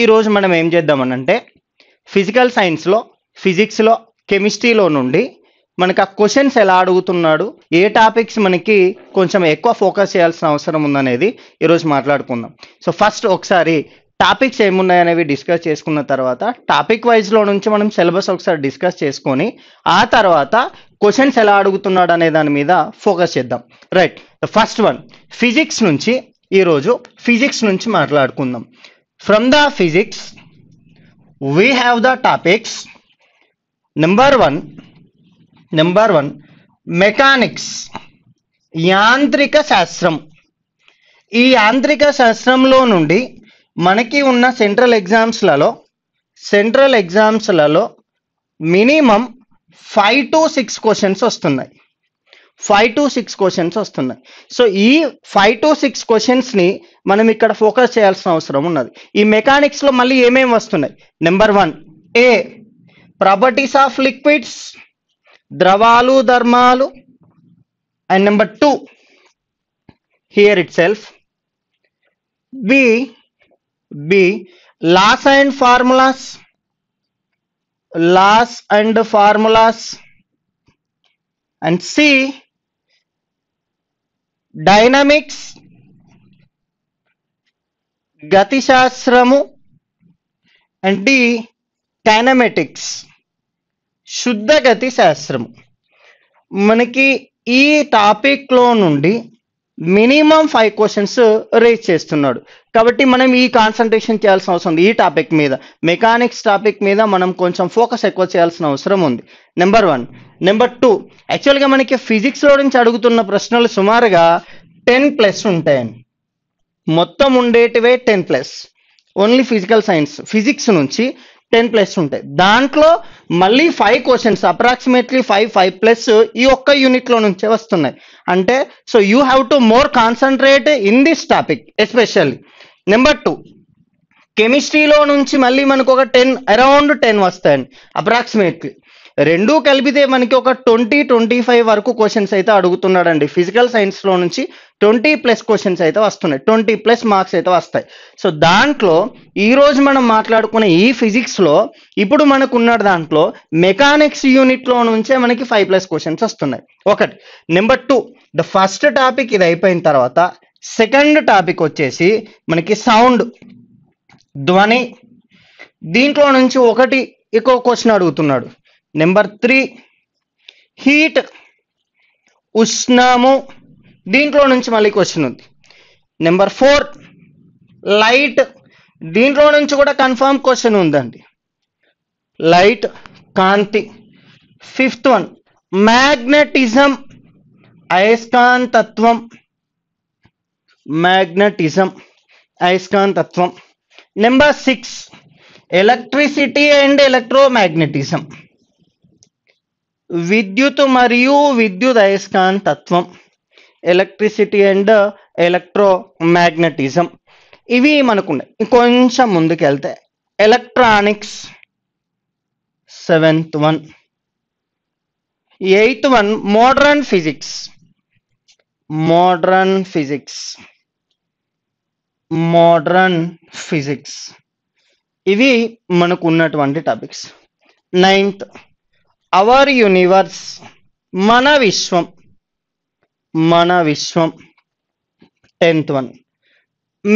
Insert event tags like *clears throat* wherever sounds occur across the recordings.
ఈరోజు మనం ఏం చేద్దామనంటే ఫిజికల్ సైన్స్లో ఫిజిక్స్లో కెమిస్ట్రీలో నుండి మనకు ఆ క్వశ్చన్స్ ఎలా అడుగుతున్నాడు ఏ టాపిక్స్ మనకి కొంచెం ఎక్కువ ఫోకస్ చేయాల్సిన అవసరం ఉందనేది ఈరోజు మాట్లాడుకుందాం సో ఫస్ట్ ఒకసారి టాపిక్స్ ఏమున్నాయి అనేవి డిస్కస్ చేసుకున్న తర్వాత టాపిక్ వైజ్లో నుంచి మనం సిలబస్ ఒకసారి డిస్కస్ చేసుకొని ఆ తర్వాత క్వశ్చన్స్ ఎలా అడుగుతున్నాడు అనే దాని మీద ఫోకస్ చేద్దాం right the first one physics నుంచి ఈరోజు ఫిజిక్స్ నుంచి మాట్లాడుకుందాం From the physics, we have the topics. Number 1 number 1 mechanics, యాంత్రిక శాస్త్రం ఈ యాంత్రిక శాస్త్రంలో నుండి మనకి ఉన్న సెంట్రల్ ఎగ్జామ్స్లలో సెంట్రల్ ఎగ్జామ్స్లలో minimum five to six questions వస్తున్నాయి ఫైవ్ టు సిక్స్ క్వశ్చన్స్ వస్తున్నాయి సో ఈ ఫైవ్ టు సిక్స్ క్వశ్చన్స్ని మనం ఇక్కడ ఫోకస్ చేయాల్సిన అవసరం ఉన్నది ఈ మెకానిక్స్లో మళ్ళీ ఏమేమి వస్తున్నాయి number one a properties of liquids ద్రవాలు ధర్మాలు and number two here itself b b laws and formulas laws and formulas and c dynamics గతిశాస్త్రము అండ్ డి కైనమెటిక్స్ శుద్ధ గతి శాస్త్రము మనకి ఈ టాపిక్లో నుండి మినిమం ఫైవ్ క్వశ్చన్స్ రేజ్ చేస్తున్నాడు కాబట్టి మనం ఈ కాన్సన్ట్రేషన్ చేయాల్సిన అవసరం ఉంది ఈ టాపిక్ మీద మెకానిక్స్ టాపిక్ మీద మనం కొంచెం ఫోకస్ ఎక్కువ చేయాల్సిన అవసరం ఉంది నెంబర్ వన్ నెంబర్ టూ యాక్చువల్గా మనకి ఫిజిక్స్లో నుంచి అడుగుతున్న ప్రశ్నలు సుమారుగా టెన్ ప్లస్ ఉంటాయని మొత్తం ఉండేటివే ten plus only physical science physics నుంచి టెన్ ప్లస్ ఉంటాయి దాంట్లో మళ్ళీ five questions approximately five five plus ఈ ఒక్క యూనిట్లో నుంచే వస్తున్నాయి అంటే so you have to more concentrate in this topic especially number two కెమిస్ట్రీలో నుంచి మళ్ళీ మనకు ఒక టెన్ అరౌండ్ టెన్ వస్తాయండి అప్రాక్సిమేట్లీ రెండు కలిపితే మనకి ఒక ట్వంటీ ట్వంటీ ఫైవ్ వరకు క్వశ్చన్స్ అయితే అడుగుతున్నాడండి ఫిజికల్ సైన్స్లో నుంచి ట్వంటీ ప్లస్ క్వశ్చన్స్ అయితే వస్తున్నాయి ట్వంటీ ప్లస్ మార్క్స్ అయితే వస్తాయి సో దాంట్లో ఈరోజు మనం మాట్లాడుకునే ఈ ఫిజిక్స్లో ఇప్పుడు మనకు ఉన్న దాంట్లో మెకానిక్స్ యూనిట్లో నుంచే మనకి ఫైవ్ ప్లస్ క్వశ్చన్స్ వస్తున్నాయి ఒకటి number two the first topic ఇది అయిపోయిన తర్వాత సెకండ్ టాపిక్ వచ్చేసి మనకి సౌండ్ ధ్వని దీంట్లో నుంచి ఒకటి ఎక్కువ క్వశ్చన్ అడుగుతున్నాడు నెంబర్ త్రీ హీట్ ఉష్ణము దీంట్లో నుంచి మళ్ళీ క్వశ్చన్ ఉంది నెంబర్ ఫోర్ లైట్ దీంట్లో నుంచి కూడా కన్ఫర్మ్ క్వశ్చన్ ఉందండి లైట్ కాంతి ఫిఫ్త్ వన్ మ్యాగ్నెటిజం అయస్కాంతత్వం magnetism ayaskanthatvam number 6 electricity and electromagnetism విద్యుత్ మరియు విద్యుత్ అయస్కాంతత్వం ఎలక్ట్రిసిటీ అండ్ ఎలక్ట్రో మ్యాగ్నటిజం ఇవి మనకున్నాయి ఇంకొంచెం ముందుకు వెళ్తే electronics seventh one eighth one modern physics modern physics modern physics ఇవి మనకు ఉన్నటువంటి టాపిక్స్ నైన్త్ అవర్ యూనివర్స్ మన విశ్వం మన విశ్వం tenth one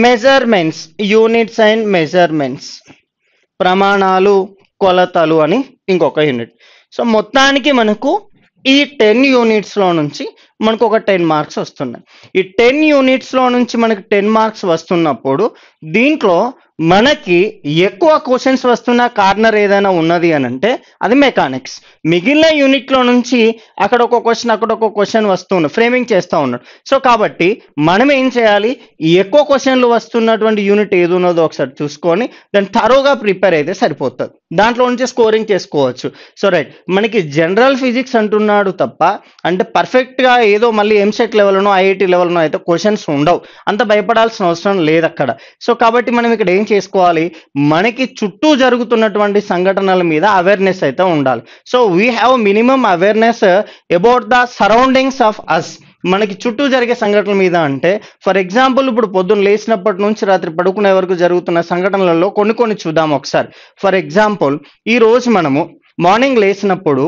measurements units and measurements ప్రమాణాలు కొలతలు అని ఇంకొక యూనిట్ సో మొత్తానికి మనకు ఈ టెన్ యూనిట్స్లో నుంచి మనకు ఒక టెన్ మార్క్స్ వస్తున్నాయి ఈ టెన్ యూనిట్స్లో నుంచి మనకి టెన్ మార్క్స్ వస్తున్నప్పుడు దీంట్లో మనకి ఎక్కువ క్వశ్చన్స్ వస్తున్న కార్నర్ ఏదైనా ఉన్నది అని అంటే అది మెకానిక్స్ మిగిలిన యూనిట్లో నుంచి అక్కడ ఒక క్వశ్చన్ అక్కడ ఒక క్వశ్చన్ వస్తున్నాడు ఫ్రేమింగ్ చేస్తూ ఉన్నాడు సో కాబట్టి మనం ఏం చేయాలి ఎక్కువ క్వశ్చన్లు వస్తున్నటువంటి యూనిట్ ఏది ఉన్నదో ఒకసారి చూసుకొని దాన్ని తరోగా ప్రిపేర్ అయితే సరిపోతుంది దాంట్లో నుంచి స్కోరింగ్ చేసుకోవచ్చు సో రైట్ మనకి జనరల్ ఫిజిక్స్ అంటున్నాడు తప్ప అంటే పర్ఫెక్ట్గా ఏదో మళ్ళీ ఎంసెట్ నో ఐఐటి లెవెల్లోనో అయితే క్వశ్చన్స్ ఉండవు అంత భయపడాల్సిన అవసరం లేదు అక్కడ సో కాబట్టి మనం ఇక్కడ ఏం చేసుకోవాలి మనకి చుట్టూ జరుగుతున్నటువంటి సంఘటనల మీద అవేర్నెస్ అయితే ఉండాలి so we have minimum awareness about the surroundings of us మనకి చుట్టూ జరిగే సంఘటనల మీద అంటే ఫర్ ఎగ్జాంపుల్ ఇప్పుడు పొద్దున్న లేచినప్పటి నుంచి రాత్రి పడుకునే వరకు జరుగుతున్న సంఘటనలలో కొన్ని కొన్ని చూద్దాం ఒకసారి ఫర్ ఎగ్జాంపుల్ ఈ రోజు మనము మార్నింగ్ లేచినప్పుడు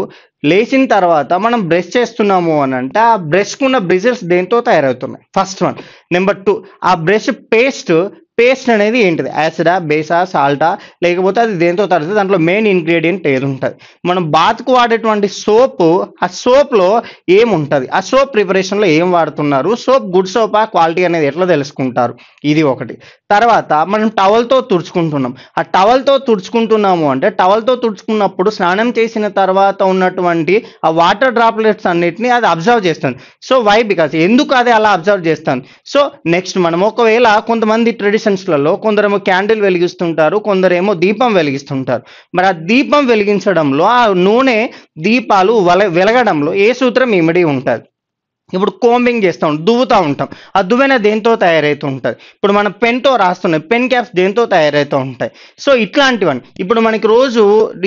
లేచిన తర్వాత మనం బ్రష్ చేస్తున్నాము అని అంటే ఆ బ్రష్కున్న బ్రిజల్స్ దేంతో తయారవుతున్నాయి ఫస్ట్ వన్ నెంబర్ టూ ఆ బ్రష్ పేస్ట్ పేస్ట్ అనేది ఏంటిది యాసిడా బేసా సాల్టా లేకపోతే అది దేంతో తడుతుంది దాంట్లో మెయిన్ ఇంగ్రీడియంట్ ఏది ఉంటుంది మనం బాత్కు వాడేటువంటి సోప్ ఆ సోప్లో ఏముంటుంది ఆ సోప్ ప్రిపరేషన్లో ఏం వాడుతున్నారు సోప్ గుడ్ సోపా క్వాలిటీ అనేది ఎట్లా తెలుసుకుంటారు ఇది ఒకటి తర్వాత మనం టవల్తో తుడుచుకుంటున్నాం ఆ టవల్తో తుడుచుకుంటున్నాము అంటే టవల్తో తుడుచుకున్నప్పుడు స్నానం చేసిన తర్వాత ఉన్నటువంటి ఆ వాటర్ డ్రాప్లెట్స్ అన్నిటిని అది అబ్జర్వ్ చేస్తుంది సో వై బికాస్ ఎందుకు అది అలా అబ్జర్వ్ చేస్తాను సో నెక్స్ట్ మనం ఒకవేళ కొంతమంది ట్రెడిషన్స్లలో కొందరేమో క్యాండిల్ వెలిగిస్తుంటారు కొందరేమో దీపం వెలిగిస్తుంటారు మరి ఆ దీపం వెలిగించడంలో ఆ నూనె దీపాలు వెలగడంలో ఏ సూత్రం ఇమిడి ఉంటుంది ఇప్పుడు కోంబింగ్ చేస్తూ ఉంటాం దువ్వుతూ ఉంటాం ఆ దువ్వెన దేంతో తయారవుతూ ఉంటుంది ఇప్పుడు మనం పెన్తో రాస్తున్నాయి పెన్ క్యాప్స్ దేంతో తయారవుతూ ఉంటాయి సో ఇట్లాంటివన్నీ ఇప్పుడు మనకి రోజు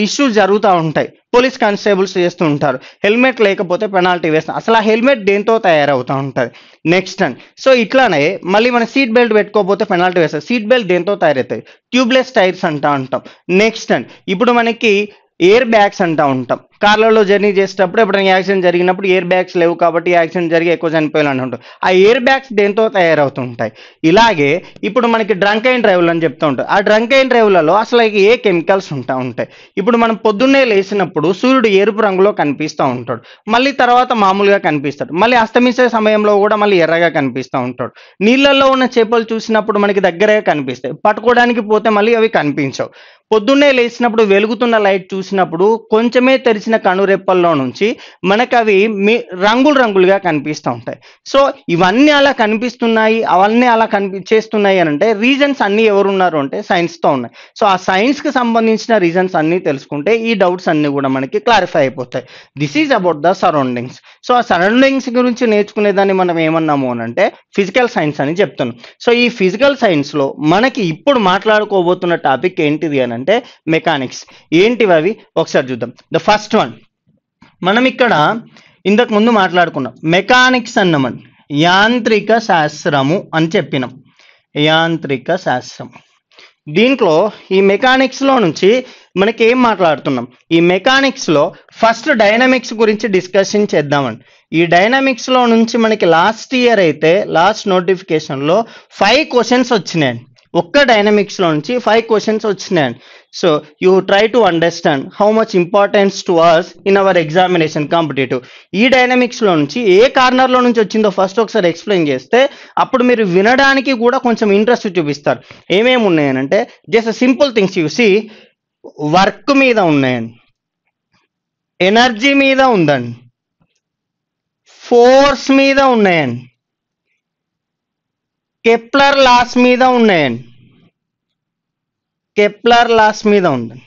ఇష్యూస్ జరుగుతూ ఉంటాయి పోలీస్ కానిస్టేబుల్స్ చేస్తూ ఉంటారు హెల్మెట్ లేకపోతే పెనాల్టీ వేస్తాం అసలు ఆ హెల్మెట్ దేంతో తయారవుతూ ఉంటుంది నెక్స్ట్ అండ్ సో ఇట్లానే మళ్ళీ మన సీట్ బెల్ట్ పెట్టుకోకపోతే పెనాల్టీ వేస్తాం సీట్ బెల్ట్ దేంతో తయారవుతాయి ట్యూబ్లెస్ టైర్స్ అంటూ ఉంటాం నెక్స్ట్ అండ్ ఇప్పుడు మనకి ఎయిర్ బ్యాగ్స్ అంటూ ఉంటాం కార్లలో జర్నీ చేసేటప్పుడు ఎప్పుడైనా యాక్సిడెంట్ జరిగినప్పుడు ఎయిర్ బ్యాగ్స్ లేవు కాబట్టి యాక్సిడెంట్ జరిగి ఎక్కువ చనిపోయాలని ఉంటారు ఆ ఎయిర్ బ్యాగ్స్ దేంతో తయారవుతూ ఉంటాయి ఇలాగే ఇప్పుడు మనకి డ్రంక్ అయిన డ్రైవ్లు అని చెప్తూ ఉంటారు ఆ డ్రంక్ అయిన డ్రైవ్లలో అసలు ఏ కెమికల్స్ ఉంటా ఉంటాయి ఇప్పుడు మనం పొద్దున్నే లేచినప్పుడు సూర్యుడు ఎరుపు రంగులో కనిపిస్తూ ఉంటాడు మళ్ళీ తర్వాత మామూలుగా కనిపిస్తాడు మళ్ళీ అస్తమించే సమయంలో కూడా మళ్ళీ ఎర్రగా కనిపిస్తూ ఉంటాడు నీళ్ళల్లో ఉన్న చేపలు చూసినప్పుడు మనకి దగ్గరగా కనిపిస్తాయి పట్టుకోవడానికి పోతే మళ్ళీ అవి కనిపించవు పొద్దున్నే లేచినప్పుడు వెలుగుతున్న లైట్ చూసినప్పుడు కొంచెమే తెరిచి చేసిన కనురెప్పల్లో నుంచి మనకు అవి మీ రంగులు రంగులుగా కనిపిస్తూ ఉంటాయి సో ఇవన్నీ అలా కనిపిస్తున్నాయి అవన్నీ అలా కనిపి చేస్తున్నాయి అని అంటే రీజన్స్ అన్నీ ఎవరున్నారు అంటే సైన్స్తో ఉన్నాయి సో ఆ సైన్స్కి సంబంధించిన రీజన్స్ అన్నీ తెలుసుకుంటే ఈ డౌట్స్ అన్నీ కూడా మనకి క్లారిఫై అయిపోతాయి this is about the surroundings so ఆ సరౌండింగ్స్ గురించి దాన్ని మనం ఏమన్నాము అని అంటే ఫిజికల్ సైన్స్ అని చెప్తున్నాం సో ఈ ఫిజికల్ సైన్స్లో మనకి ఇప్పుడు మాట్లాడుకోబోతున్న టాపిక్ ఏంటిది అని అంటే మెకానిక్స్ ఏంటివి అవి ఒకసారి చూద్దాం ద ఫస్ట్ వన్ మనం ఇక్కడ ఇంతకు ముందు మాట్లాడుకున్నాం మెకానిక్స్ అన్నమాట యాంత్రిక శాస్త్రము అని చెప్పినాం యాంత్రిక శాస్త్రం దీంట్లో ఈ మెకానిక్స్లో నుంచి మనకి ఏం మాట్లాడుతున్నాం ఈ మెకానిక్స్లో ఫస్ట్ డైనమిక్స్ గురించి డిస్కషన్ చేద్దామండి ఈ డైనమిక్స్లో నుంచి మనకి లాస్ట్ ఇయర్ అయితే లాస్ట్ నోటిఫికేషన్లో ఫైవ్ క్వశ్చన్స్ వచ్చినాయండి ఒక్క డైనమిక్స్లో నుంచి ఫైవ్ క్వశ్చన్స్ వచ్చినాయండి so you try to understand how much importance to us in our examination competitive ఈ డైనమిక్స్ లో నుంచి ఏ కార్నర్ లో నుంచి వచ్చిందో ఫస్ట్ ఒకసారి ఎక్స్ప్లెయిన్ చేస్తే అప్పుడు మీరు వినడానికి కూడా కొంచెం ఇంట్రెస్ట్ చూపిస్తారు ఏమేమి ఉన్నాయనంటే జస్ట్ సింపుల్ థింగ్స్ చూసి వర్క్ మీద ఉన్నాయండి ఎనర్జీ మీద ఉందండి ఫోర్స్ మీద ఉన్నాయండి కెప్లర్ లాస్ మీద ఉన్నాయండి కెప్లర్ లాస్ మీద ఉంది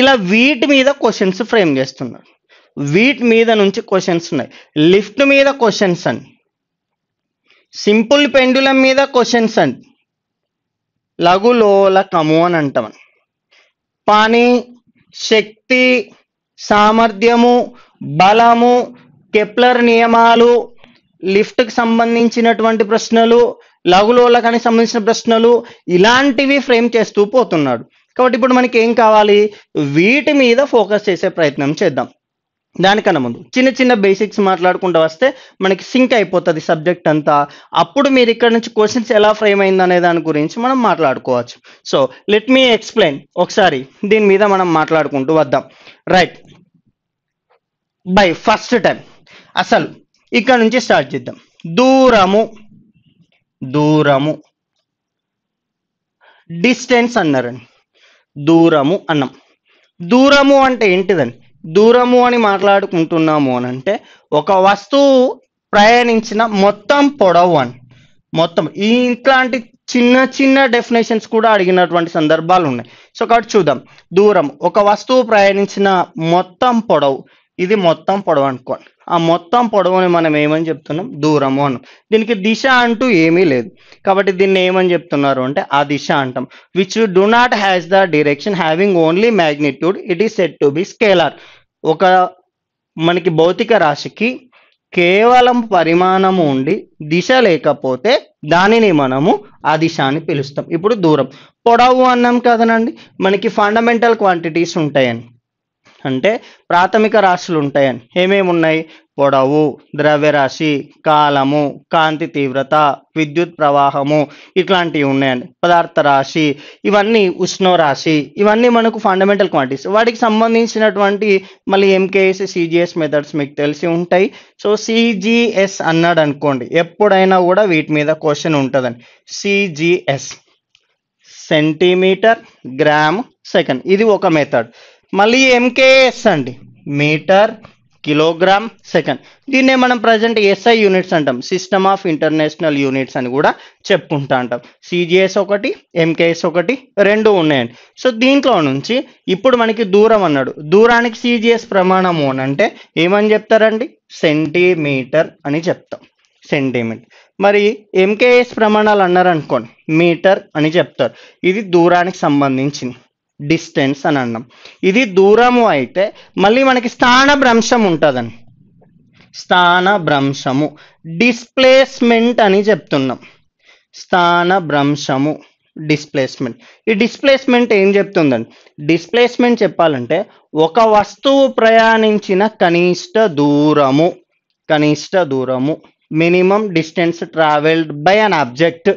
ఇలా వీటి మీద క్వశ్చన్స్ ఫ్రేమ్ చేస్తున్నారు వీటి మీద నుంచి క్వశ్చన్స్ ఉన్నాయి లిఫ్ట్ మీద క్వశ్చన్స్ అండి సింపుల్ పెండులం మీద క్వశ్చన్స్ అండి కము అని అంటాం పని శక్తి సామర్థ్యము బలము కెప్లర్ నియమాలు లిఫ్ట్కి సంబంధించినటువంటి ప్రశ్నలు లఘులోలకానికి సంబంధించిన ప్రశ్నలు ఇలాంటివి ఫ్రేమ్ చేస్తూ పోతున్నాడు కాబట్టి ఇప్పుడు మనకి ఏం కావాలి వీటి మీద ఫోకస్ చేసే ప్రయత్నం చేద్దాం దానికన్నా ముందు చిన్న చిన్న బేసిక్స్ మాట్లాడుకుంటూ వస్తే మనకి సింక్ అయిపోతుంది సబ్జెక్ట్ అంతా అప్పుడు మీరు ఇక్కడ నుంచి క్వశ్చన్స్ ఎలా ఫ్రేమ్ అయిందనే దాని గురించి మనం మాట్లాడుకోవచ్చు సో లెట్ మీ ఎక్స్ప్లెయిన్ ఒకసారి దీని మీద మనం మాట్లాడుకుంటూ వద్దాం రైట్ బై ఫస్ట్ టైం అసలు ఇక్కడ నుంచి స్టార్ట్ చేద్దాం దూరము దూరము డిస్టెన్స్ అన్నారండి దూరము అన్నాం దూరము అంటే ఏంటిదండి దూరము అని మాట్లాడుకుంటున్నాము అని అంటే ఒక వస్తువు ప్రయాణించిన మొత్తం పొడవు అని మొత్తం ఇట్లాంటి చిన్న చిన్న డెఫినేషన్స్ కూడా అడిగినటువంటి సందర్భాలు ఉన్నాయి సో కాబట్టి చూద్దాం దూరం ఒక వస్తువు ప్రయాణించిన మొత్తం పొడవు ఇది మొత్తం పొడవు అనుకోండి ఆ మొత్తం పొడవుని మనం ఏమని చెప్తున్నాం దూరము అన్నాం దీనికి దిశ అంటూ ఏమీ లేదు కాబట్టి దీన్ని ఏమని చెప్తున్నారు అంటే ఆ దిశ అంటాం which do not has the direction having only magnitude it is set to be scalar ఒక మనకి భౌతిక రాశికి కేవలం పరిమాణము ఉండి దిశ లేకపోతే దానిని మనము ఆ దిశ అని పిలుస్తాం ఇప్పుడు దూరం పొడవు అన్నాం కదనండి మనకి ఫండమెంటల్ క్వాంటిటీస్ ఉంటాయని అంటే ప్రాథమిక రాశులు ఉంటాయని ఏమేమి ఉన్నాయి పొడవు ద్రవ్యరాశి కాలము కాంతి తీవ్రత విద్యుత్ ప్రవాహము ఇట్లాంటివి ఉన్నాయండి పదార్థ రాశి ఇవన్నీ ఉష్ణరాశి ఇవన్నీ మనకు ఫండమెంటల్ క్వాంటిటీస్ వాటికి సంబంధించినటువంటి మళ్ళీ ఎంకేఎస్ సిజిఎస్ మెథడ్స్ మీకు తెలిసి ఉంటాయి సో సిజిఎస్ అన్నాడు అనుకోండి ఎప్పుడైనా కూడా వీటి మీద క్వశ్చన్ ఉంటుందండి సిజిఎస్ సెంటీమీటర్ గ్రామ్ సెకండ్ ఇది ఒక మెథడ్ మళ్ళీ ఎంకేఎస్ అండి మీటర్ కిలోగ్రామ్ సెకండ్ దీన్నే మనం ప్రజెంట్ ఎస్ఐ యూనిట్స్ అంటాం సిస్టమ్ ఆఫ్ ఇంటర్నేషనల్ యూనిట్స్ అని కూడా చెప్పుకుంటా అంటాం సిజిఎస్ ఒకటి ఎంకేఎస్ ఒకటి రెండు ఉన్నాయండి సో దీంట్లో నుంచి ఇప్పుడు మనకి దూరం అన్నాడు దూరానికి సిజిఎస్ ప్రమాణము అని అంటే ఏమని చెప్తారండి సెంటీమీటర్ అని చెప్తాం సెంటీమీటర్ మరి ఎంకేఎస్ ప్రమాణాలు అన్నారనుకోండి మీటర్ అని చెప్తారు ఇది దూరానికి సంబంధించింది డిస్టెన్స్ అని అన్నాం ఇది దూరము అయితే మళ్ళీ మనకి స్థాన భ్రంశం ఉంటుందండి స్థాన భ్రంశము డిస్ప్లేస్మెంట్ అని చెప్తున్నాం స్థాన భ్రంశము డిస్ప్లేస్మెంట్ ఈ డిస్ప్లేస్మెంట్ ఏం చెప్తుందండి డిస్ప్లేస్మెంట్ చెప్పాలంటే ఒక వస్తువు ప్రయాణించిన కనిష్ట దూరము కనిష్ట దూరము minimum distance travelled by an object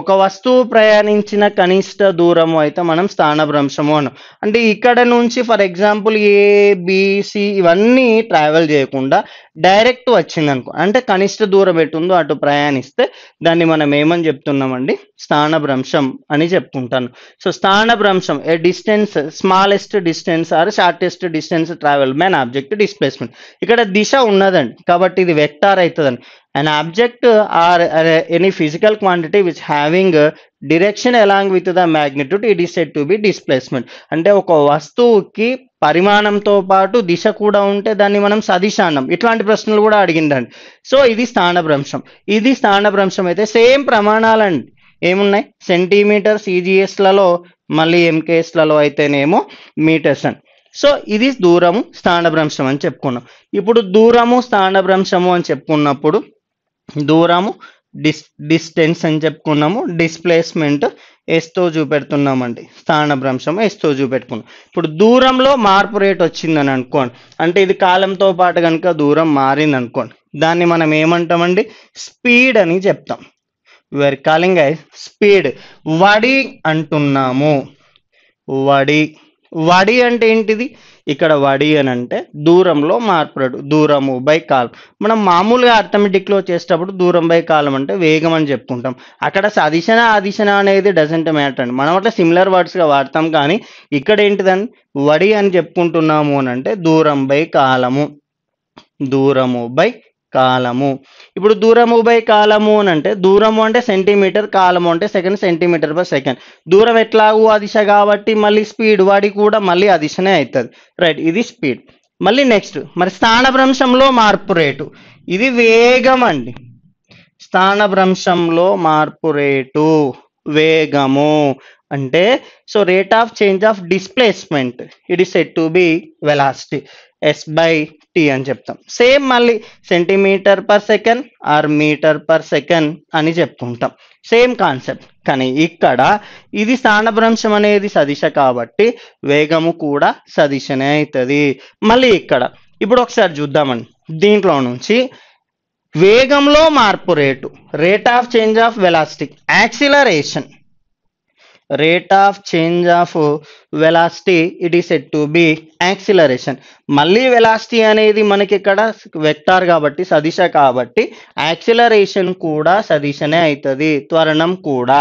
ఒక వస్తువు ప్రయాణించిన కనిష్ట దూరము అయితే మనం స్థానభ్రంశము అన్నాం అంటే ఇక్కడ నుంచి ఫర్ ఎగ్జాంపుల్ ఏ ఇవన్నీ ట్రావెల్ చేయకుండా డైరెక్ట్ వచ్చింది అనుకో అంటే కనిష్ట దూరం ఎటుందో అటు ప్రయాణిస్తే దాన్ని మనం ఏమని చెప్తున్నామండి స్థానభ్రంశం అని చెప్తుంటాను సో స్థానభ్రంశం a distance smallest distance or shortest distance travel man object displacement ఇక్కడ దిశ ఉన్నదండి కాబట్టి ఇది వెక్టార్ అవుతుందండి and object or any physical quantity which having direction along with the magnitude it is set to be displacement అంటే ఒక వస్తువుకి పరిమాణంతో పాటు దిశ కూడా ఉంటే దాన్ని మనం సదిశ ఇట్లాంటి ప్రశ్నలు కూడా అడిగిందండి సో ఇది స్థానభ్రంశం ఇది స్థానభ్రంశం అయితే సేమ్ ప్రమాణాలండి ఏమున్నాయి సెంటీమీటర్స్ సిజిఎస్లలో మళ్ళీ ఎంకేఎస్లలో అయితేనేమో మీటర్స్ అండి సో ఇది దూరము స్థానభ్రంశం అని చెప్పుకున్నాం ఇప్పుడు దూరము స్థానభ్రంశము అని చెప్పుకున్నప్పుడు దూరము డిస్ డిస్టెన్స్ అని చెప్పుకున్నాము డిస్ప్లేస్మెంట్ ఎస్తో చూపెడుతున్నామండి స్థానభ్రంశం ఎస్తో చూపెట్టుకున్నాం ఇప్పుడు దూరంలో మార్పు రేట్ వచ్చిందని అనుకోండి అంటే ఇది కాలంతో పాటు కనుక దూరం మారింది అనుకోండి దాన్ని మనం ఏమంటామండి స్పీడ్ అని చెప్తాం వేర్ కాలింగ్ ఐ స్పీడ్ వడి అంటున్నాము వడి వడి అంటే ఏంటిది ఇక్కడ వడి అని అంటే దూరంలో మార్పుడు దూరము బై కాలం మనం మామూలుగా అర్థమెటిక్లో చేసేటప్పుడు దూరం బై కాలం అంటే వేగం అని చెప్పుకుంటాం అక్కడ సదిశన ఆదిశన అనేది డజంట్ మ్యాటర్ అండి మనం అట్లా సిమిలర్ వర్డ్స్గా వాడతాం కానీ ఇక్కడ ఏంటిదని వడి అని చెప్పుకుంటున్నాము అని అంటే దూరం బై కాలము దూరము బై కాలము ఇప్పుడు దూరము బై కాలము అని అంటే దూరము అంటే సెంటీమీటర్ కాలము అంటే సెకండ్ సెంటీమీటర్ బై సెకండ్ దూరం ఎట్లాగూ అదిశ కాబట్టి మళ్ళీ స్పీడ్ వాడి కూడా మళ్ళీ అదిశనే అవుతుంది రైట్ ఇది స్పీడ్ మళ్ళీ నెక్స్ట్ మరి స్థానభ్రంశంలో మార్పు రేటు ఇది వేగం అండి స్థానభ్రంశంలో మార్పు రేటు వేగము అంటే so rate of change of displacement it is set to be velocity s by t అని చెప్తాం సేమ్ మళ్ళీ centimetre per second or metre per second అని చెప్పుకుంటాం సేమ్ కాన్సెప్ట్ కానీ ఇక్కడ ఇది స్థానభ్రంశం అనేది సదిశ కాబట్టి వేగము కూడా సదిశనే అవుతుంది మళ్ళీ ఇక్కడ ఇప్పుడు ఒకసారి చూద్దామండి దీంట్లో నుంచి వేగంలో మార్పు రేటు rate of change of velocity acceleration rate of change of velocity it is set to be acceleration మళ్ళీ వెలాసిటీ అనేది మనకి ఇక్కడ వెక్టార్ కాబట్టి సదిశ కాబట్టి యాక్సిలరేషన్ కూడా సదిశనే అవుతుంది త్వరణం కూడా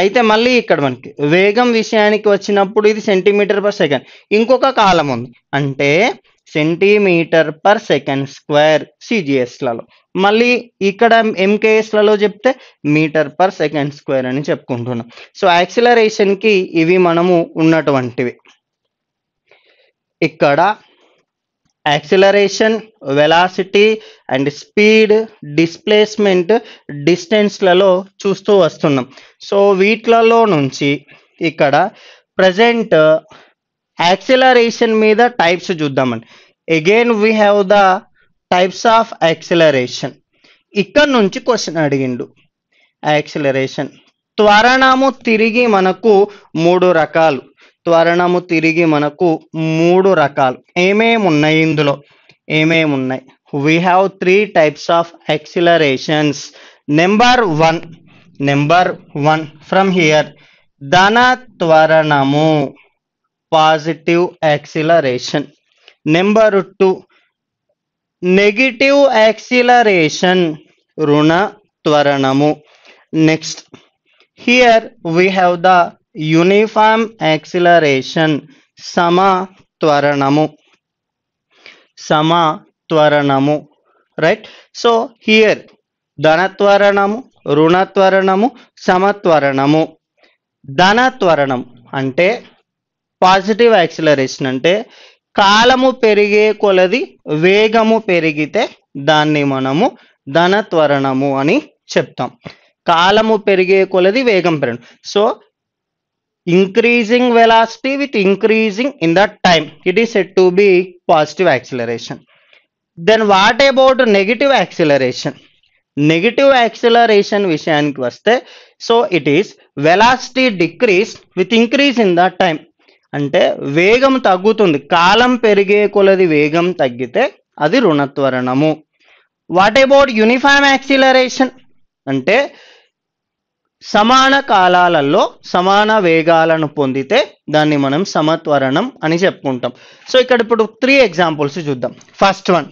అయితే మళ్ళీ ఇక్కడ మనకి వేగం విషయానికి వచ్చినప్పుడు ఇది సెంటీమీటర్ పర్ సెకండ్ ఇంకొక కాలం ఉంది అంటే సెంటీమీటర్ పర్ సెకండ్ స్క్వేర్ సిజిఎస్లలో మళ్ళీ ఇక్కడ ఎంకేఎస్లలో చెప్తే మీటర్ పర్ సెకండ్ స్క్వేర్ అని చెప్పుకుంటున్నాం సో యాక్సిలరేషన్కి ఇవి మనము ఉన్నటువంటివి ఇక్కడ acceleration velocity and speed displacement డిస్టెన్స్లలో చూస్తూ వస్తున్నాం సో వీటిలలో నుంచి ఇక్కడ ప్రజెంట్ యాక్సిలరేషన్ మీద టైప్స్ చూద్దామండి again we have the types of acceleration ఇక్కడ నుంచి క్వశ్చన్ అడిగిండు యాక్సిలరేషన్ త్వరణము తిరిగి మనకు మూడు రకాలు త్వరణము తిరిగి మనకు మూడు రకాలు ఏమేమి ఉన్నాయి ఇందులో ఏమేమి ఉన్నాయి we have three types of accelerations number one number one from here ధన త్వరణము positive acceleration number two negative acceleration రుణ త్వరణము next here we have the uniform acceleration సమ త్వరణము సమ త్వరణము రైట్ సో హియర్ ధనత్వరణము రుణత్వరణము సమత్వరణము ధనత్వరణం అంటే పాజిటివ్ యాక్సిలరేషన్ అంటే కాలము పెరిగే కొలది వేగము పెరిగితే దాన్ని మనము ధన త్వరణము అని చెప్తాం కాలము పెరిగే కొలది వేగం పెరగడం so increasing velocity with increasing in the time it is set to be positive acceleration then what about negative acceleration negative acceleration విషయానికి వస్తే so it is velocity decrease with increase in the time అంటే వేగం తగ్గుతుంది కాలం పెరిగే కొలది వేగం తగ్గితే అది రుణత్వరణము వాట్ అబౌట్ యూనిఫామ్ యాక్సిలరేషన్ అంటే సమాన కాలాలలో సమాన వేగాలను పొందితే దాన్ని మనం సమత్వరణం అని చెప్పుకుంటాం సో ఇక్కడ ఇప్పుడు త్రీ ఎగ్జాంపుల్స్ చూద్దాం ఫస్ట్ వన్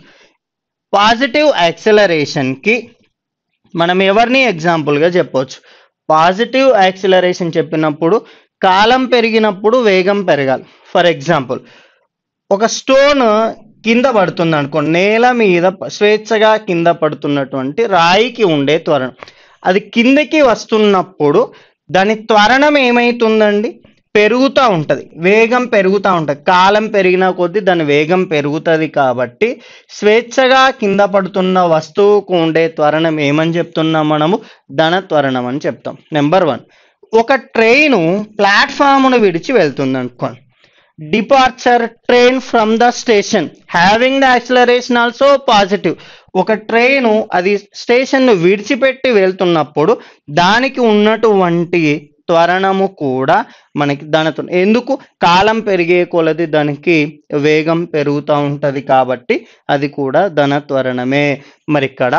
పాజిటివ్ యాక్సిలరేషన్కి మనం ఎవరిని ఎగ్జాంపుల్గా చెప్పవచ్చు పాజిటివ్ యాక్సిలరేషన్ చెప్పినప్పుడు కాలం పెరిగినప్పుడు వేగం పెరగాలి ఫర్ ఎగ్జాంపుల్ ఒక స్టోన్ కింద పడుతుంది అనుకోండి నేల మీద స్వేచ్ఛగా కింద పడుతున్నటువంటి రాయికి ఉండే త్వరణం అది కిందకి వస్తున్నప్పుడు దాని త్వరణం ఏమవుతుందండి పెరుగుతూ ఉంటుంది వేగం పెరుగుతూ ఉంటుంది కాలం పెరిగిన కొద్దీ దాని వేగం పెరుగుతుంది కాబట్టి స్వేచ్ఛగా కింద పడుతున్న వస్తువుకు ఉండే త్వరణం ఏమని చెప్తున్నాం మనము ధన త్వరణం అని చెప్తాం నెంబర్ వన్ ఒక ట్రైను ప్లాట్ఫామ్ను విడిచి వెళ్తుంది అనుకోండి departure train from the station having the acceleration also positive ఒక ట్రైను అది స్టేషన్ను విడిచిపెట్టి వెళ్తున్నప్పుడు దానికి ఉన్నటువంటి త్వరణము కూడా మనకి దానితో ఎందుకు కాలం పెరిగే కొలది దానికి వేగం పెరుగుతూ ఉంటుంది కాబట్టి అది కూడా ధన త్వరణమే మరి ఇక్కడ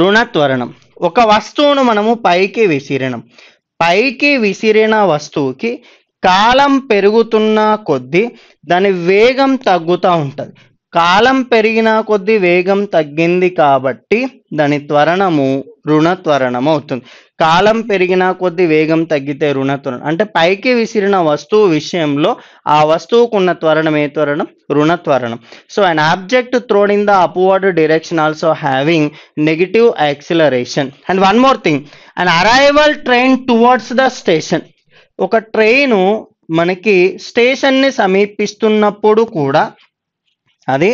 రుణ త్వరణం ఒక వస్తువును మనము పైకి విసిరణం పైకి విసిరిన వస్తువుకి కాలం పెరుగుతున్న కొద్దీ దాని వేగం తగ్గుతూ ఉంటుంది కాలం పెరిగిన కొద్దీ వేగం తగ్గింది కాబట్టి దాని త్వరణము రుణ త్వరణం అవుతుంది కాలం పెరిగిన కొద్ది వేగం తగ్గితే రుణ త్వరణం అంటే పైకి విసిరిన వస్తువు విషయంలో ఆ వస్తువుకున్న త్వరణం ఏ త్వరణం రుణ త్వరణం so and object thrown in the upward direction also having negative acceleration and one more thing and arrival train towards the station ఒక ట్రైను మనకి స్టేషన్ని సమీపిస్తున్నప్పుడు కూడా అది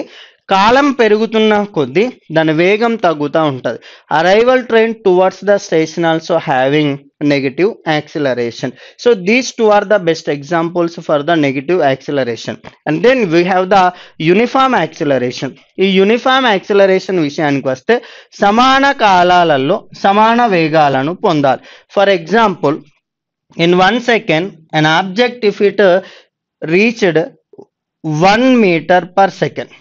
కాలం పెరుగుతున్న కొద్దీ దాని వేగం తగ్గుతూ ఉంటుంది arrival train towards the station also having negative acceleration so these two are the best examples for the negative acceleration and then we have the uniform acceleration ఈ యూనిఫామ్ యాక్సిలరేషన్ విషయానికి వస్తే సమాన కాలాలలో సమాన వేగాలను పొందాలి for example in one second an object if it reached one metre per second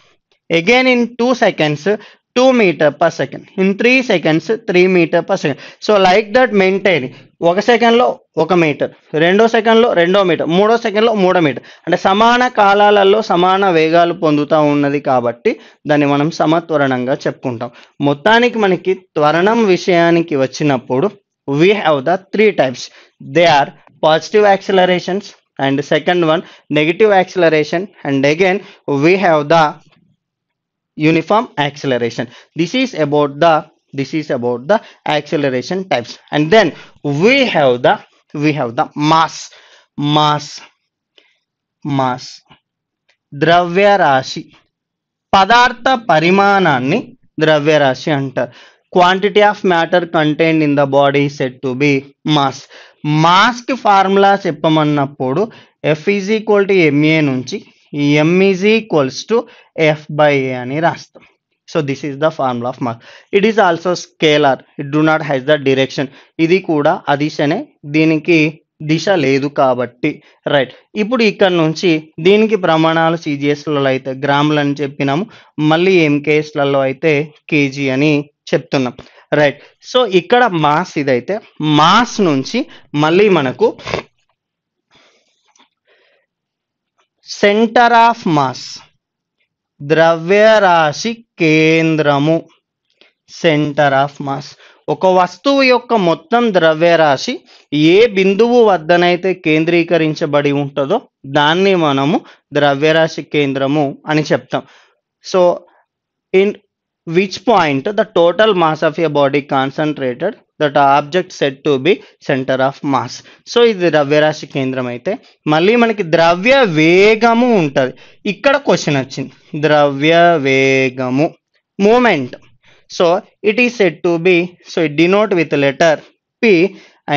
again in two seconds two metre per second in three seconds three metre per second so like that maintain ఒక సెకండ్లో ఒక metre రెండో సెకండ్లో రెండో metre మూడో సెకండ్లో మూడో metre అంటే సమాన కాలాలలో సమాన వేగాలు పొందుతూ ఉన్నది కాబట్టి దాన్ని మనం సమత్వరణంగా చెప్పుకుంటాం మొత్తానికి మనకి త్వరణం విషయానికి వచ్చినప్పుడు we have the three types they are positive accelerations and second one negative acceleration and again we have the uniform acceleration this is about the this is about the acceleration types and then we have the we have the mass mass mass ద్రవ్యరాశి పదార్థ పరిమాణాన్ని ద్రవ్యరాశి అంటారు quantity of matter contain in the body set to be mass మాస్కి formula చెప్పమన్నప్పుడు F is equal to m a నుంచి m is equals to f by a అని రాస్తాం so this is the formula of mass it is also scalar it do not has the direction ఇది కూడా అదిశనే దీనికి దిశ లేదు కాబట్టి రైట్ ఇప్పుడు ఇక్కడ నుంచి దీనికి ప్రమాణాలు సీజీఎస్లలో అయితే గ్రాములు అని చెప్పినాము మళ్ళీ ఎంకేఎస్లలో అయితే కేజీ అని చెప్తున్నాం రైట్ సో ఇక్కడ మాస్ ఇదైతే మాస్ నుంచి మళ్ళీ మనకు సెంటర్ ఆఫ్ మాస్ ద్రవ్యరాశి కేంద్రము సెంటర్ ఆఫ్ మాస్ ఒక వస్తువు యొక్క మొత్తం ద్రవ్యరాశి ఏ బిందువు వద్దనైతే కేంద్రీకరించబడి ఉంటుందో దాన్ని మనము ద్రవ్యరాశి కేంద్రము అని చెప్తాం so in which point the total mass of a body concentrated that object set to be centre of mass so ఇది ద్రవ్యరాశి కేంద్రం అయితే మళ్ళీ మనకి ద్రవ్య వేగము ఉంటుంది ఇక్కడ క్వశ్చన్ వచ్చింది ద్రవ్య వేగము moment so it is set to be so it denote with letter p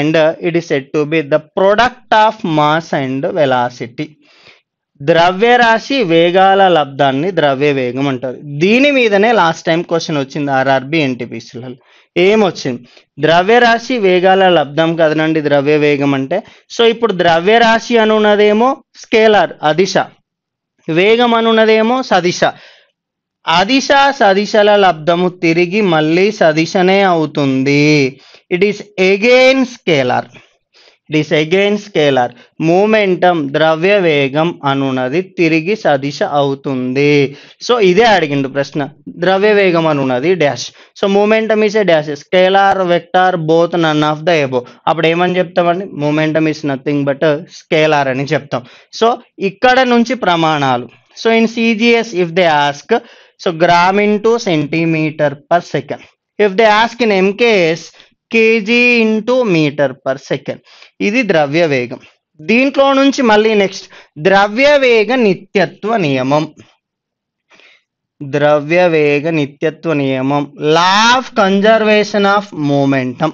and it is set to be the product of mass and velocity ద్రవ్యరాశి వేగాల లబ్ధాన్ని ద్రవ్య వేగం అంటారు దీని మీదనే లాస్ట్ టైం క్వశ్చన్ వచ్చింది ఆర్ఆర్బి ఎన్టీపీసీలలో ఏమొచ్చింది ద్రవ్యరాశి వేగాల లబ్ధం కదనండి ద్రవ్య వేగం అంటే సో ఇప్పుడు ద్రవ్యరాశి అనున్నదేమో స్కేలార్ అదిశ వేగం అనున్నదేమో సదిశ అదిశ సదిశల లబ్ధము తిరిగి మళ్ళీ సదిశనే అవుతుంది it is again scalar it is again scalar momentum ద్రవ్య వేగం అనున్నది తిరిగి సదిశ అవుతుంది సో ఇదే అడిగిండు ప్రశ్న ద్రవ్య వేగం అనున్నది dash so momentum is a dash scalar vector both none of the above అప్పుడు ఏమని చెప్తామండి momentum is nothing but scalar అని చెప్తాం సో ఇక్కడ నుంచి ప్రమాణాలు so in CGS if they ask so gram into centimetre per second if they ask in MKS kg into metre per second ఇది ద్రవ్య వేగం దీంట్లో నుంచి మళ్ళీ నెక్స్ట్ ద్రవ్యవేగ నిత్యత్వ నియమం ద్రవ్యవేగ నిత్యత్వ నియమం law of conservation of momentum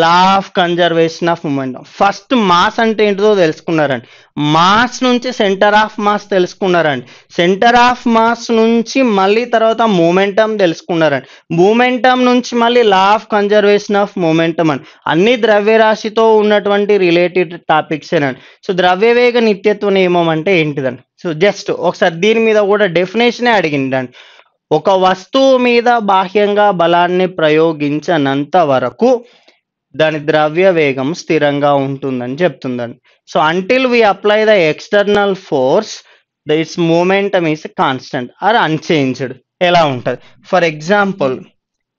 law of conservation of moment first mass అంటే ఏంటిదో తెలుసుకున్నారండి మాస్ నుంచి సెంటర్ ఆఫ్ మాస్ తెలుసుకున్నారండి సెంటర్ ఆఫ్ మాస్ నుంచి మళ్ళీ తర్వాత మూమెంటం తెలుసుకున్నారండి మూమెంటం నుంచి మళ్ళీ law of conservation of momentum అని అన్ని ద్రవ్యరాశితో ఉన్నటువంటి రిలేటెడ్ టాపిక్స్ అండి సో ద్రవ్యవేగ నిత్యత్వ నియమం అంటే ఏంటిదండి సో జస్ట్ ఒకసారి దీని మీద కూడా డెఫినేషనే అడిగిందండి ఒక వస్తువు మీద బాహ్యంగా బలాన్ని ప్రయోగించనంత వరకు దాని ద్రవ్య వేగం స్థిరంగా ఉంటుందని చెప్తుందండి so until we apply the external force the its momentum is constant or unchanged ఎలా ఉంటుంది ఫర్ ఎగ్జాంపుల్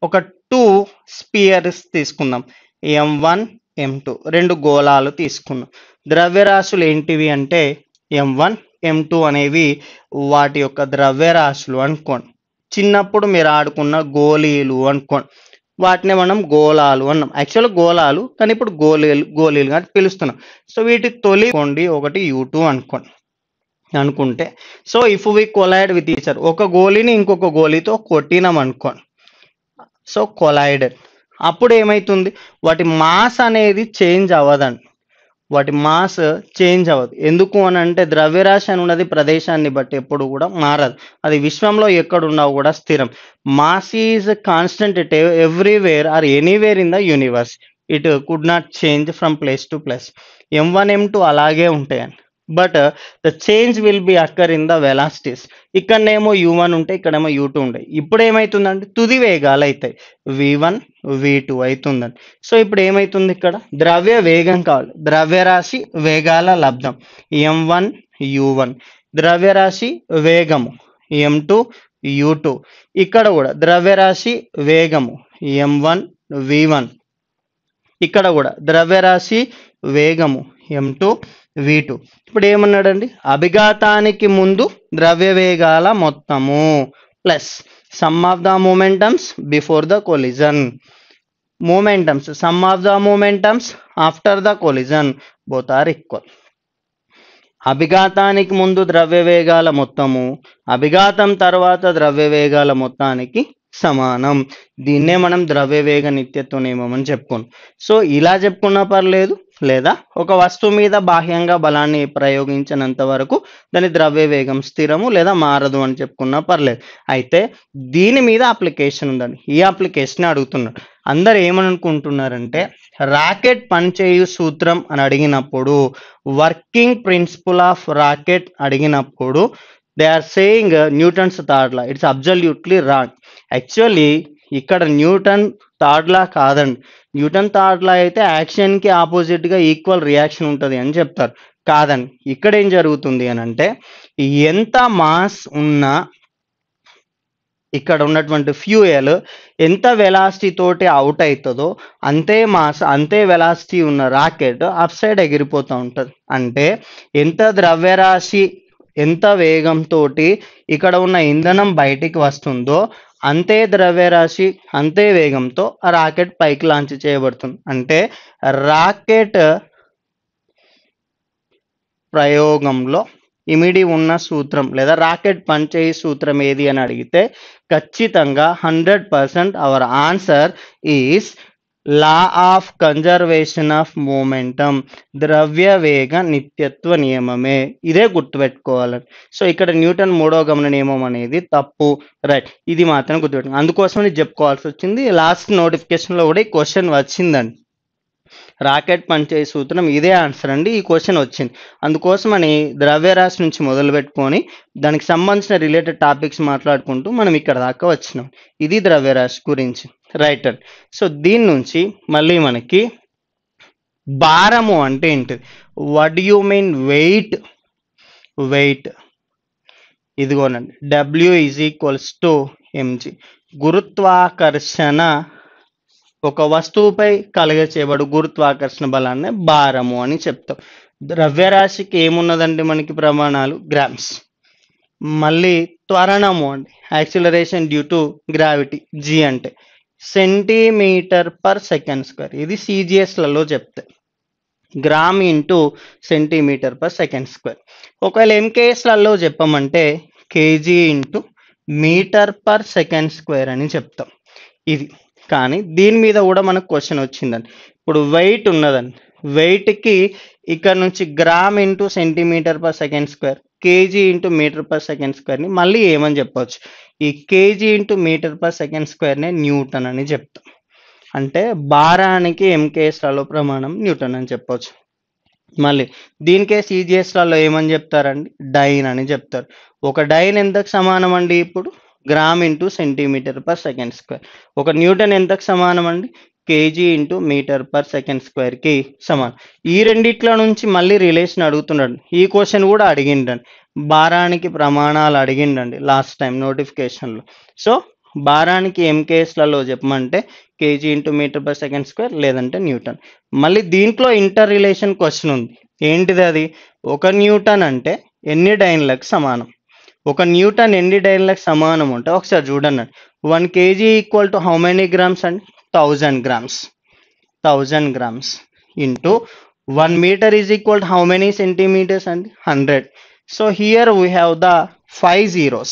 ఒక టూ స్పియర్స్ తీసుకుందాం ఎం వన్ ఎం టూ రెండు గోళాలు తీసుకున్నాం ద్రవ్యరాశులు ఏంటివి అంటే ఎం వన్ ఎం టూ అనేవి వాటి యొక్క ద్రవ్యరాశులు అనుకోండి చిన్నప్పుడు మీరు ఆడుకున్న గోళీలు అనుకోండి వాటినే మనం గోళాలు అన్నాం యాక్చువల్ గోళాలు కానీ ఇప్పుడు గోళీలు గోళీలు కానీ పిలుస్తున్నాం సో వీటి తొలి కొండి ఒకటి యూ టూ అనుకోండి అనుకుంటే so if we collide with each other ఒక గోళీని ఇంకొక గోళీతో కొట్టినాం అనుకోండి సో కొలైడెడ్ అప్పుడు ఏమవుతుంది వాటి మాస్ అనేది చేంజ్ అవ్వదండి వాటి మాస్ చేంజ్ అవ్వదు ఎందుకు అని అంటే ద్రవ్యరాశి అని ఉన్నది ప్రదేశాన్ని బట్టి ఎప్పుడు కూడా మారదు అది విశ్వంలో ఎక్కడున్నా కూడా స్థిరం mass is constant it everywhere or anywhere in the universe it could not change from place to place m one m two అలాగే ఉంటాయని but the change will be occur in the velocities ఇక్కడనేమో u one ఉంటే ఇక్కడేమో you two ఉంటాయి ఇప్పుడు ఏమవుతుందండి తుది వేగాలు అవుతాయి వి వన్ వి టూ అవుతుందండి సో ఇప్పుడు ఏమవుతుంది ఇక్కడ ద్రవ్య వేగం కావాలి ద్రవ్యరాశి వేగాల లబ్ధం ఎం వన్ యూ వన్ ద్రవ్యరాశి వేగము ఎం టూ యూ టూ ఇక్కడ కూడా ద్రవ్యరాశి వేగము ఎం వన్ వి వన్ ఇక్కడ కూడా ద్రవ్యరాశి వేగము ఎం టూ వి టూ ఇప్పుడు ఏమన్నాడండి అభిఘాతానికి ముందు ద్రవ్యవేగాల మొత్తము plus sum of the momentums before the collision momentums sum of the momentums after the collision both are equal అభిఘాతానికి ముందు ద్రవ్యవేగాల మొత్తము అభిఘాతం తర్వాత ద్రవ్యవేగాల మొత్తానికి సమానం దీన్నే మనం ద్రవ్యవేగ నిత్యత్వ నియమం అని చెప్పుకున్నాం సో ఇలా చెప్పుకున్నా పర్లేదు లేదా ఒక వస్తువు మీద బాహ్యంగా బలాన్ని ప్రయోగించినంత వరకు దాని ద్రవ్య వేగం స్థిరము లేదా మారదు అని చెప్పుకున్నా పర్లేదు అయితే దీని మీద అప్లికేషన్ ఉందండి ఈ అప్లికేషన్ అడుగుతున్నాడు అందరు ఏమని అనుకుంటున్నారంటే రాకెట్ పనిచేయు సూత్రం అని అడిగినప్పుడు వర్కింగ్ ప్రిన్సిపల్ ఆఫ్ రాకెట్ అడిగినప్పుడు they are saying Newton's third law it's absolutely wrong actually ఇక్కడ న్యూటన్ లా కాదండి న్యూటన్ లా అయితే యాక్షన్కి ఆపోజిట్గా ఈక్వల్ రియాక్షన్ ఉంటుంది అని చెప్తారు కాదండి ఇక్కడ ఏం జరుగుతుంది అని అంటే ఎంత మాస్ ఉన్నా ఇక్కడ ఉన్నటువంటి ఫ్యూయల్ ఎంత వెలాసిటీ తోటి అవుట్ అవుతుందో అంతే మాస్ అంతే వెలాసిటీ ఉన్న రాకెట్ అప్ సైడ్ ఎగిరిపోతూ ఉంటుంది అంటే ఎంత ద్రవ్యరాశి ఎంత వేగంతో ఇక్కడ ఉన్న ఇంధనం బయటికి వస్తుందో అంతే ద్రవ్యరాశి అంతే వేగంతో ఆ రాకెట్ పైకి లాంచ్ చేయబడుతుంది అంటే రాకెట్ ప్రయోగంలో ఇమిడి ఉన్న సూత్రం లేదా రాకెట్ పనిచేయి సూత్రం ఏది అని అడిగితే ఖచ్చితంగా hundred percent our answer is law of conservation of momentum ద్రవ్యవేగ నిత్యత్వ నియమమే ఇదే గుర్తుపెట్టుకోవాలని సో ఇక్కడ న్యూటన్ మూడో గమన నియమం అనేది తప్పు రైట్ ఇది మాత్రం అందుకోసం అందుకోసమని చెప్పుకోవాల్సి వచ్చింది లాస్ట్ నోటిఫికేషన్లో కూడా ఈ క్వశ్చన్ వచ్చిందండి రాకెట్ పనిచేసే సూత్రం ఇదే ఆన్సర్ అండి ఈ క్వశ్చన్ వచ్చింది అందుకోసమని ద్రవ్యరాశి నుంచి మొదలు పెట్టుకొని దానికి సంబంధించిన రిలేటెడ్ టాపిక్స్ మాట్లాడుకుంటూ మనం ఇక్కడ దాకా వచ్చినాం ఇది ద్రవ్యరాశి గురించి రైటర్ సో దీని నుంచి మళ్ళీ మనకి భారము అంటే ఏంటిది what you mean weight weight ఇదిగోనండి W is equals to MG గురుత్వాకర్షణ ఒక వస్తువుపై చేయబడు గురుత్వాకర్షణ బలాన్ని భారము అని చెప్తాం ద్రవ్యరాశికి ఏమున్నదండి మనకి ప్రమాణాలు గ్రామ్స్ మళ్ళీ త్వరణము అండి acceleration due to gravity g అంటే సెంటీమీటర్ పర్ సెకండ్ స్క్వేర్ ఇది సిజిఎస్లలో చెప్తే gram into centimetre per second square ఒకవేళ ఎంకేఎస్లలో చెప్పమంటే kg into metre per second square అని చెప్తాం ఇది కానీ దీని మీద కూడా మనకు క్వశ్చన్ వచ్చిందండి ఇప్పుడు వెయిట్ ఉన్నదండి వెయిట్కి ఇక్కడ నుంచి gram into centimetre per second square kg into metre per second స్క్వేర్ని మళ్ళీ ఏమని చెప్పవచ్చు ఈ kg into metre per second స్క్వేర్నే న్యూటన్ అని చెప్తాం అంటే భారానికి ఎంకేఎస్లలో ప్రమాణం న్యూటన్ అని చెప్పవచ్చు మళ్ళీ దీనికే సిజిఎస్లలో ఏమని చెప్తారండి డైన్ అని చెప్తారు ఒక డైన్ ఎంతకు సమానం అండి ఇప్పుడు gram into centimetre per second square ఒక న్యూటన్ ఎంతకు సమానం అండి kg into metre per second స్క్వేర్కి సమానం ఈ రెండిట్లో నుంచి మళ్ళీ రిలేషన్ అడుగుతున్నాడు ఈ క్వశ్చన్ కూడా అడిగిండండి భారానికి ప్రమాణాలు అడిగిండండి లాస్ట్ టైం నోటిఫికేషన్లో సో భారానికి ఏం కేసులలో చెప్పమంటే kg into metre per second square లేదంటే న్యూటన్ మళ్ళీ దీంట్లో ఇంటర్ రిలేషన్ క్వశ్చన్ ఉంది ఏంటిది అది ఒక న్యూటన్ అంటే ఎన్ని డైన్లకు సమానం ఒక న్యూటన్ ఎన్ని డైన్లకు సమానం అంటే ఒకసారి చూడండి one kg equal to how many grams అండి thousand grams thousand grams into one meter is equal to how many centimeters and hundred so here we have the five zeros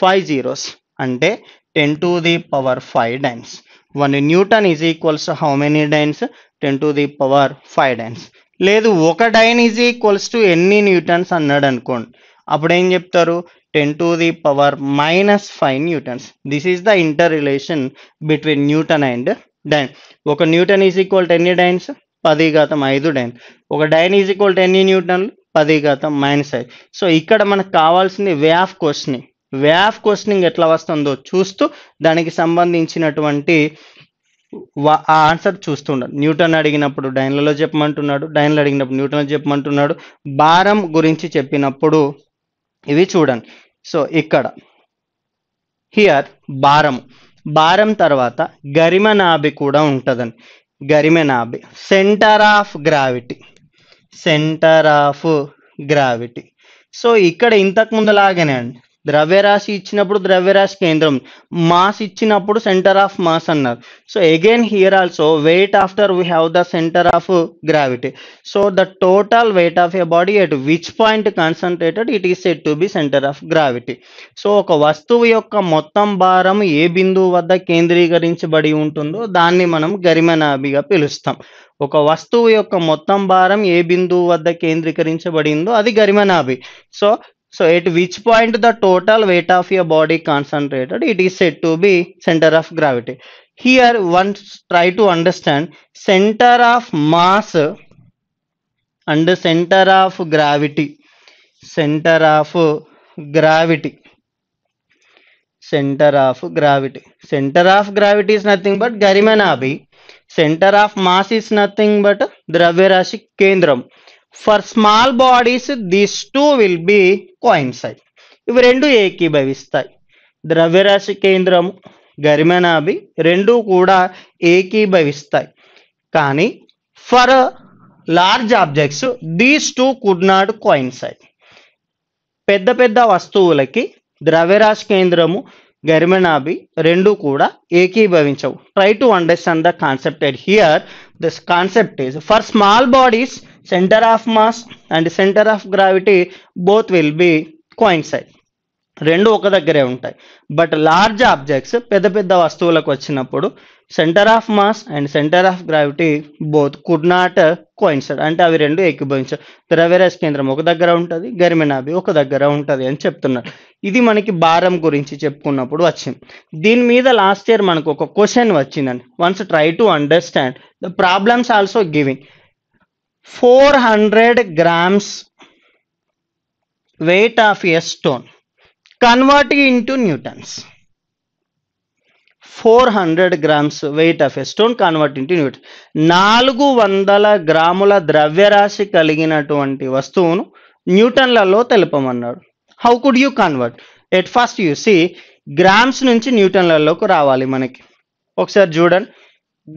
five zeros and 10 to the power 5 times 1 newton is equals how many dynes ten to the power five dynes లేదు ఒక dyne is equals to ఎన్ని newtons అన్నాడు అనుకోండి అప్పుడు ఏం చెప్తారు 10 the power minus five newtons newtons. This the inter relation between newton and dyne ఒక newton is equal to ఎన్ని డైన్స్ పది ఘాతం ఐదు డైన్ ఒక డైన్ ఈజ్ ఈక్వల్ టు ఎన్ని న్యూటన్లు పది ఘాతం మైనస్ ఐదు సో ఇక్కడ మనకు కావాల్సింది way of questioning way of questioning ఎట్లా వస్తుందో చూస్తూ దానికి సంబంధించినటువంటి ఆ ఆన్సర్ చూస్తున్నాడు న్యూటన్ అడిగినప్పుడు డైన్లలో చెప్పమంటున్నాడు డైన్లు అడిగినప్పుడు న్యూటన్లో చెప్పమంటున్నాడు భారం గురించి చెప్పినప్పుడు ఇవి చూడండి సో ఇక్కడ హియర్ భారం భారం తర్వాత గరిమ నాభి కూడా ఉంటుందండి గరిమ నాభి centre of gravity centre of gravity so ఇక్కడ ఇంతకు లాగానే అండి ద్రవ్యరాశి ఇచ్చినప్పుడు ద్రవ్యరాశి కేంద్రం మాస్ ఇచ్చినప్పుడు సెంటర్ ఆఫ్ మాస్ అన్నారు so again here also weight after we have the centre of gravity so the total weight of a body at which point concentrated it is set to be centre of gravity so ఒక వస్తువు యొక్క మొత్తం భారం ఏ బిందువు వద్ద కేంద్రీకరించబడి ఉంటుందో దాన్ని మనం గరిమనాభిగా పిలుస్తాం ఒక వస్తువు యొక్క మొత్తం భారం ఏ బిందువు వద్ద కేంద్రీకరించబడిందో అది గరిమనాభి so So at which point the total weight of your body concentrated, it is said to be center of gravity. Here once try to understand center of mass and center of gravity. Center of gravity. Center of gravity. Center of gravity is nothing but Garimanabi. Center of mass is nothing but Dravyarashi Kendram. For small bodies this two will be coincide ఇవి రెండు ఏకీభవిస్తాయి ద్రవ్యరాశి కేంద్రము గరిమనాభి రెండు కూడా ఏకీభవిస్తాయి కానీ for large objects these two could not coincide పెద్ద పెద్ద వస్తువులకి ద్రవ్యరాశి కేంద్రము గరిమనాభి రెండు కూడా ఏకీభవించవు try to understand the concept here this concept is for small bodies center of mass and center of gravity both will be coincide రెండు ఒక దగ్గరే ఉంటాయి బట్ లార్జ్ ఆబ్జెక్ట్స్ పెద్ద పెద్ద వస్తువులకు వచ్చినప్పుడు centre of mass and centre of gravity both could not coincide అంటే అవి రెండు ఏకీభవించవు ద్రవ్యరాశి కేంద్రం ఒక దగ్గర ఉంటుంది గరిమినాభి ఒక దగ్గర ఉంటుంది అని చెప్తున్నారు ఇది మనకి భారం గురించి చెప్పుకున్నప్పుడు వచ్చింది దీని మీద లాస్ట్ ఇయర్ మనకు ఒక క్వశ్చన్ వచ్చిందండి once try to understand the problems also giving four hundred grams of a stone convert in to newtons four hundred grams weight of a stone convert into newt నాలుగు వందల గ్రాముల ద్రవ్యరాశి కలిగినటువంటి వస్తువును న్యూటన్లలో తెలుపమన్నాడు how could you convert at first you see grams నుంచి న్యూటన్లలోకి రావాలి మనకి ఒకసారి చూడండి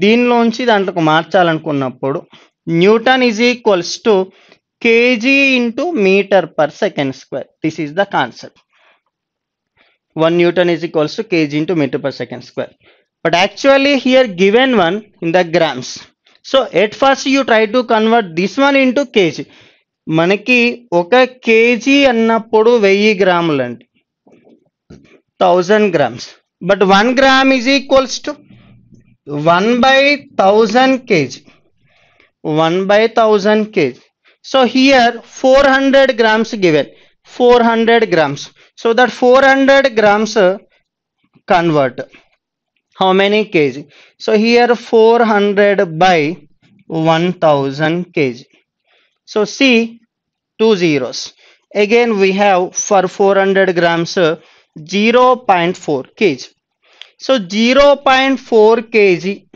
దీనిలోంచి దాంట్లోకి మార్చాలనుకున్నప్పుడు Newton is equals to kg into meter per second square. This is the concept. 1 Newton is equals to kg into meter per second square. But actually here given one in the grams. So at first you try to convert this one into kg. ok kg anna podu vei gram land. Thousand grams. But one gram is equals to one by thousand kg. 1 by 1000 kg. So here 400 grams given 400 grams. So that 400 grams convert how many kg? So here 400 by 1000 kg. So see two zeros. Again we have for 400 grams 0 0.4 kg. So 0 0.4 kg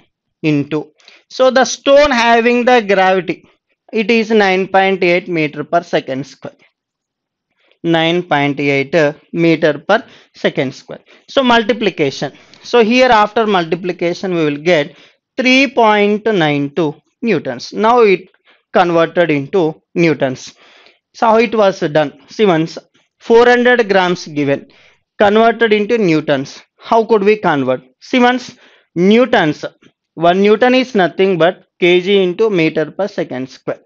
into so the stone having the gravity, it is 9.8 meter per second square. 9.8 meter per second square. So multiplication. So here after multiplication we will get 3.92 newtons. Now it converted into newtons. So how it was done? See once 400 grams given converted into newtons. How could we convert? See once newtons one newton is nothing but kg into metre per second square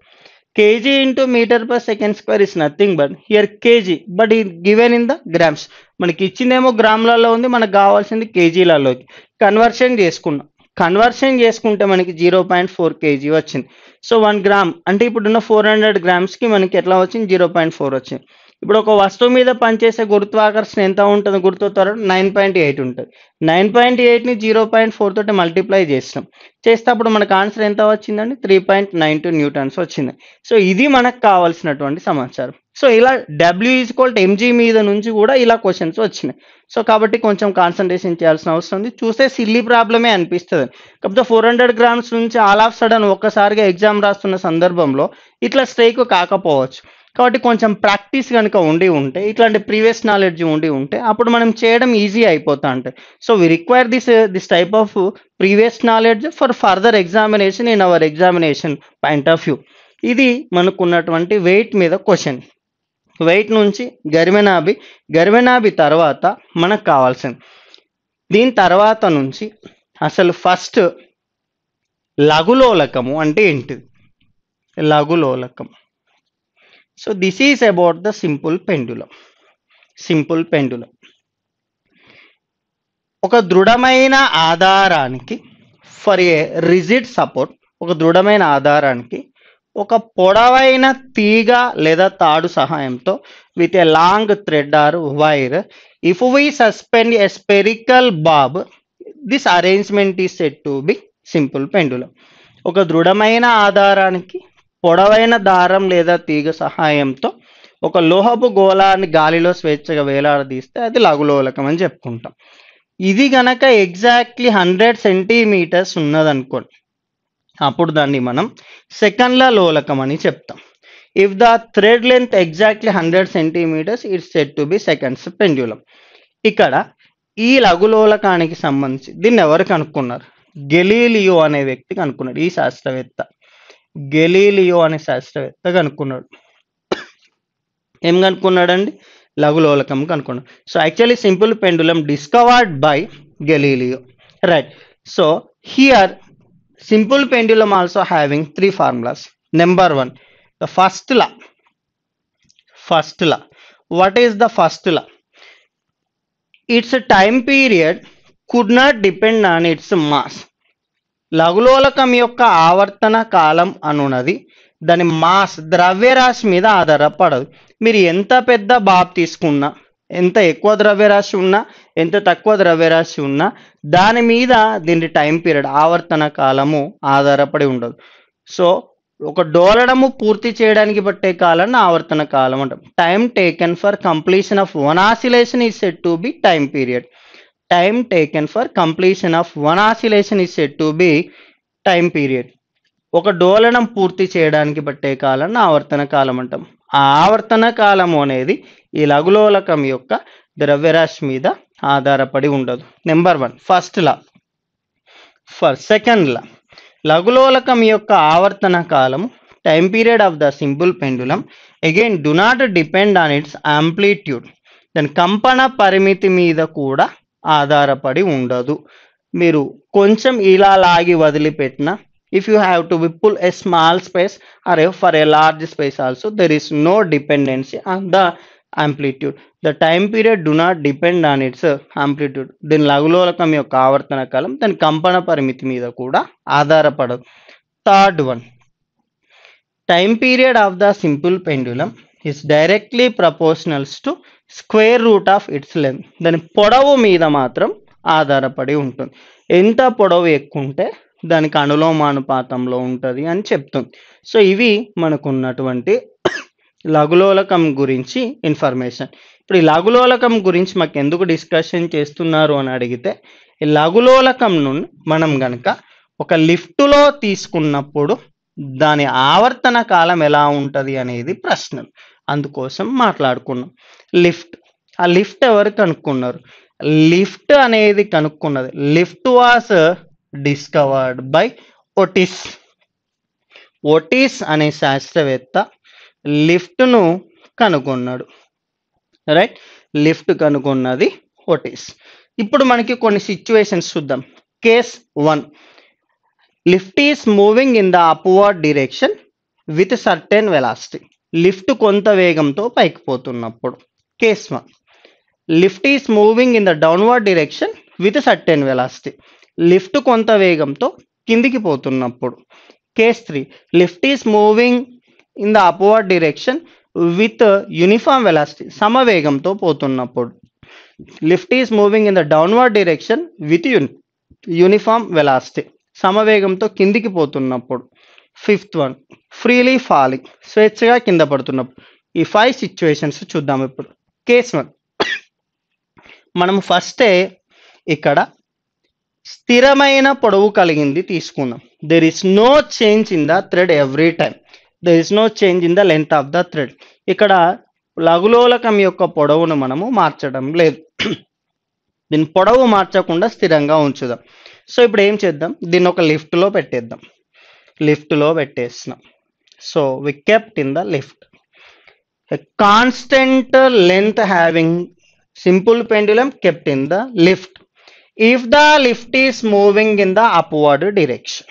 kg into metre per second square is nothing but here kg but ఈ given in the grams మనకి ఇచ్చిందేమో గ్రాములలో ఉంది మనకు కావాల్సింది కేజీలలోకి conversion చేసుకున్నాం conversion చేసుకుంటే మనకి zero point four kg వచ్చింది సో వన్ గ్రామ్ అంటే ఇప్పుడున్న ఫోర్ హండ్రెడ్ గ్రామ్స్కి మనకి ఎట్లా వచ్చింది జీరో పాయింట్ ఫోర్ వచ్చింది ఇప్పుడు ఒక వస్తువు మీద పనిచేసే గురుత్వాకర్షణ ఎంత ఉంటుంది గుర్తు త్వరణ నైన్ పాయింట్ ఎయిట్ ఉంటుంది నైన్ పాయింట్ ఎయిట్ని జీరో పాయింట్ ఫోర్ తోటి మల్టిప్లై చేసినాం అప్పుడు మనకు ఆన్సర్ ఎంత వచ్చిందండి three point nine two newtons వచ్చింది సో ఇది మనకు కావాల్సినటువంటి సమాచారం సో ఇలా డబ్ల్యూ ఈజ్ కోల్ట్ ఎంజీ మీద నుంచి కూడా ఇలా క్వశ్చన్స్ వచ్చినాయి సో కాబట్టి కొంచెం కాన్సన్ట్రేషన్ చేయాల్సిన అవసరం ఉంది చూస్తే సిల్లీ ప్రాబ్లమే అనిపిస్తుంది కాకపోతే ఫోర్ హండ్రెడ్ గ్రామ్స్ నుంచి ఆల్ ఆఫ్ సడన్ ఒక్కసారిగా ఎగ్జామ్ రాస్తున్న సందర్భంలో ఇట్లా స్ట్రైక్ కాకపోవచ్చు కాబట్టి కొంచెం ప్రాక్టీస్ కనుక ఉండి ఉంటే ఇట్లాంటి ప్రీవియస్ నాలెడ్జ్ ఉండి ఉంటే అప్పుడు మనం చేయడం ఈజీ అయిపోతా ఉంటాయి so we require this this type of previous knowledge for further examination in our examination point of view ఇది మనకున్నటువంటి వెయిట్ మీద క్వశ్చన్ వెయిట్ నుంచి గరిమెనాభి గరిమెనాభి తర్వాత మనకు కావాల్సింది దీని తర్వాత నుంచి అసలు ఫస్ట్ లఘులోలకము అంటే ఏంటిది లఘులోలకం so this is about the simple pendulum simple pendulum ఒక దృఢమైన ఆధారానికి ఫర్ ఏ రిజిడ్ సపోర్ట్ ఒక దృఢమైన ఆధారానికి ఒక పొడవైన తీగ లేదా తాడు సహాయంతో with a long thread or wire if we suspend a spherical bob this arrangement is set to be simple pendulum ఒక దృఢమైన ఆధారానికి పొడవైన దారం లేదా తీగ సహాయంతో ఒక లోహపు గోళాన్ని గాలిలో స్వేచ్ఛగా వేలాడదీస్తే అది లఘులోలకం అని చెప్పుకుంటాం ఇది గనక ఎగ్జాక్ట్లీ హండ్రెడ్ సెంటీమీటర్స్ ఉన్నదనుకోండి అప్పుడు దాన్ని మనం సెకండ్ల లోలకం అని చెప్తాం if the thread length exactly hundred centimetres it's set to be seconds pendulum ఇక్కడ ఈ లఘులోలకానికి సంబంధించి దీన్ని ఎవరు కనుక్కున్నారు గెలీలియో అనే వ్యక్తి కనుక్కున్నాడు ఈ శాస్త్రవేత్త గెలీలియో అనే శాస్త్రవేత్త కనుక్కున్నాడు ఏం కనుక్కున్నాడండి లఘులోలకం కనుక్కున్నాడు so actually simple pendulum discovered by Galileo right so here simple pendulum also having three formulas number one the first law first law what is the first law it's time period could not depend on its mass లఘులోలకం యొక్క ఆవర్తన కాలం అనున్నది దాని mass ద్రవ్యరాశి మీద ఆధారపడదు మీరు ఎంత పెద్ద బాబ్ తీసుకున్నా ఎంత ఎక్కువ ద్రవ్యరాశి ఉన్నా ఎంత తక్కువ ద్రవ్యరాశి ఉన్నా దాని మీద దీని టైం పీరియడ్ ఆవర్తన కాలము ఆధారపడి ఉండదు సో ఒక డోలడము పూర్తి చేయడానికి పట్టే కాలాన్ని ఆవర్తన కాలం అంటాం time taken for completion of one oscillation is set to be time period time taken for completion of one oscillation is set to be time period ఒక డోలనం పూర్తి చేయడానికి పట్టే కాలాన్ని ఆవర్తన కాలం అంటాం ఆ ఆవర్తన కాలం అనేది ఈ లఘులోలకం యొక్క ద్రవ్యరాశి మీద ఆధారపడి ఉండదు number one first law for second law లఘులోలకం యొక్క ఆవర్తన కాలం time period of the simple pendulum again do not depend on its amplitude దాని కంపన పరిమితి మీద కూడా ఆధారపడి ఉండదు మీరు కొంచెం ఇలా లాగి వదిలిపెట్టిన if you have to we pull a small space or for a large space also there is no dependency on the amplitude the time period do not depend on its amplitude దీని లఘులోలకం యొక్క ఆవర్తన కాలం దాని కంపన పరిమితి మీద కూడా ఆధారపడదు third one time period of the simple pendulum is directly proportionals to square root of its length దాని పొడవు మీద మాత్రం ఆధారపడి ఉంటుంది ఎంత పొడవు ఎక్కువ ఉంటే దానికి అనులోమానుపాతంలో ఉంటుంది అని చెప్తుంది సో ఇవి మనకున్నటువంటి లఘులోలకం గురించి ఇన్ఫర్మేషన్ ఇప్పుడు ఈ లఘులోలకం గురించి మాకు ఎందుకు డిస్కషన్ చేస్తున్నారు అని అడిగితే ఈ లఘులోలకం నుండి మనం గనక ఒక లిఫ్టులో తీసుకున్నప్పుడు దాని ఆవర్తన కాలం ఎలా ఉంటుంది అనేది ప్రశ్న అందుకోసం మాట్లాడుకున్నాం లిఫ్ట్ ఆ లిఫ్ట్ ఎవరు కనుక్కున్నారు లిఫ్ట్ అనేది కనుక్కున్నది lift was discovered by Otis Otis అనే శాస్త్రవేత్త లిఫ్ట్ను కనుగొన్నాడు రైట్ లిఫ్ట్ కనుగొన్నది ఒటిస్ ఇప్పుడు మనకి కొన్ని సిచ్యువేషన్స్ చూద్దాం case one lift is moving in the upward direction with certain velocity lift కొంత వేగంతో పైకి పోతున్నప్పుడు case one lift is moving in the downward direction with certain velocity lift కొంత వేగంతో కిందికి పోతున్నప్పుడు case three lift is moving in the upward direction with uniform velocity సమవేగంతో పోతున్నప్పుడు lift is moving in the downward direction with uniform velocity సమవేగంతో కిందికి పోతున్నప్పుడు fifth one freely falling స్వేచ్ఛగా కింద పడుతున్నప్పుడు ఈ ఫైవ్ సిచ్యువేషన్స్ చూద్దాం ఇప్పుడు కేస్ వన్ మనం ఫస్టే ఇక్కడ స్థిరమైన పొడవు కలిగింది తీసుకుందాం there is no change in the thread every time there is no change in the length of the thread ఇక్కడ లఘులోలకం యొక్క పొడవును మనము మార్చడం లేదు దీని పొడవు మార్చకుండా స్థిరంగా ఉంచుదాం సో ఇప్పుడు ఏం చేద్దాం దీన్ని ఒక లిఫ్ట్లో పెట్టేద్దాం లిఫ్ట్లో పెట్టేస్తున్నాం so we kept in the lift constant constant length having simple pendulum kept in the lift. If the lift is moving in the upward direction.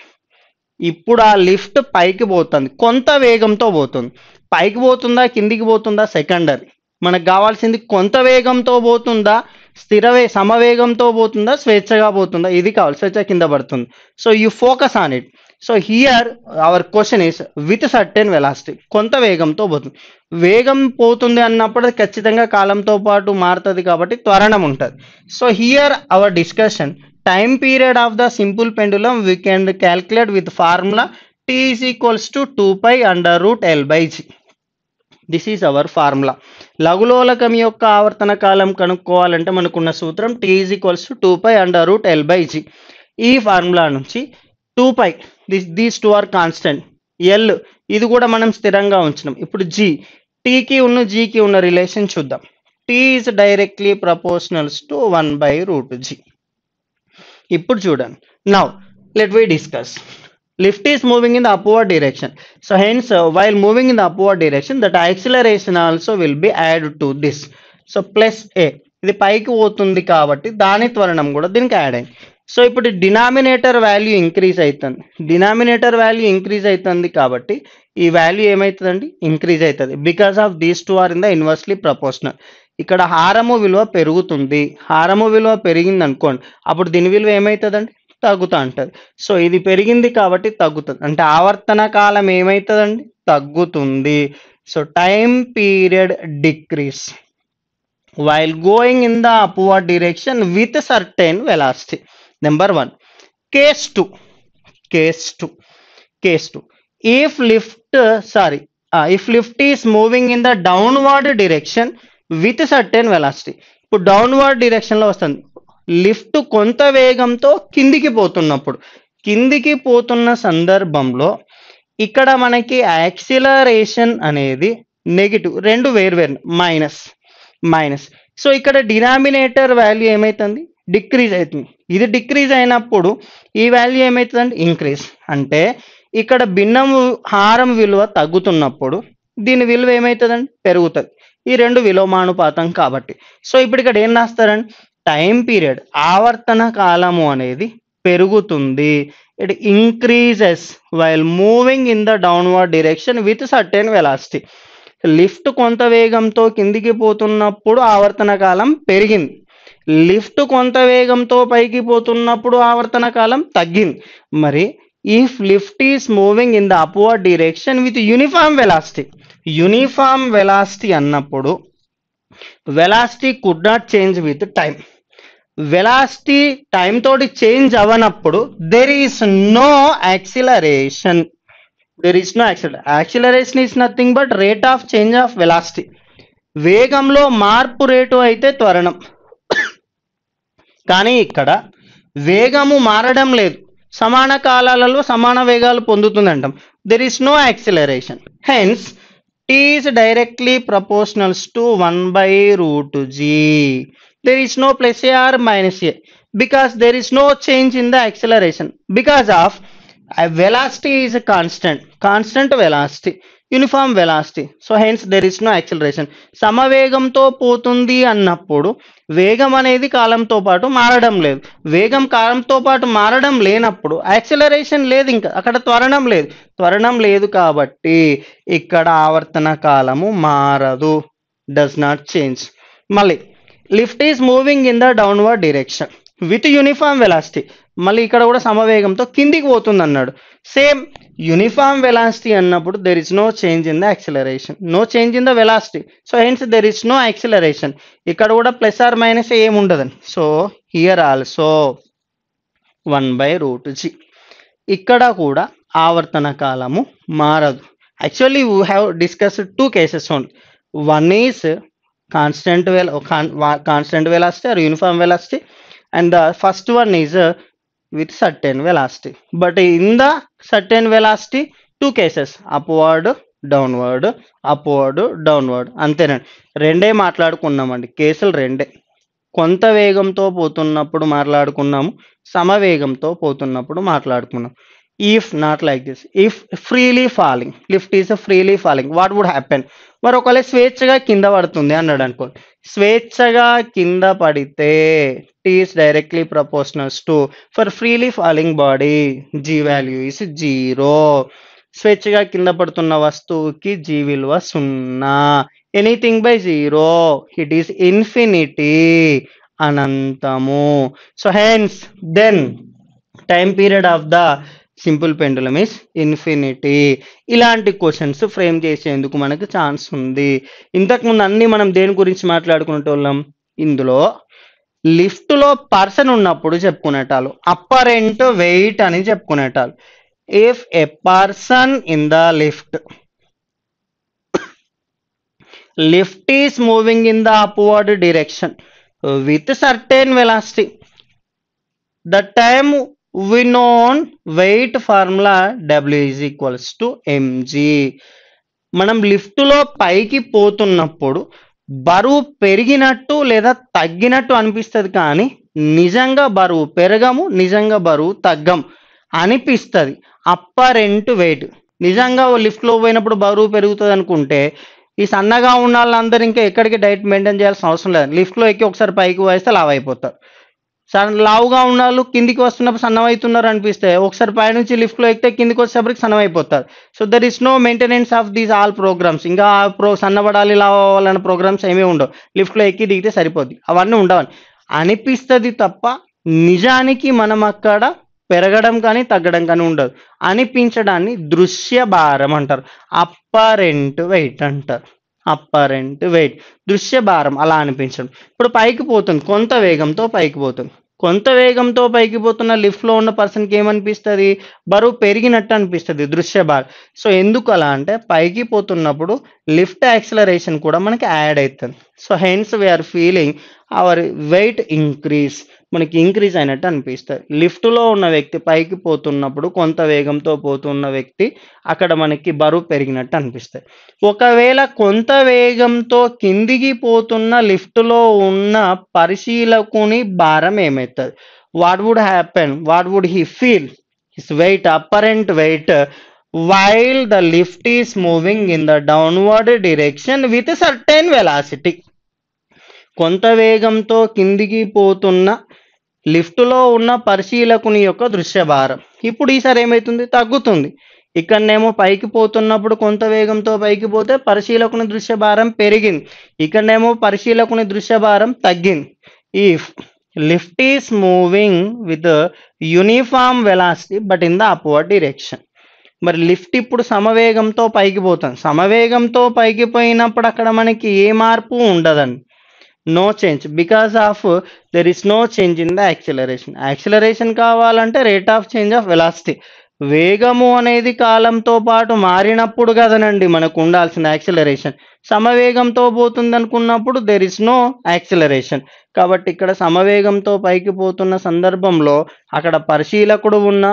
ఇప్పుడు ఆ లిఫ్ట్ పైకి పోతుంది కొంత వేగంతో పోతుంది పైకి పోతుందా కిందికి పోతుందా సెకండరీ మనకు కావాల్సింది కొంత వేగంతో పోతుందా స్థిర వే సమవేగంతో పోతుందా స్వేచ్ఛగా పోతుందా ఇది కావాలి స్వేచ్ఛ కింద పడుతుంది so you focus on it so here our question is with certain velocity కొంత వేగంతో పోతుంది వేగం పోతుంది అన్నప్పుడు ఖచ్చితంగా కాలంతో పాటు మారుతుంది కాబట్టి త్వరణం ఉంటుంది so here our discussion time period of the simple pendulum we can calculate with formula T is equals to two pi under root L by g this is our formula లఘులోలకం యొక్క ఆవర్తన కాలం కనుక్కోవాలంటే మనకున్న సూత్రం T is equals to two pi under root L by g ఈ formula నుంచి two pi this these two are constant L ఇది కూడా మనం స్థిరంగా ఉంచినాం ఇప్పుడు జి టీకి ఉన్న జీకి ఉన్న రిలేషన్ చూద్దాం T is directly proportionals to one by root g ఇప్పుడు చూడండి now let we discuss lift is moving in the upward direction so hence while moving in the upward direction that acceleration also will be add to this so plus a ఇది పైకి పోతుంది కాబట్టి దాని త్వరణం కూడా దీనికి యాడ్ అయింది so ఇప్పుడు డినామినేటర్ వాల్యూ ఇంక్రీజ్ అవుతుంది డినామినేటర్ వాల్యూ ఇంక్రీజ్ అవుతుంది కాబట్టి ఈ వాల్యూ ఏమవుతుందండి ఇంక్రీజ్ అవుతుంది because of these two are in the inversely proportional ఇక్కడ హారము విలువ పెరుగుతుంది హారము విలువ పెరిగింది అనుకోండి అప్పుడు దీని విలువ ఏమవుతుందండి తగ్గుతా ఉంటుంది సో ఇది పెరిగింది కాబట్టి తగ్గుతుంది అంటే ఆవర్తన కాలం ఏమవుతుందండి తగ్గుతుంది so time period decrease while going in the upward direction with certain velocity number one case two case two case two if lift sorry uh, lift is moving in the the direction with certain certain ఇప్పుడు downward డిరెక్షన్లో వస్తుంది lift కొంత వేగంతో కిందికి పోతున్నప్పుడు కిందికి పోతున్న సందర్భంలో ఇక్కడ మనకి యాక్సిలరేషన్ అనేది నెగిటివ్ రెండు వేరు వేరు మైనస్ మైనస్ సో ఇక్కడ డినామినేటర్ వాల్యూ ఏమవుతుంది డిక్రీజ్ అవుతుంది ఇది డిక్రీజ్ అయినప్పుడు ఈ వాల్యూ ఏమవుతుందంటే ఇంక్రీజ్ అంటే ఇక్కడ భిన్నము హారం విలువ తగ్గుతున్నప్పుడు దీని విలువ ఏమవుతుందండి పెరుగుతుంది ఈ రెండు విలోమానుపాతం కాబట్టి సో ఇప్పుడు ఇక్కడ ఏం రాస్తారండి టైం పీరియడ్ ఆవర్తన కాలము అనేది పెరుగుతుంది it increases while moving in the downward direction with certain velocity lift కొంత వేగంతో కిందికి పోతున్నప్పుడు ఆవర్తన కాలం పెరిగింది లిఫ్ట్ కొంత వేగంతో పైకి పోతున్నప్పుడు ఆవర్తన కాలం తగ్గింది మరి if lift is moving in the upward direction with uniform velocity uniform velocity అన్నప్పుడు velocity could not change with time velocity time తోటి చేంజ్ అవ్వనప్పుడు there is no acceleration there is no accel acceleration is nothing but rate of change of velocity వేగంలో మార్పు rate అయితే త్వరణం కానీ ఇక్కడ వేగము మారడం లేదు సమాన కాలాలలో సమాన వేగాలు పొందుతుందంటాం there is no acceleration hence T directly proportionals to one by root g there is no plus a or or minus a because there is no change in the acceleration because of velocity is constant constant velocity uniform velocity so hence there is no acceleration సమవేగంతో పోతుంది అన్నప్పుడు వేగం అనేది కాలంతో పాటు మారడం లేదు వేగం కాలంతో పాటు మారడం లేనప్పుడు యాక్సిలరేషన్ లేదు ఇంకా అక్కడ త్వరణం లేదు త్వరణం లేదు కాబట్టి ఇక్కడ ఆవర్తన కాలము మారదు డస్ నాట్ చేంజ్ మళ్ళీ lift is moving in the downward direction with uniform velocity మళ్ళీ ఇక్కడ కూడా సమవేగంతో కిందికి పోతుంది అన్నాడు సేమ్ యూనిఫామ్ వెలాసిటీ అన్నప్పుడు there is no change in the acceleration no change in the velocity so hence there is no acceleration ఇక్కడ కూడా ప్లస్ ఆర్ మైనస్ ఏమి ఉండదని so here also one by root g ఇక్కడ కూడా ఆవర్తన కాలము మారదు actually we have discussed two cases only one is constant well constant velocity or uniform velocity and the first one is with certain velocity but in the certain velocity two cases upward downward upward downward అంతేనండి రెండే మాట్లాడుకున్నామండి కేసులు రెండే కొంత వేగంతో పోతున్నప్పుడు మాట్లాడుకున్నాము సమవేగంతో పోతున్నప్పుడు మాట్లాడుకున్నాం if not like this if freely falling lift is freely falling what would happen మరి ఒకవేళ స్వేచ్ఛగా కింద పడుతుంది అన్నాడు అనుకోండి స్వేచ్ఛగా కింద పడితే T's directly proportionals to for freely falling body g value is zero స్వేచ్ఛగా కింద పడుతున్న వస్తువుకి జీ విలువ సున్నా anything by zero it is infinity అనంతము so hence then time period of the simple pendulum is infinity ఇలాంటి క్వశ్చన్స్ ఫ్రేమ్ చేసేందుకు మనకు ఛాన్స్ ఉంది ఇంతకుముందు అన్ని మనం దేని గురించి మాట్లాడుకునేటోళ్ళం ఇందులో లిఫ్ట్లో పర్సన్ ఉన్నప్పుడు చెప్పుకునేటాలు అప్పరెంట్ వెయిట్ అని చెప్పుకునేటాలు if a person in the lift lift is moving in the upward direction with certain velocity the time we known weight formula w is equals to mg మనం లిఫ్ట్లో పైకి పోతున్నప్పుడు బరువు పెరిగినట్టు లేదా తగ్గినట్టు అనిపిస్తుంది కానీ నిజంగా బరువు పెరగము నిజంగా బరువు తగ్గం అనిపిస్తుంది అప్పరెంట్ వెయిట్ నిజంగా లిఫ్ట్లో పోయినప్పుడు బరువు పెరుగుతుంది అనుకుంటే ఈ సన్నగా ఉన్న వాళ్ళందరూ ఇంకా ఎక్కడికి డైట్ మెయింటైన్ చేయాల్సిన అవసరం లేదు లిఫ్ట్లో ఎక్కి ఒకసారి పైకి పోయిస్తే లావైపోతారు సన్ లావుగా ఉన్న వాళ్ళు కిందికి వస్తున్నప్పుడు సన్నమవుతున్నారు అనిపిస్తే ఒకసారి పైనుంచి లిఫ్ట్లో ఎక్కితే కిందికి వచ్చేసరికి సన్నమైపోతారు so there is no maintenance of these all programs ఇంకా ఆ ప్రో సన్నబడాలి లావ్ అవ్వాలన్న ప్రోగ్రామ్స్ ఏమీ ఉండవు లిఫ్ట్లో ఎక్కి దిగితే సరిపోద్ది అవన్నీ ఉండవని అనిపిస్తుంది తప్ప నిజానికి మనం అక్కడ పెరగడం కానీ తగ్గడం కానీ ఉండదు అనిపించడాన్ని దృశ్య భారం అంటారు అప్పరెంట్ వెయిట్ అంటారు అప్పరెంట్ వెయిట్ దృశ్య భారం అలా అనిపించడం ఇప్పుడు పైకి పోతుంది కొంత వేగంతో పైకి పోతుంది కొంత వేగంతో పైకి పోతున్న లిఫ్ట్లో ఉన్న పర్సన్కి ఏమనిపిస్తుంది బరువు పెరిగినట్టు అనిపిస్తుంది దృశ్య భాగం సో ఎందుకు అలా అంటే పైకి పోతున్నప్పుడు లిఫ్ట్ యాక్సిలరేషన్ కూడా మనకి యాడ్ అవుతుంది so hence we are feeling our weight increase మనకి ఇంక్రీజ్ అయినట్టు అనిపిస్తుంది లిఫ్ట్లో ఉన్న వ్యక్తి పైకి పోతున్నప్పుడు కొంత వేగంతో పోతున్న వ్యక్తి అక్కడ మనకి బరువు పెరిగినట్టు అనిపిస్తుంది ఒకవేళ కొంత వేగంతో కిందికి పోతున్న లిఫ్ట్లో ఉన్న పరిశీలకుని భారం ఏమవుతుంది what would happen what would he feel his weight apparent weight while the lift is moving in the downward direction with certain velocity కొంత వేగంతో కిందికి పోతున్న లిఫ్ట్లో ఉన్న పరిశీలకుని యొక్క దృశ్యభారం ఇప్పుడు ఈసారి ఏమవుతుంది తగ్గుతుంది ఇక్కడనేమో పైకి పోతున్నప్పుడు కొంత వేగంతో పైకి పోతే పరిశీలకుని దృశ్య భారం పెరిగింది ఇక్కడనేమో పరిశీలకుని దృశ్య భారం తగ్గింది if lift is moving with uniform velocity but in the upward direction మరి లిఫ్ట్ ఇప్పుడు సమవేగంతో పైకి పోతుంది సమవేగంతో పైకి పోయినప్పుడు అక్కడ మనకి ఏ మార్పు ఉండదండి no change because of there is no change in the acceleration acceleration కావాలంటే rate of change of velocity వేగము అనేది కాలంతో పాటు మారినప్పుడు కదనండి మనకు ఉండాల్సిన యాక్సిలరేషన్ సమవేగంతో పోతుంది అనుకున్నప్పుడు దెర్ ఇస్ నో యాక్సిలరేషన్ కాబట్టి ఇక్కడ సమవేగంతో పైకి పోతున్న సందర్భంలో అక్కడ పరిశీలకుడు ఉన్న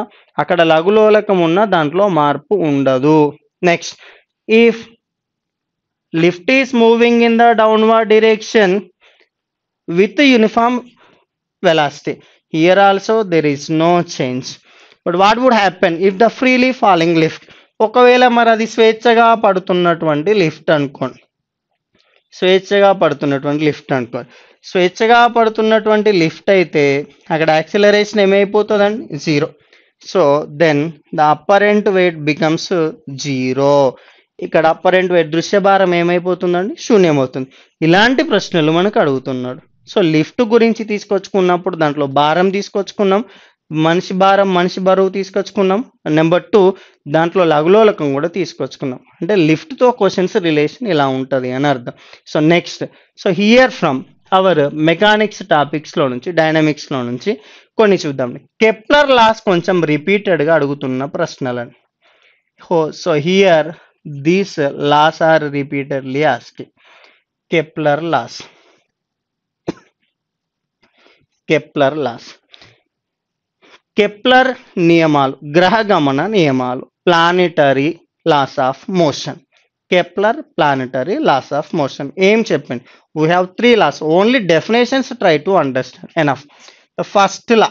అక్కడ లఘులోలకం ఉన్న దాంట్లో మార్పు ఉండదు next if lift is moving in the downward direction with uniform velocity. Here also there is no change but what would happen if the freely falling lift ఒకవేళ మరి అది స్వేచ్ఛగా పడుతున్నటువంటి లిఫ్ట్ అనుకోండి స్వేచ్ఛగా పడుతున్నటువంటి లిఫ్ట్ అనుకోండి స్వేచ్ఛగా పడుతున్నటువంటి లిఫ్ట్ అయితే అక్కడ యాక్సిలరేషన్ ఏమైపోతుందండి జీరో సో దెన్ ద ఎంట్ వెయిట్ బికమ్స్ జీరో ఇక్కడ అప్పరెంట్ వెయిట్ దృశ్య భారం ఏమైపోతుందండి శూన్యమవుతుంది ఇలాంటి ప్రశ్నలు మనకు అడుగుతున్నాడు సో లిఫ్ట్ గురించి తీసుకొచ్చుకున్నప్పుడు దాంట్లో భారం తీసుకొచ్చుకున్నాం మనిషి భారం మనిషి బరువు తీసుకొచ్చుకున్నాం నెంబర్ టూ దాంట్లో లఘులోలకం కూడా తీసుకొచ్చుకున్నాం అంటే లిఫ్ట్తో క్వశ్చన్స్ రిలేషన్ ఇలా ఉంటుంది అని అర్థం so next so here from our mechanics టాపిక్స్లో నుంచి డైనమిక్స్లో నుంచి కొన్ని చూద్దాం కెప్లర్ లాస్ కొంచెం రిపీటెడ్గా అడుగుతున్న ప్రశ్నలని హో so here these laws are repeatedly asked Kepler laws Kepler laws Kepler నియమాలు గ్రహ గమన నియమాలు planetary laws of motion Kepler planetary laws of motion ఏం చెప్పండి we have three laws only definitions try to understand enough first law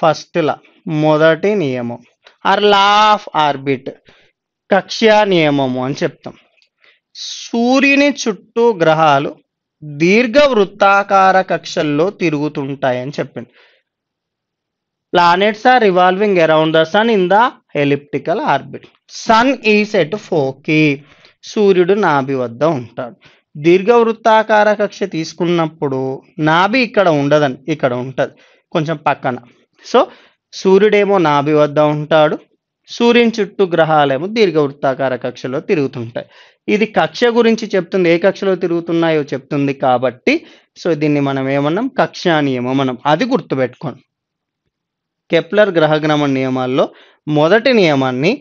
first law మొదటి నియమం or law of orbit కక్ష్యా నియమము అని చెప్తాం సూర్యుని చుట్టూ గ్రహాలు దీర్ఘ వృత్తాకార కక్షల్లో తిరుగుతుంటాయని చెప్పింది planets are revolving around the sun in the elliptical orbit sun is at foci సూర్యుడు నాభి వద్ద ఉంటాడు దీర్ఘ వృత్తాకార కక్ష తీసుకున్నప్పుడు నాభి ఇక్కడ ఉండదని ఇక్కడ ఉంటుంది కొంచెం పక్కన సో సూర్యుడేమో నాభి వద్ద ఉంటాడు సూర్యుని చుట్టూ గ్రహాలేమో దీర్ఘవృత్తాకార కక్షలో తిరుగుతుంటాయి ఇది కక్ష గురించి చెప్తుంది ఏ కక్షలో తిరుగుతున్నాయో చెప్తుంది కాబట్టి సో దీన్ని మనం ఏమన్నాం కక్షా నియమం మనం అది గుర్తుపెట్టుకోండి కెప్లర్ గ్రహగ్రమ నియమాల్లో మొదటి నియమాన్ని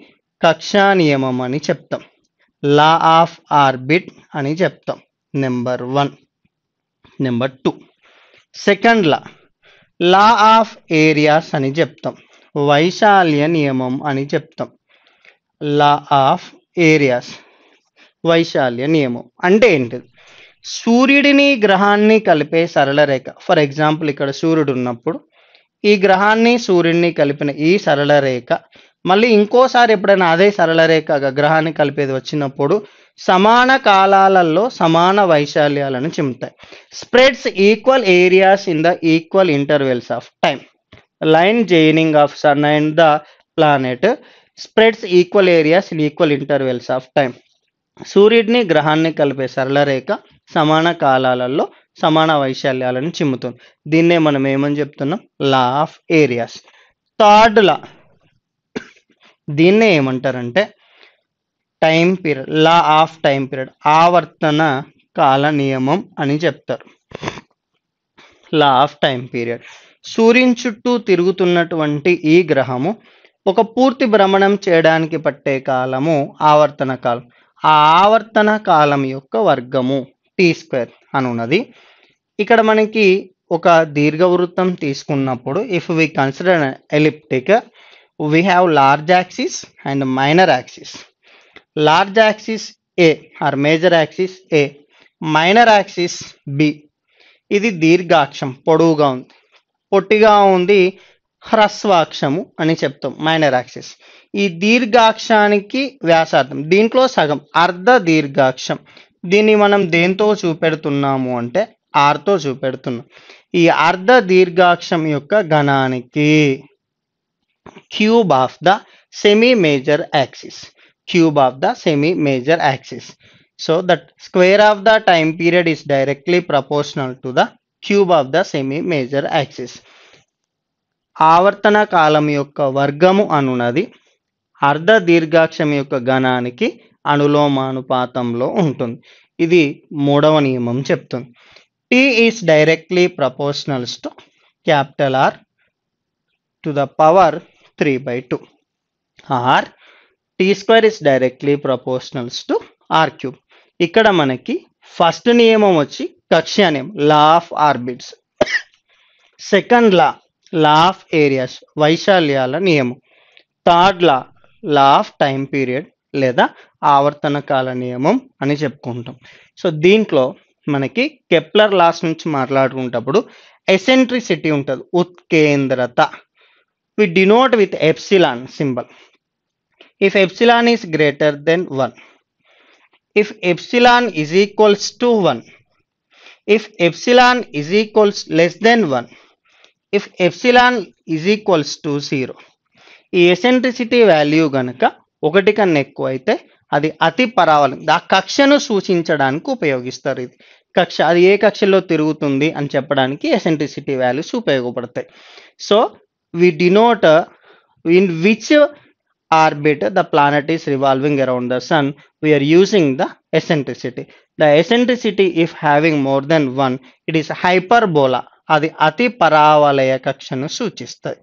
కక్షా నియమం అని చెప్తాం లా ఆఫ్ ఆర్బిట్ అని చెప్తాం number one number two second law law of areas అని చెప్తాం వైశాల్య నియమం అని చెప్తాం లా ఆఫ్ ఏరియాస్ వైశాల్య నియమం అంటే ఏంటిది సూర్యుడిని గ్రహాన్ని కలిపే సరళ రేఖ ఫర్ ఎగ్జాంపుల్ ఇక్కడ సూర్యుడు ఉన్నప్పుడు ఈ గ్రహాన్ని సూర్యుడిని కలిపిన ఈ సరళ రేఖ మళ్ళీ ఇంకోసారి ఎప్పుడైనా అదే సరళ రేఖ గ్రహాన్ని కలిపేది వచ్చినప్పుడు సమాన కాలాలలో సమాన వైశాల్యాలను చెబుతాయి spreads equal areas in the equal intervals of time line joining of sun and the planet spreads equal areas in equal intervals of time సూర్యుడిని గ్రహాన్ని కలిపే సరళరేఖ సమాన కాలాలలో సమాన వైశాల్యాలను చిమ్ముతుంది దీన్నే మనం ఏమని చెప్తున్నాం law of areas third law దీన్నే ఏమంటారంటే time period law of time period ఆవర్తన కాల నియమం అని చెప్తారు లా ఆఫ్ టైం పీరియడ్ సూర్యుని చుట్టూ తిరుగుతున్నటువంటి ఈ గ్రహము ఒక పూర్తి భ్రమణం చేయడానికి పట్టే కాలము ఆవర్తన కాలం ఆ ఆవర్తన కాలం యొక్క వర్గము టీ స్క్వేర్ అని ఉన్నది ఇక్కడ మనకి ఒక దీర్ఘవృత్తం తీసుకున్నప్పుడు if we consider elliptic we have large axis and minor axis large axis a or major axis a minor axis b ఇది దీర్ఘాక్షం పొడవుగా ఉంది పొట్టిగా ఉంది హ్రస్వాక్షము అని చెప్తాం మైనర్ యాక్సిస్ ఈ దీర్ఘాక్షానికి వ్యాసార్థం దీంట్లో సగం అర్ధ దీర్ఘాక్షం దీన్ని మనం దేంతో చూపెడుతున్నాము అంటే ఆర్తో చూపెడుతున్నాం ఈ అర్ధ దీర్ఘాక్షం యొక్క గణానికి cube of the semi major axis cube of the semi major axis so that square of the time period is directly proportional to the cube of the semi major axis ఆవర్తన కాలం యొక్క వర్గము అనున్నది అర్ధ దీర్ఘాక్షం యొక్క గణానికి అనులోమానుపాతంలో ఉంటుంది ఇది మూడవ నియమం చెప్తుంది T is directly proportionals to capital R to the power three by two R T square is directly proportionals to R cube ఇక్కడ మనకి ఫస్ట్ నియమం వచ్చి టక్సియానియం law of orbits second law law of areas వైశాల్యాల నియమం third law law of time period లేదా ఆవర్తన కాల నియమం అని చెప్పుకుంటాం సో దీంట్లో మనకి కెప్లర్ లాస్ నుంచి మాట్లాడుకుంటప్పుడు ఎసెంట్రిసిటీ ఉంటుంది ఉత్కేంద్రత we denote with epsilon symbol if epsilon is greater than one if epsilon is equals to one if epsilon is equals less than 1 if epsilon is equals to 0 ఈ eccentricity value కనుక ఒకటి కన్నా ఎక్కువ అయితే అది అతి పరావలం ఆ కక్షను సూచించడానికి ఉపయోగిస్తారు ఇది కక్ష అది ఏ కక్షలో తిరుగుతుంది అని చెప్పడానికి ఎసెంట్రిసిటీ వాల్యూస్ ఉపయోగపడతాయి so we denote in which orbit the planet is revolving around the sun we are using the eccentricity the eccentricity if having more than one it is hyperbola. అది అతి పరావలయ కక్షను సూచిస్తుంది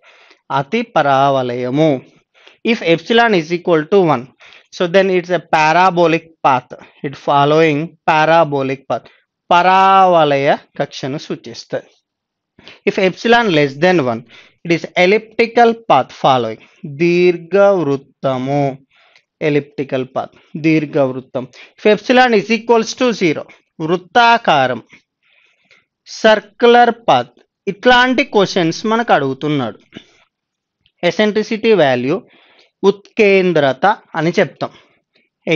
అతి పరావలయము if epsilon is equal to one so then it's a parabolic path it following parabolic path పరావలయ కక్షను సూచిస్తుంది if epsilon less than one it is elliptical path following దీర్ఘవృత్తము elliptical path దీర్ఘ వృత్తం if epsilon is equals to zero వృత్తాకారం circular path ఇట్లాంటి questions మనకు అడుగుతున్నాడు eccentricity value ఉత్కేంద్రత అని చెప్తాం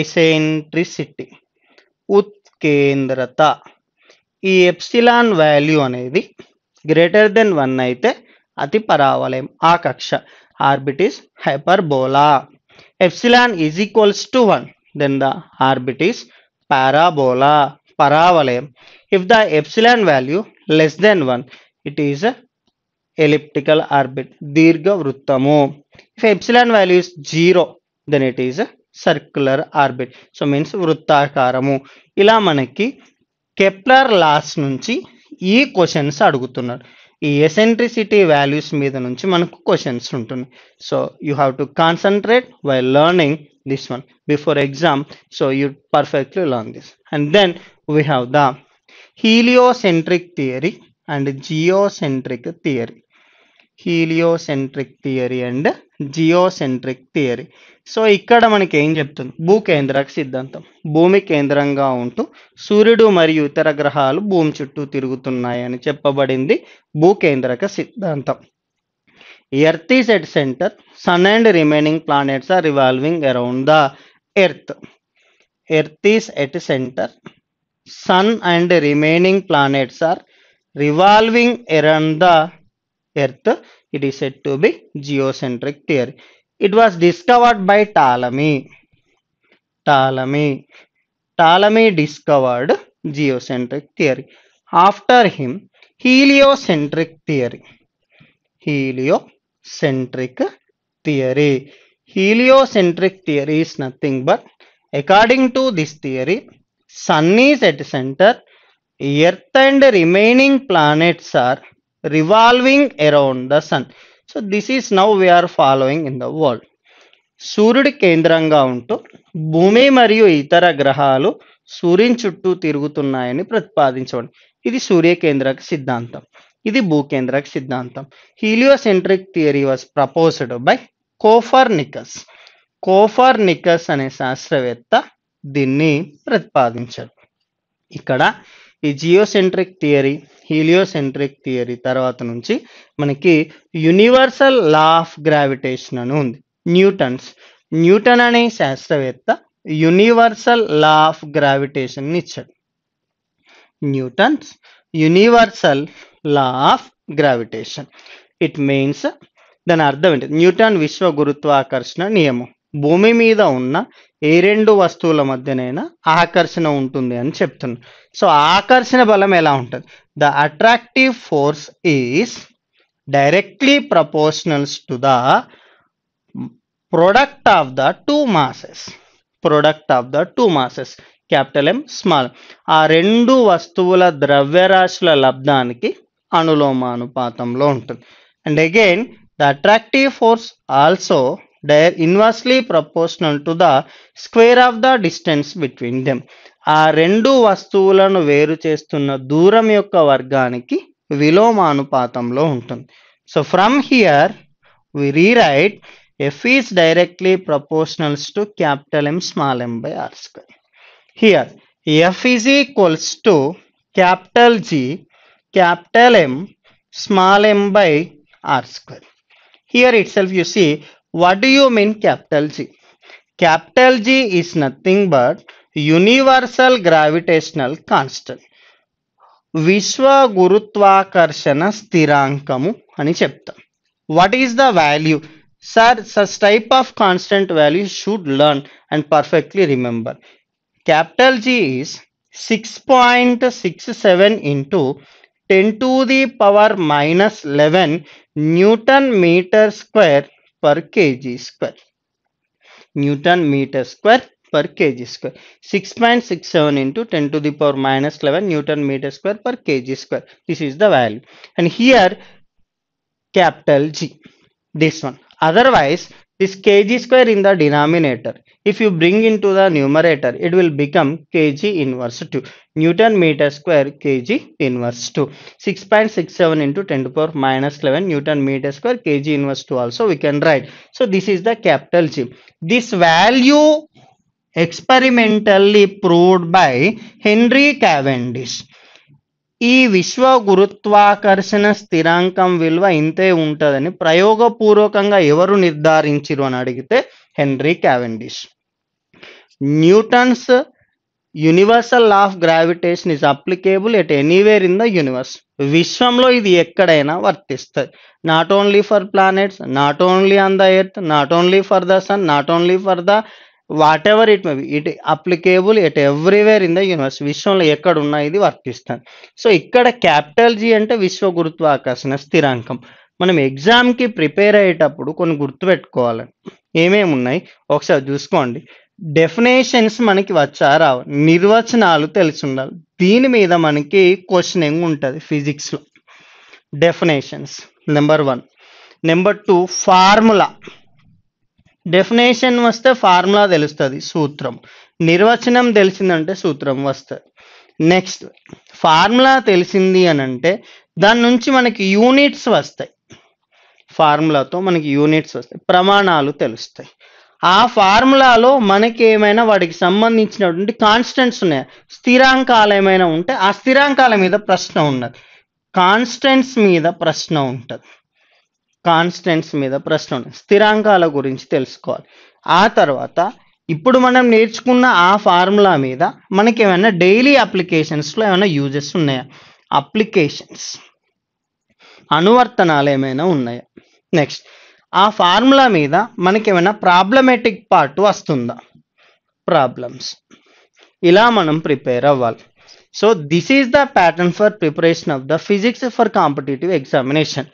ఎసెంట్రిసిటీ ఉత్కేంద్రత ఈ ఎప్సిలాన్ వాల్యూ అనేది గ్రేటర్ దెన్ వన్ అయితే అతి పరావలయం ఆ కక్ష orbit is hyperbola epsilon is equals to one then the orbit is parabola పరావలయం if the epsilon value less than one it is elliptical orbit దీర్ఘ వృత్తము if epsilon values zero then it is circular orbit so means వృత్తాకారము ఇలా మనకి Kepler loss నుంచి ఈ questions అడుగుతున్నారు eccentricity values meedanunchi manaku questions untundi so you have to concentrate while learning this one before exam so you perfectly learn this and then we have the heliocentric theory and geocentric theory heliocentric theory and geocentric theory so ఇక్కడ మనకి ఏం చెప్తుంది భూకేంద్రక సిద్ధాంతం భూమి కేంద్రంగా ఉంటూ సూర్యుడు మరియు ఇతర గ్రహాలు భూమి చుట్టూ తిరుగుతున్నాయని చెప్పబడింది భూకేంద్రక సిద్ధాంతం earth is at center sun and remaining planets are revolving around the earth earth is at center sun and remaining planets are revolving around the earth it is set to be geocentric theory It was discovered by Ptolemy. Ptolemy. Ptolemy discovered geocentric theory. After him, heliocentric theory. Heliocentric theory. Heliocentric theory is nothing but according to this theory, sun is at center, earth and remaining planets are revolving around the sun. So this is now we are following in the world సూర్యుడి కేంద్రంగా ఉంటూ భూమి మరియు ఇతర గ్రహాలు సూర్యుని చుట్టూ తిరుగుతున్నాయని ప్రతిపాదించబడి ఇది సూర్యకేంద్రక సిద్ధాంతం ఇది భూకేంద్రక సిద్ధాంతం heliocentric theory was proposed by Copernicus Copernicus అనే శాస్త్రవేత్త దీన్ని ప్రతిపాదించారు ఇక్కడ ఈ జియోసెంట్రిక్ థియరీ హీలియోసెంట్రిక్ థియరీ తర్వాత నుంచి మనకి యూనివర్సల్ లా ఆఫ్ గ్రావిటేషన్ అని ఉంది న్యూటన్స్ న్యూటన్ అనే శాస్త్రవేత్త యూనివర్సల్ లా ఆఫ్ ని ఇచ్చాడు Newton's universal law of gravitation it means దాని అర్థం ఏంటి న్యూటన్ విశ్వ గురుత్వాకర్షణ నియమం భూమి మీద ఉన్న ఏ రెండు వస్తువుల మధ్యనైనా ఆకర్షణ ఉంటుంది అని చెప్తున్నాం సో ఆకర్షణ బలం ఎలా ఉంటుంది the attractive force is directly proportionals to the product of the two masses product of the two masses capital M small ఆ రెండు వస్తువుల ద్రవ్యరాశుల లబ్ధానికి అనులోమానుపాతంలో ఉంటుంది and again the attractive force also డైర్ inversely proportional to the square of the distance between them ఆ రెండు వస్తువులను వేరు చేస్తున్న దూరం యొక్క వర్గానికి విలోమానుపాతంలో ఉంటుంది so from here we rewrite F is directly proportionals to capital M small m by are square here F is equals to capital G capital M small m by are square itself you see what do you mean capital G? Capital G is nothing but universal gravitational constant. Vishwa Gurutvakarshana Sthirankamu ani chepta. What is the value? Sir, such type of constant value should learn and perfectly remember. Capital G is 6.67 into 10 to the power minus 11 Newton meter square per k g square newton meter square per k g square six point six seven into ten to the power minus eleven newton meter square per k g square this is the value and here capital G this one otherwise this kg square in the denominator if you bring into the numerator it will become kg inverse 2 newton meter square kg inverse 2 6.67 into 10 to power minus 11 newton meter square kg inverse 2 also we can write so this is the capital g this value experimentally proved by henry cavendish ఈ విశ్వ గురుత్వాకర్షణ స్థిరాంకం విలువ ఇంతే ఉంటుందని ప్రయోగపూర్వకంగా ఎవరు నిర్ధారించరు అని అడిగితే Henry Cavendish Newton's universal law of gravitation is applicable at anywhere in the universe విశ్వంలో ఇది ఎక్కడైనా వర్తిస్తుంది not only for planets not only on the earth not only for the sun not only for the whatever it may be it applicable at everywhere in the universe విశ్వంలో ఎక్కడ ఉన్నా ఇది వర్తిస్తుంది so ఇక్కడ capital G అంటే విశ్వ గురుత్వాకర్షణ స్థిరాంకం మనం ఎగ్జామ్కి ప్రిపేర్ అయ్యేటప్పుడు కొన్ని గుర్తుపెట్టుకోవాలి ఏమేమి ఉన్నాయి ఒకసారి చూసుకోండి డెఫినేషన్స్ మనకి వచ్చా రావు నిర్వచనాలు తెలిసి ఉండాలి దీని మీద మనకి క్వశ్చనింగ్ ఉంటుంది ఫిజిక్స్లో definitions number one number two formula definition వస్తే ఫార్ములా తెలుస్తుంది సూత్రం నిర్వచనం తెలిసిందంటే సూత్రం వస్తుంది నెక్స్ట్ ఫార్ములా తెలిసింది అని అంటే దాని నుంచి మనకి యూనిట్స్ వస్తాయి ఫార్ములాతో మనకి యూనిట్స్ వస్తాయి ప్రమాణాలు తెలుస్తాయి ఆ ఫార్ములాలో మనకి ఏమైనా వాటికి సంబంధించినటువంటి కాన్స్టెంట్స్ ఉన్నాయి స్థిరాంకాలు ఏమైనా ఉంటే ఆ స్థిరాంకాల మీద ప్రశ్న ఉన్నది కాన్స్టెంట్స్ మీద ప్రశ్న ఉంటుంది కాన్స్టెంట్స్ మీద ప్రశ్న ఉంది స్థిరాంకాల గురించి తెలుసుకోవాలి ఆ తర్వాత ఇప్పుడు మనం నేర్చుకున్న ఆ ఫార్ములా మీద మనకి ఏమైనా డైలీ అప్లికేషన్స్లో ఏమైనా యూజెస్ ఉన్నాయా అప్లికేషన్స్ అనువర్తనాలు ఏమైనా ఉన్నాయా నెక్స్ట్ ఆ ఫార్ములా మీద మనకి ఏమైనా ప్రాబ్లమేటిక్ పార్ట్ వస్తుందా ప్రాబ్లమ్స్ ఇలా మనం ప్రిపేర్ అవ్వాలి so this is the pattern for preparation of the physics for competitive examination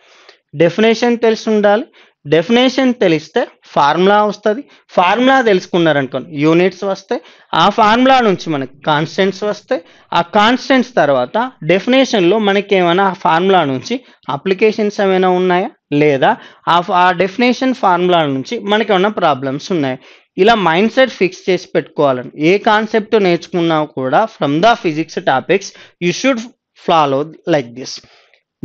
definition తెలిసి ఉండాలి డెఫినేషన్ తెలిస్తే ఫార్ములా వస్తుంది ఫార్ములా తెలుసుకున్నారనుకోండి యూనిట్స్ వస్తే ఆ ఫార్ములా నుంచి మనకి కాన్స్టెంట్స్ వస్తే ఆ కాన్స్టెంట్స్ తర్వాత డెఫినేషన్లో మనకి ఏమైనా ఆ ఫార్ములా నుంచి అప్లికేషన్స్ ఏమైనా ఉన్నాయా లేదా ఆ ఆ డెఫినేషన్ ఫార్ములా నుంచి మనకి ఏమైనా ప్రాబ్లమ్స్ ఉన్నాయా ఇలా మైండ్ సెట్ ఫిక్స్ చేసి పెట్టుకోవాలని ఏ కాన్సెప్ట్ నేర్చుకున్నా కూడా from the physics topics you should follow like this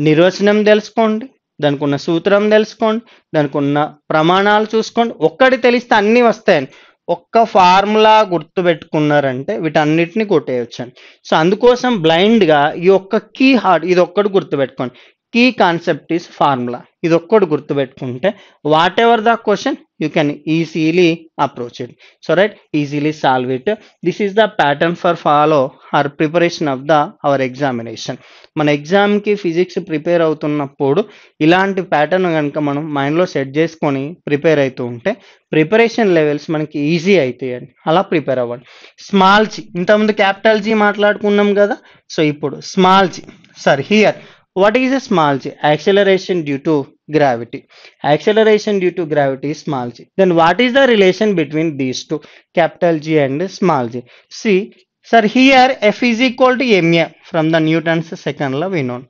నిర్వచనం తెలుసుకోండి దానికి ఉన్న సూత్రం తెలుసుకోండి దానికి ఉన్న ప్రమాణాలు చూసుకోండి ఒక్కటి తెలిస్తే అన్నీ వస్తాయని ఒక్క ఫార్ములా గుర్తు పెట్టుకున్నారంటే వీటన్నిటిని కొట్టేయొచ్చండి సో అందుకోసం బ్లైండ్గా ఈ ఒక్క కీ హార్డ్ ఇది ఒక్కటి గుర్తుపెట్టుకోండి కీ కాన్సెప్ట్ ఈస్ ఫార్ములా ఇది ఒక్కటి పెట్టుకుంటే whatever the question you can easily approach it so right easily solve it this is the pattern for follow our preparation of the our examination మన ఎగ్జామ్కి physics prepare అవుతున్నప్పుడు ఇలాంటి pattern కనుక మనం మైండ్లో సెట్ చేసుకొని ప్రిపేర్ అవుతూ ఉంటే ప్రిపరేషన్ లెవెల్స్ మనకి ఈజీ అవుతాయండి అలా ప్రిపేర్ అవ్వండి స్మాల్ జీ ఇంతకుముందు క్యాపిటల్ జీ మాట్లాడుకున్నాం కదా సో ఇప్పుడు small g sir here What is a small g? Acceleration due to gravity. Acceleration due to gravity is small g. Then what is the relation between these two? Capital G and small g. See, sir, here F is equal to ma from the Newton's second law we know.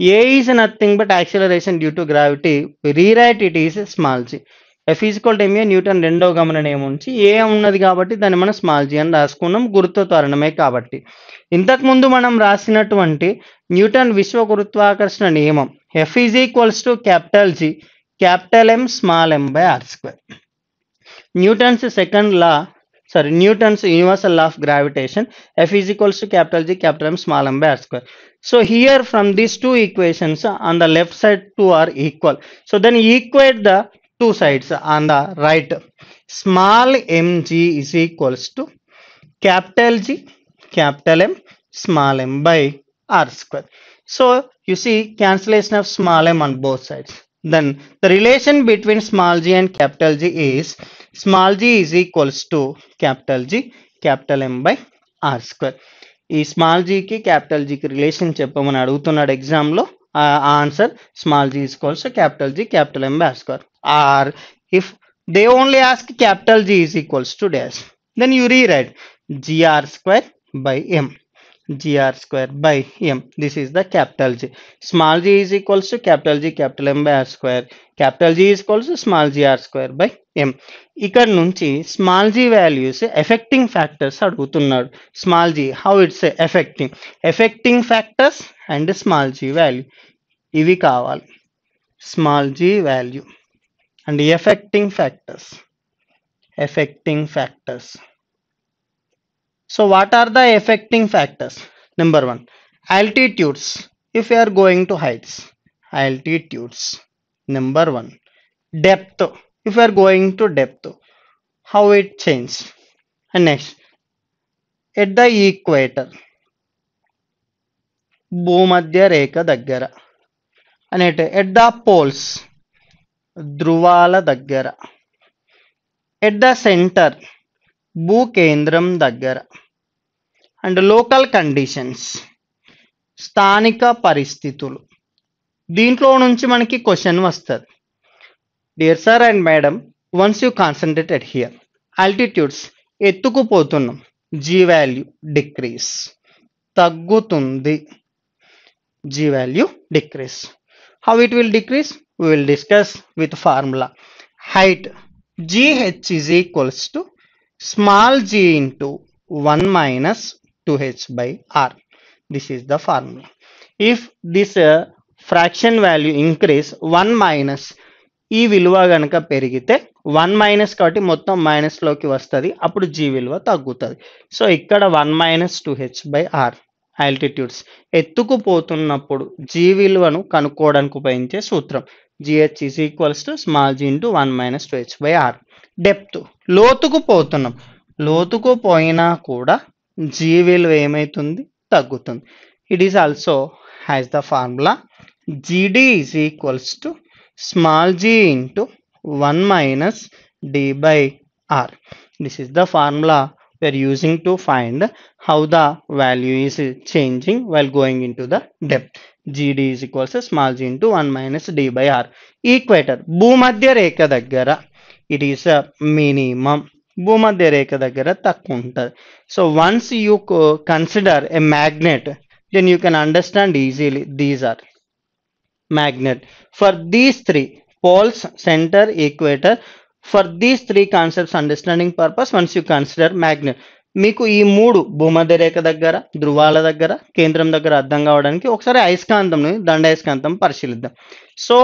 A is nothing but acceleration due to gravity. We rewrite it is small g. F is equal M A Newton రెండవ గమన నియమం నుంచి ఏ ఉన్నది కాబట్టి దాన్ని మనం small G అని రాసుకున్నాం గురుత్వ త్వరణమే కాబట్టి ఇంతకుముందు మనం రాసినటువంటి న్యూటన్ విశ్వ గురుత్వాకర్షణ నియమం F is equals to capital G capital M small m by are square Newton's second law sorry Newton's universal law of gravitation F is equals to capital G capital M small m by are square so here from these two equations on the left side two are equal so then equate the two sides on the right small mg is equals to capital G capital M small m by r square so you see cancellation of small m on both sides then the relation between small g and capital G is small g is equals to capital G capital M by r square small ఈ small జీకి capital జీకి relation చెప్పమని answer small G is equals to capital G capital M by R square r if they only ask capital G is equals to dash then you rewrite gr square by m gr square by m this is the capital G small g is equals to capital G capital M by r square capital G is equals to small g r square by m ఇక్కడ నుంచి small g values affecting factors small G how it's affecting affecting factors and small g value value ఇవి small g value and the affecting factors affecting factors so what are the affecting factors number one altitudes if we are going to heights altitudes number one depth if we are going to depth how it changes and next at the equator భూమధ్య రేఖ దగ్గర and at, at the poles ధ్రువాల దగ్గర at the centre భూ కేంద్రం దగ్గర and local conditions స్థానిక పరిస్థితులు దీంట్లో నుంచి మనకి క్వశ్చన్ వస్తుంది dear sir and madam once you concentrate at here altitudes ఎత్తుకుపోతున్నాం జీ వాల్యూ డిక్రీస్ తగ్గుతుంది g value decrease how it will decrease we will discuss with formula height gh is equals to small g into 1 minus 2h by r this is the formula if this uh, fraction value increase 1 minus ఈ విలువ కనుక పెరిగితే one minus కాబట్టి మొత్తం మైనస్లోకి వస్తుంది అప్పుడు G విలువ తగ్గుతుంది సో ఇక్కడ one minus two H by R altitudes ఎత్తుకుపోతున్నప్పుడు జీ విలువను కనుక్కోవడానికి ఉపయోగించే సూత్రం g h is equals to small g into one minus two H by R depth లోతుకు పోతున్నాం లోతుకు పోయినా కూడా జీ విలువ ఏమవుతుంది తగ్గుతుంది it is also has the formula g d is equals to small g into one minus D by R this is the formula we're using to find how the value is changing while going in to the depth gd is equal to small g into 1 minus d by r. Equator. Bhoomadhyya reka daggara. It is a minimum. Bhoomadhyya reka daggara takkunta. So once you consider a magnet, then you can understand easily these are magnet. For these three, poles, center, equator, for these three concepts understanding purpose, once you consider magnet. మీకు ఈ మూడు భూమధ్య రేఖ దగ్గర ధృవాల దగ్గర కేంద్రం దగ్గర అర్థం కావడానికి ఒకసారి దండ అయస్కాంతం పరిశీలిద్దాం so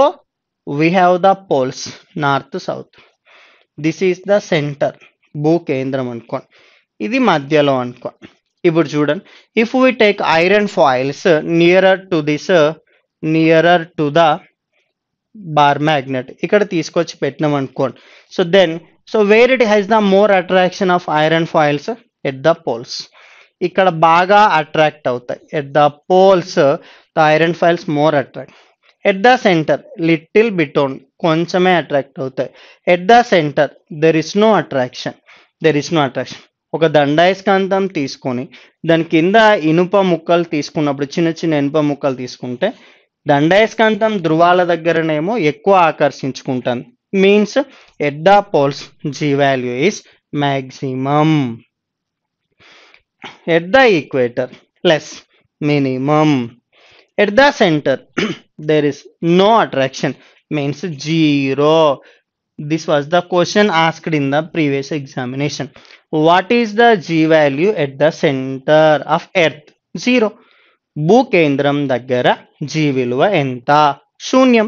we have the poles north south this is the centre భూ కేంద్రం అనుకోండి ఇది మధ్యలో అనుకోండి ఇప్పుడు చూడండి if we take iron foils nearer to this nearer to the bar magnet ఇక్కడ తీసుకొచ్చి పెట్టినాం అనుకోండి so then so where it has the more attraction of iron foils at the poles ఇక్కడ బాగా అట్రాక్ట్ అవుతాయి at the poles the iron files more attract at the centre little bit on కొంచెమే attract అవుతాయి at the centre there is no attraction there is no attraction ఒక దండాయస్కాంతం తీసుకొని దాని కింద ఇనుప ముక్కలు తీసుకున్నప్పుడు చిన్న చిన్న ఇనుప ముక్కలు తీసుకుంటే దండాయస్కాంతం ధృవాల దగ్గరనేమో ఎక్కువ ఆకర్షించుకుంటాను means at the poles g value is maximum at the equator less minimum at the center *clears throat* there is no attraction means zero this was the question asked in the previous examination what is the g value at the center of earth zero bukendram daggara g విలువ ఎంత శూన్యం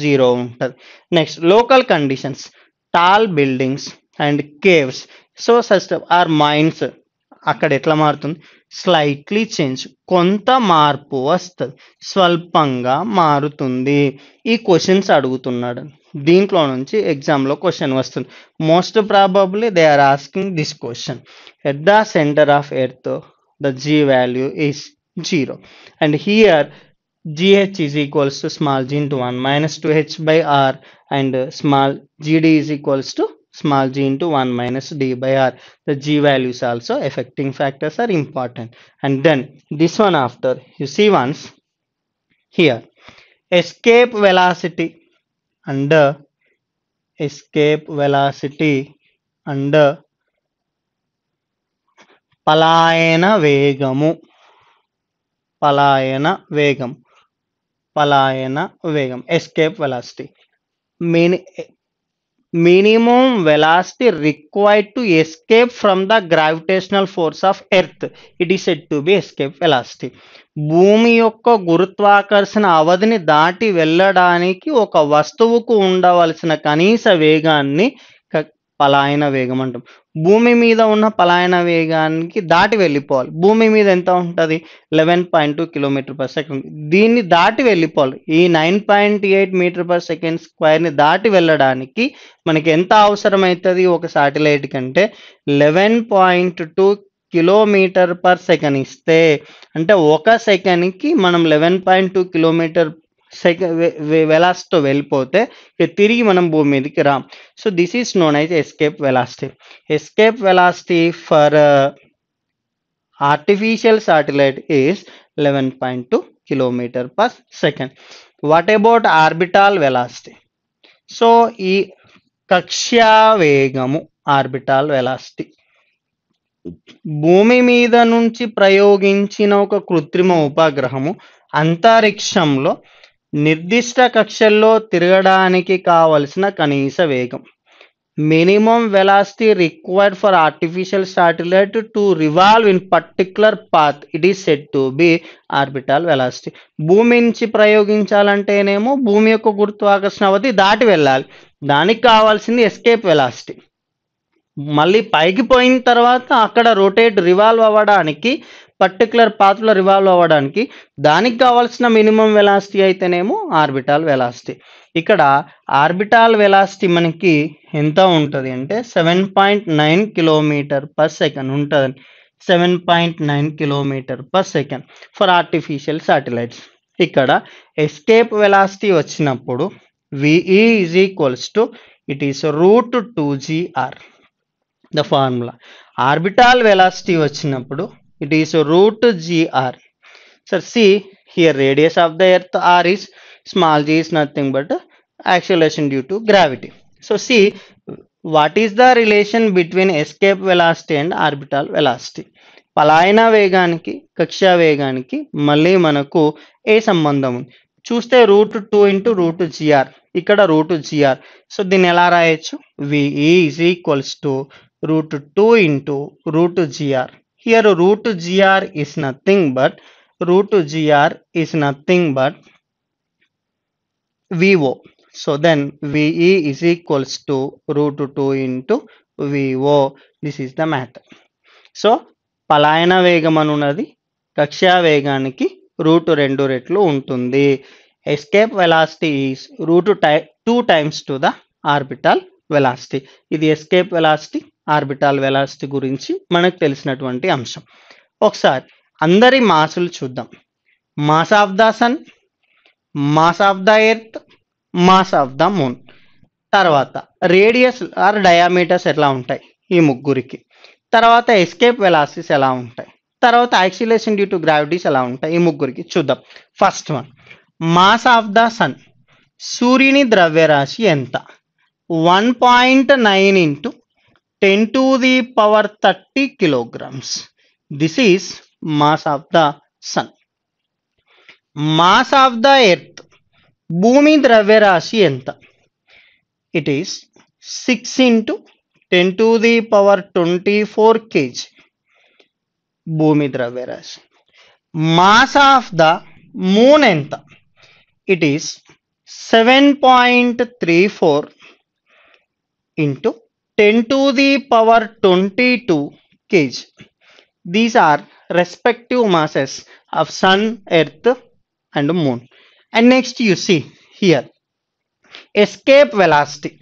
zero ఉంటుంది next local conditions tall buildings and caves so సస్ట్ are అక్కడ ఎట్లా మారుతుంది slightly change కొంత మార్పు వస్తుంది స్వల్పంగా మారుతుంది ఈ క్వశ్చన్స్ అడుగుతున్నాడు దీంట్లో నుంచి ఎగ్జామ్లో క్వశ్చన్ వస్తుంది most probably they are asking this question at the centre of earth the g value is zero and here is equals to small g into one minus two H by R and small g d is equals to small g into 1 minus d by r the g values also affecting factors are important and then this one after you see once here escape velocity under escape velocity under పలాయన vegamu పలాయన vegam palayena vegam escape velocity mean minimum velocity required to escape from the gravitational force of earth it is set to be escape velocity భూమి యొక్క గురుత్వాకర్షణ అవధిని దాటి వెళ్ళడానికి ఒక వస్తువుకు ఉండవలసిన కనీస వేగాన్ని పలాయన వేగం అంటాం భూమి మీద ఉన్న పలాయన వేగానికి దాటి వెళ్ళిపోవాలి భూమి మీద ఎంత ఉంటుంది eleven point two kilometre per second దీన్ని దాటి వెళ్ళిపోవాలి ఈ nine point eight metre per second స్క్వేర్ని దాటి వెళ్ళడానికి మనకి ఎంత అవసరమవుతుంది ఒక సాటిలైట్ కంటే eleven point two kilometre per second ఇస్తే అంటే ఒక సెకండ్కి మనం eleven point two kilometre sec వెలాస్తో వెళ్ళిపోతే ఇక తిరిగి మనం భూమి మీదకి రాం so this is known as escape velocity escape velocity for artificial satellite is eleven point two kilometre per second what about orbital velocity so ఈ కక్ష్యా వేగము ఆర్బిటాల్ వెలాసిటీ భూమి మీద నుంచి ప్రయోగించిన ఒక కృత్రిమ ఉపగ్రహము అంతరిక్షంలో నిర్దిష్ట కక్ష్యల్లో తిరగడానికి కావలసిన కనీస వేగం minimum velocity required for artificial satellite to revolve in particular path it is set to be orbital velocity భూమి నుంచి ప్రయోగించాలంటేనేమో భూమి యొక్క గురుత్వాకర్షణ అవధి దాటి వెళ్ళాలి దానికి కావాల్సింది ఎస్కేప్ వెలాసిటీ మళ్ళీ పైకి పోయిన తర్వాత అక్కడ రొటేట్ రివాల్వ్ అవ్వడానికి పర్టికులర్ పాత్రలో రివాల్వ్ అవ్వడానికి దానికి కావాల్సిన మినిమం వెలాసిటీ అయితేనేమో ఆర్బిటాల్ వెలాసిటీ ఇక్కడ ఆర్బిటాల్ వెలాసిటీ మనకి ఎంత ఉంటుంది అంటే seven point nine kilometre per second ఉంటుంది seven point nine kilometre per second for artificial satellites ఇక్కడ ఎస్కేప్ వెలాసిటీ వచ్చినప్పుడు V E is equals to it is root two g R the formula orbital velocity వచ్చినప్పుడు It is root GR. So see here radius of the earth R is small g is nothing but acceleration due to gravity. So see what is the relation between escape velocity and orbital velocity. పలాయన వేగానికి కక్షా వేగానికి మళ్ళీ మనకు ఏ సంబంధం ఉంది చూస్తే root two into root g R ఇక్కడ రూట్ జిఆర్ సో దీన్ని ఎలా రాయొచ్చు V E is equals to root two into root g R Here root gr is nothing but root gr is nothing but VO. So then VE is equals to root 2 into VO. This is the matter so palayana vegam anunadi kaksha veganiki root 2 retlu untundi escape velocity is root 2 times to the orbital velocity ఇది escape velocity orbital velocity గురించి మనకు తెలిసినటువంటి అంశం ఒకసారి అందరి మాసులు చూద్దాం mass of the sun mass of the earth mass of the moon తర్వాత రేడియస్ ఆర్ డయామీటర్స్ ఎలా ఉంటాయి ఈ ముగ్గురికి తర్వాత ఎస్కేప్ వెలాసిటీస్ ఎలా ఉంటాయి తర్వాత యాక్సిలేషన్ డ్యూ టు గ్రావిటీస్ ఎలా ఉంటాయి ఈ ముగ్గురికి చూద్దాం first one mass of the sun సూర్యుని ద్రవ్యరాశి ఎంత 1.9 into 10 to the power 30 kilograms. This is mass of the sun. Mass of the earth. Bhumi Dravyarashi enta. It is 6 into 10 to the power 24 kg. Bhumi Dravyarashi. Mass of the moon enta. It is 7.34 into 10 to the power 22 kg. These are respective masses of sun, earth and moon. And next you see here escape velocity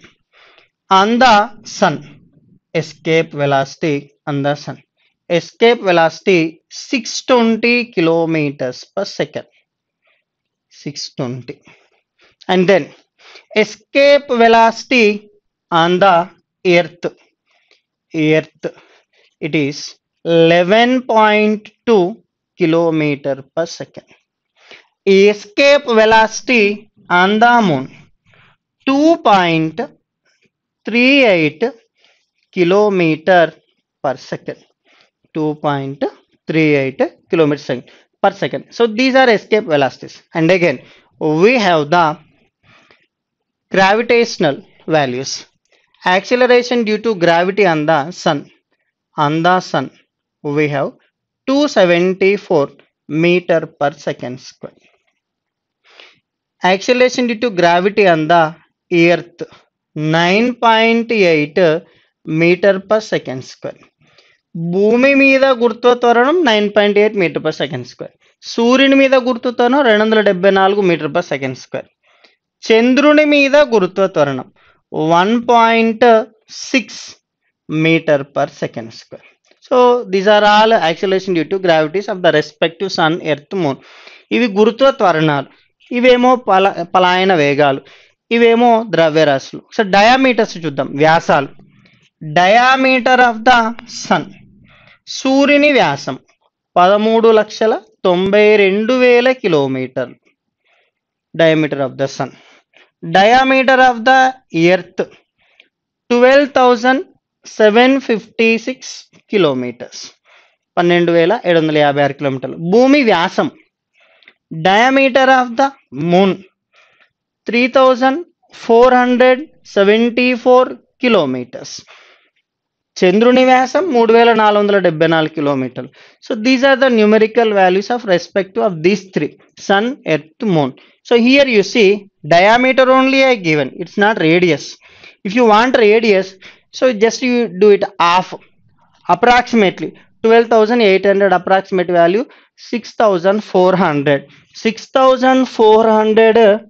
on the sun. Escape velocity on the sun. Escape velocity 620 kilometers per second. 620. And then escape velocity on the earth earth it is 11.2 kilometer per second escape velocity on the moon 2.38 kilometer per second 2.38 kilometer per second so these are escape velocities and again we have the gravitational values acceleration due to gravity on the sun on the sun we have two seventy four metre per second square acceleration due to gravity on the earth nine point eight metre per second square భూమి మీద గుర్తు త్వరణం nine point eight metre per second square సూర్యుని మీద గుర్తు త్వరణం రెండు వందల డెబ్బై నాలుగు మీటర్ పర్ సెకండ్ స్క్వేర్ చంద్రుని మీద గురుత్వ త్వరణం one 1.6 meter per second square. So these are all acceleration due to gravities of the respective sun earth moon. ఇవి గురుత్వ త్వరణాలు ఇవేమో పల పలాయన వేగాలు ఇవేమో ద్రవ్యరాశులు సో డయామీటర్స్ చూద్దాం వ్యాసాలు డయామీటర్ ఆఫ్ ద సన్ సూర్యుని వ్యాసం పదమూడు లక్షల తొంభై రెండు వేల kilometre diameter of the sun diameter of the earth 12756 kilometers 12756 kilometers bhoomi vyasam diameter of the moon 3474 kilometers chandruni vyasam 3474 kilometers so these are the numerical values of respective of these three sun earth moon so here you see diameter only I given. It's not radius. If you want radius, so just you do it half approximately 12,800 approximate value 6,400. 6,400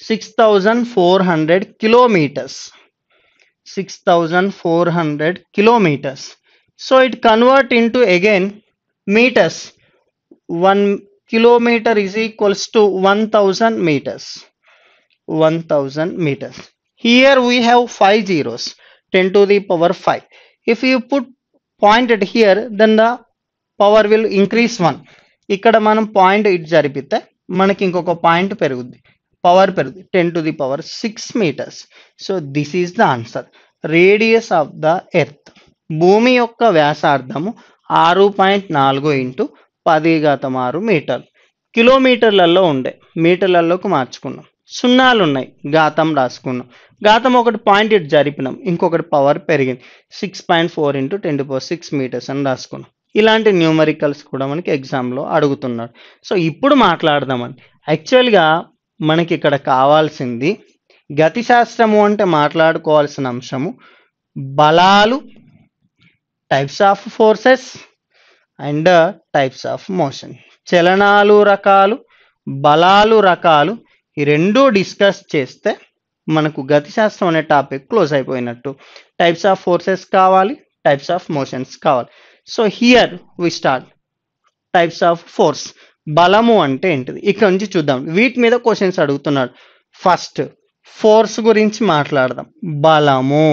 6,400 kilometers. 6,400 kilometers. So it convert into again meters. 1 kilometre is equals to one thousand metres one thousand metres here we have five zeros ten to the power five if you put point at here then the power will increase one ఇక్కడ మనం point it జరిపితే మనకి ఇంకొక point పెరుగుద్ది power పెరుగుద్ది ten to the power six metres so this is the answer radius of the earth భూమి యొక్క వ్యాసార్థము ఆరు point నాలుగు ఇంటూ పది గతం ఆరు మీటర్లు కిలోమీటర్లలో ఉండే మీటర్లలోకి మార్చుకున్నాం సున్నాలు ఉన్నాయి ఘాతం రాసుకున్నాం ఘాతం ఒకటి పాయింట్ ఇటు జరిపినాం ఇంకొకటి పవర్ పెరిగింది six point four into ten power six metres అని రాసుకున్నాం ఇలాంటి న్యూమరికల్స్ కూడా మనకి ఎగ్జామ్లో అడుగుతున్నాడు సో ఇప్పుడు మాట్లాడదామని యాక్చువల్గా మనకి ఇక్కడ కావాల్సింది గతిశాస్త్రము అంటే మాట్లాడుకోవాల్సిన అంశము బలాలు types of forces and types of motion చలనాలు రకాలు బలాలు రకాలు ఈ రెండూ డిస్కస్ చేస్తే మనకు గతిశాస్త్రం అనే టాపిక్ క్లోజ్ అయిపోయినట్టు టైప్స్ ఆఫ్ ఫోర్సెస్ కావాలి టైప్స్ ఆఫ్ మోషన్స్ కావాలి so here we start types of force బలము అంటే ఏంటిది ఇక్కడ నుంచి చూద్దాం వీటి మీద క్వశ్చన్స్ అడుగుతున్నాడు ఫస్ట్ ఫోర్స్ గురించి మాట్లాడదాం బలము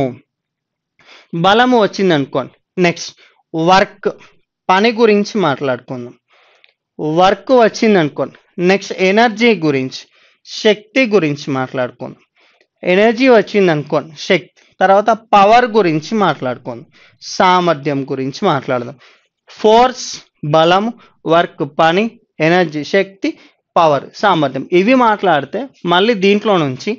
బలము వచ్చింది అనుకోండి నెక్స్ట్ వర్క్ పని గురించి మాట్లాడుకుందాం వర్క్ వచ్చింది అనుకోండి నెక్స్ట్ ఎనర్జీ గురించి శక్తి గురించి మాట్లాడుకుందాం ఎనర్జీ వచ్చింది అనుకోండి శక్తి తర్వాత పవర్ గురించి మాట్లాడుకుందాం సామర్థ్యం గురించి మాట్లాడదాం ఫోర్స్ బలం వర్క్ పని ఎనర్జీ శక్తి పవర్ సామర్థ్యం ఇవి మాట్లాడితే మళ్ళీ దీంట్లో నుంచి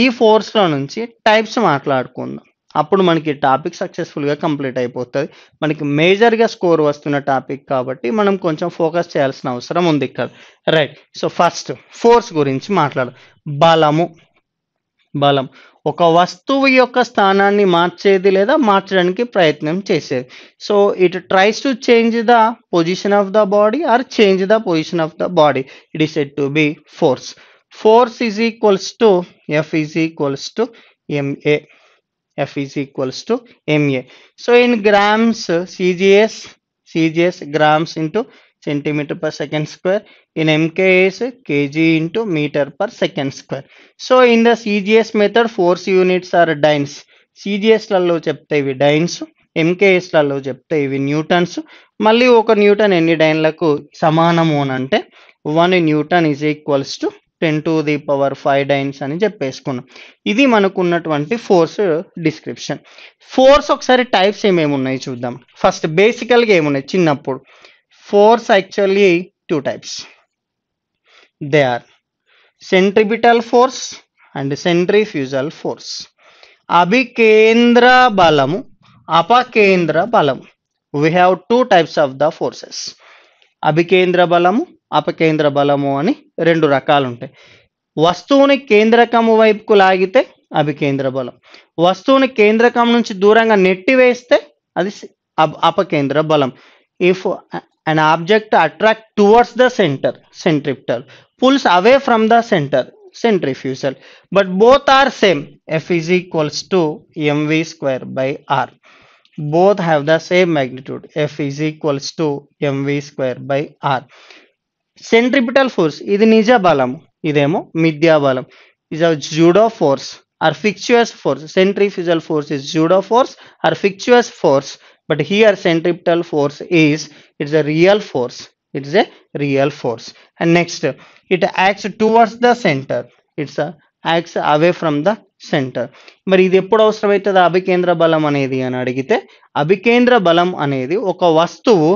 ఈ ఫోర్స్లో నుంచి టైప్స్ మాట్లాడుకుందాం అప్పుడు మనకి టాపిక్ సక్సెస్ఫుల్గా కంప్లీట్ అయిపోతుంది మనకి మేజర్గా స్కోర్ వస్తున్న టాపిక్ కాబట్టి మనం కొంచెం ఫోకస్ చేయాల్సిన అవసరం ఉంది ఇక్కడ రైట్ సో ఫస్ట్ ఫోర్స్ గురించి మాట్లాడు బలము బలం ఒక వస్తువు యొక్క స్థానాన్ని మార్చేది లేదా మార్చడానికి ప్రయత్నం చేసేది so it tries to change the position of the body or change the position of the body it is at to be force force is equals to F is equals to M A F is equals to MA. So in grams, CGS, CGS grams into centimeter per second square. In MK is kg into meter per second square. So in the CGS method, force units are dynes. CGS లలో చెప్తే ఇవి dynes ఎంకేఎస్లలో చెప్తే ఇవి Newton's మళ్ళీ ఒక Newton ఎన్ని డైన్లకు సమానము అని అంటే one newton is equals to ten to the power five dynes అని చెప్పేసుకున్నాం ఇది మనకు ఉన్నటువంటి ఫోర్స్ డిస్క్రిప్షన్ ఫోర్స్ ఒకసారి టైప్స్ ఏమేమి ఉన్నాయి చూద్దాం ఫస్ట్ బేసికల్గా ఏమున్నాయి చిన్నప్పుడు force actually two types they are centripetal force and centrifugal force అభికేంద్ర బలము అపకేంద్ర బలము we have two types of the forces అభికేంద్ర బలము అపకేంద్ర బలము అని రెండు రకాలు ఉంటాయి వస్తువుని కేంద్రకము వైపుకు లాగితే అభికేంద్ర బలం వస్తువుని కేంద్రకం నుంచి దూరంగా నెట్టివేస్తే అది అపకేంద్ర బలం if an object attract towards the centre centripetal pulls away from the centre centrifugal but both are same F is equals to M V square by R both have the same magnitude F is equals to M V square by R centripetal force ఇది నిజ బలం ఇదేమో మిథ్యా బలం is a pseudo force or fictitious force centrifugal force is pseudo force or fictitious force but here centripetal force is it's a real force it's a real force and next it acts towards the centre its acts away from the centre మరి ఇది ఎప్పుడు అవసరమవుతుంది అభికేంద్ర బలం అనేది అని అడిగితే అభికేంద్ర బలం అనేది ఒక వస్తువు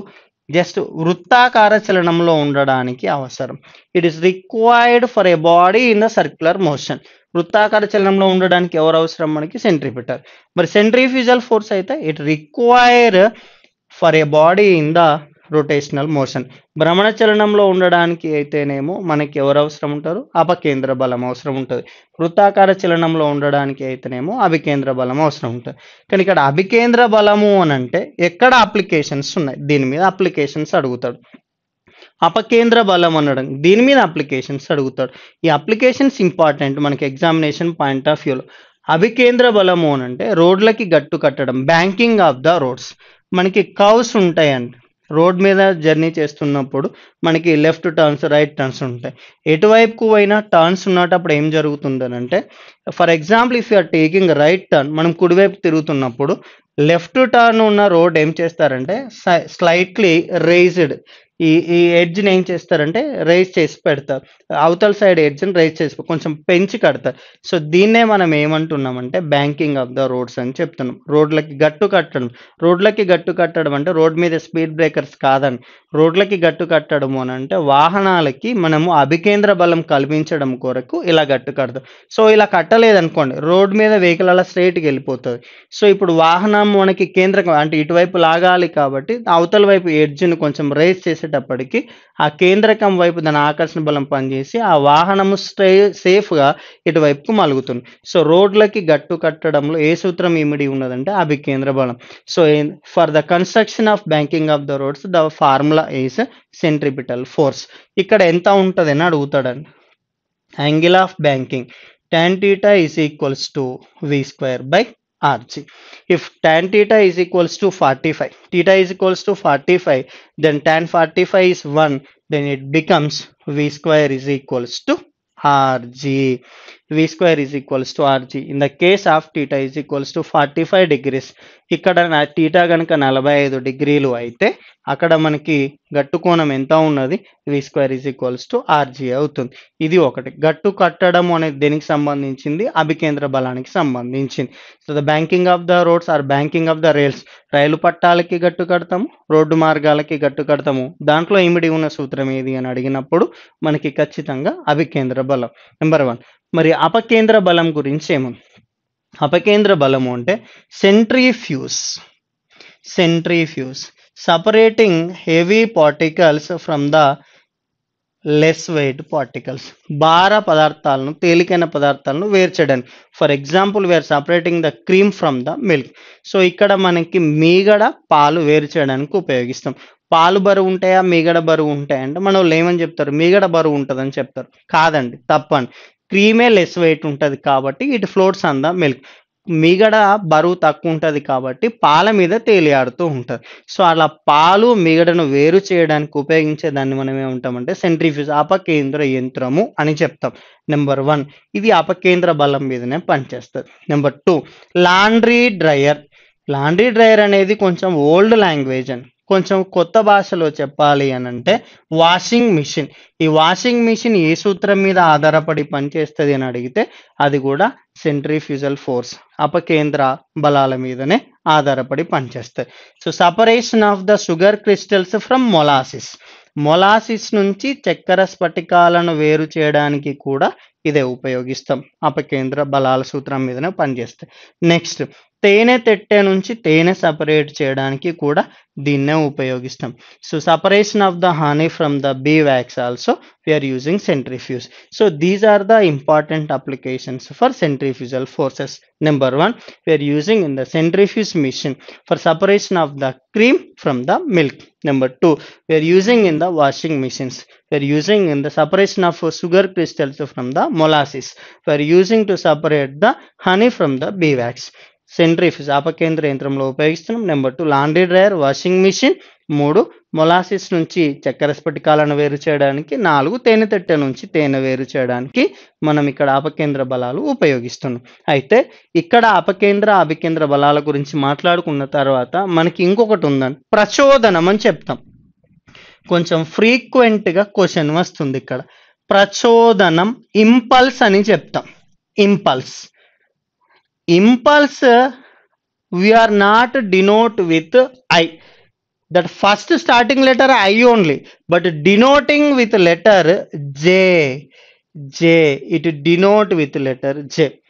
జస్ట్ వృత్తాకార చలనంలో ఉండడానికి అవసరం it is required for a body in the circular motion వృత్తాకార చలనంలో ఉండడానికి ఎవరు అవసరం మనకి సెంట్రిఫిటర్ మరి సెంట్రిఫ్యూజల్ ఫోర్స్ అయితే it require for a body in the rotational motion భ్రమణ చలనంలో ఉండడానికి అయితేనేమో మనకి ఎవరు అవసరం ఉంటారు అపకేంద్ర బలం అవసరం ఉంటుంది వృత్తాకార చలనంలో ఉండడానికి అయితేనేమో అభికేంద్ర బలం అవసరం ఉంటుంది కానీ ఇక్కడ అభికేంద్ర బలము అని అంటే ఎక్కడ అప్లికేషన్స్ ఉన్నాయి దీని మీద అప్లికేషన్స్ అడుగుతాడు అపకేంద్ర బలం అనడం దీని మీద అప్లికేషన్స్ అడుగుతాడు ఈ అప్లికేషన్స్ ఇంపార్టెంట్ మనకి ఎగ్జామినేషన్ పాయింట్ ఆఫ్ వ్యూలో అభికేంద్ర బలము అని అంటే రోడ్లకి గట్టు కట్టడం బ్యాంకింగ్ ఆఫ్ ద రోడ్స్ మనకి కౌస్ ఉంటాయండి రోడ్ మీద జర్నీ చేస్తున్నప్పుడు మనకి లెఫ్ట్ టర్న్స్ రైట్ టర్న్స్ ఉంటాయి ఎటువైపుకు అయినా టర్న్స్ ఉన్నటప్పుడు ఏం అంటే for example if are taking right turn మనం కుడివైపు తిరుగుతున్నప్పుడు లెఫ్ట్ టర్న్ ఉన్న రోడ్ ఏం చేస్తారంటే స్లైట్లీ రేజ్డ్ ఈ ఈ ఎడ్జ్ని ఏం చేస్తారంటే రైజ్ చేసి పెడతారు అవతల సైడ్ ఎడ్జ్ని రైజ్ చేసి కొంచెం పెంచి కడతారు సో దీన్నే మనం ఏమంటున్నామంటే బ్యాంకింగ్ ఆఫ్ ద రోడ్స్ అని చెప్తున్నాం రోడ్లకి గట్టు కట్టడం రోడ్లకి గట్టు కట్టడం అంటే రోడ్ మీద స్పీడ్ బ్రేకర్స్ కాదని రోడ్లకి గట్టు కట్టడం అని అంటే వాహనాలకి మనము అభికేంద్ర బలం కల్పించడం కొరకు ఇలా గట్టు కడతాం సో ఇలా కట్టలేదనుకోండి రోడ్ మీద వెహికల్ అలా స్ట్రైట్కి వెళ్ళిపోతుంది సో ఇప్పుడు వాహనం మనకి కేంద్రం అంటే ఇటువైపు లాగాలి కాబట్టి అవతల వైపు ఎడ్జ్ని కొంచెం రైజ్ చేసే వెళ్ళేటప్పటికీ ఆ కేంద్రకం వైపు దాని ఆకర్షణ బలం పనిచేసి ఆ వాహనము స్టే సేఫ్గా ఇటువైపుకు మలుగుతుంది సో రోడ్లకి గట్టు కట్టడంలో ఏ సూత్రం ఇమిడి ఉన్నదంటే అవి కేంద్ర బలం so for the construction of banking of the roads the formula is centripetal force ఇక్కడ ఎంత ఉంటుంది అని అడుగుతాడండి angle of banking tan theta is equals to v square by RG. If tan theta is equals to 45, theta is equals to 45, then tan 45 is 1, then it becomes V square is equals to RG. v square is equals to rg. In the case of theta is equals to 45 degrees. ఇక్కడ నా theta కనుక నలభై ఐదు డిగ్రీలు అయితే అక్కడ మనకి గట్టు కోణం ఎంత ఉన్నది v square is equals to rg అవుతుంది ఇది ఒకటి గట్టు కట్టడం అనేది దేనికి సంబంధించింది అభికేంద్ర బలానికి సంబంధించింది so the banking of the roads or banking of the rails rail పట్టాలకి గట్టు కడతాము రోడ్డు మార్గాలకి గట్టు కడతాము దాంట్లో ఇమిడి ఉన్న సూత్రం ఏది అని అడిగినప్పుడు మనకి ఖచ్చితంగా అభికేంద్ర బలం నెంబర్ వన్ మరి అపకేంద్ర బలం గురించి ఏమో అపకేంద్ర బలము అంటే centrifuge centrifuge separating heavy particles from the less weight particles భార పదార్థాలను తేలికైన పదార్థాలను వేర్చడానికి for example where separating the cream from the milk so ఇక్కడ మనకి మీగడ పాలు వేరు చేయడానికి ఉపయోగిస్తాం పాలు బరువు ఉంటాయా మీగడ బరువు ఉంటాయా అంటే మనం లేమని చెప్తారు మీగడ బరువు ఉంటుందని చెప్తారు కాదండి తప్పండి క్రీమే లెస్ వెయిట్ ఉంటుంది కాబట్టి it floats on the milk మిగడ బరువు తక్కువ ఉంటుంది కాబట్టి పాల మీద తేలియాడుతూ ఉంటుంది సో అలా పాలు మిగడను వేరు చేయడానికి ఉపయోగించే దాన్ని మనం ఏమంటామంటే సెంట్రిఫ్యూజ్ అపకేంద్ర యంత్రము అని చెప్తాం నెంబర్ వన్ ఇది అపకేంద్ర బలం మీదనే పనిచేస్తుంది number two laundry dryer laundry dryer అనేది కొంచెం ఓల్డ్ లాంగ్వేజ్ అని కొంచెం కొత్త భాషలో చెప్పాలి అని అంటే వాషింగ్ మిషన్ ఈ వాషింగ్ మిషన్ ఏ సూత్రం మీద ఆధారపడి పనిచేస్తుంది అని అడిగితే అది కూడా ఫ్యూజల్ ఫోర్స్ అపకేంద్ర బలాల మీదనే ఆధారపడి పనిచేస్తాయి so separation of the sugar crystals from molasses molasses నుంచి చక్కెర స్ఫటికాలను వేరు చేయడానికి కూడా ఇదే ఉపయోగిస్తాం అపకేంద్ర బలాల సూత్రం మీదనే పనిచేస్తాయి నెక్స్ట్ తేనె తెట్టె నుంచి తేనె సపరేట్ చేయడానికి కూడా దీన్నే ఉపయోగిస్తాం so separation of the honey from the bee wax also we're using centrifuge so these are the important applications for centrifugal forces number one we're using in the centrifuge machine for separation of the cream from the milk number two we're using in the washing machines we're using in the separation of sugar crystals from the molasses we're using to separate the honey from the beeswax centrifuge అపకేంద్ర యంత్రంలో ఉపయోగిస్తున్నాం number two laundry dryer washing machine మూడు molasses నుంచి చక్కెర స్ఫటికాలను వేరు చేయడానికి నాలుగు తట్టె నుంచి తేనె వేరు చేయడానికి మనం ఇక్కడ అపకేంద్ర బలాలు ఉపయోగిస్తున్నాం అయితే ఇక్కడ అపకేంద్ర అభికేంద్ర బలాల గురించి మాట్లాడుకున్న తర్వాత మనకి ఇంకొకటి ఉందని ప్రచోదనం అని చెప్తాం కొంచెం ఫ్రీక్వెంట్గా క్వశ్చన్ వస్తుంది ఇక్కడ ప్రచోదనం ఇంపల్స్ అని చెప్తాం impulse impulse we are not denote with i that first starting letter i only but denoting with letter j j it denote with letter j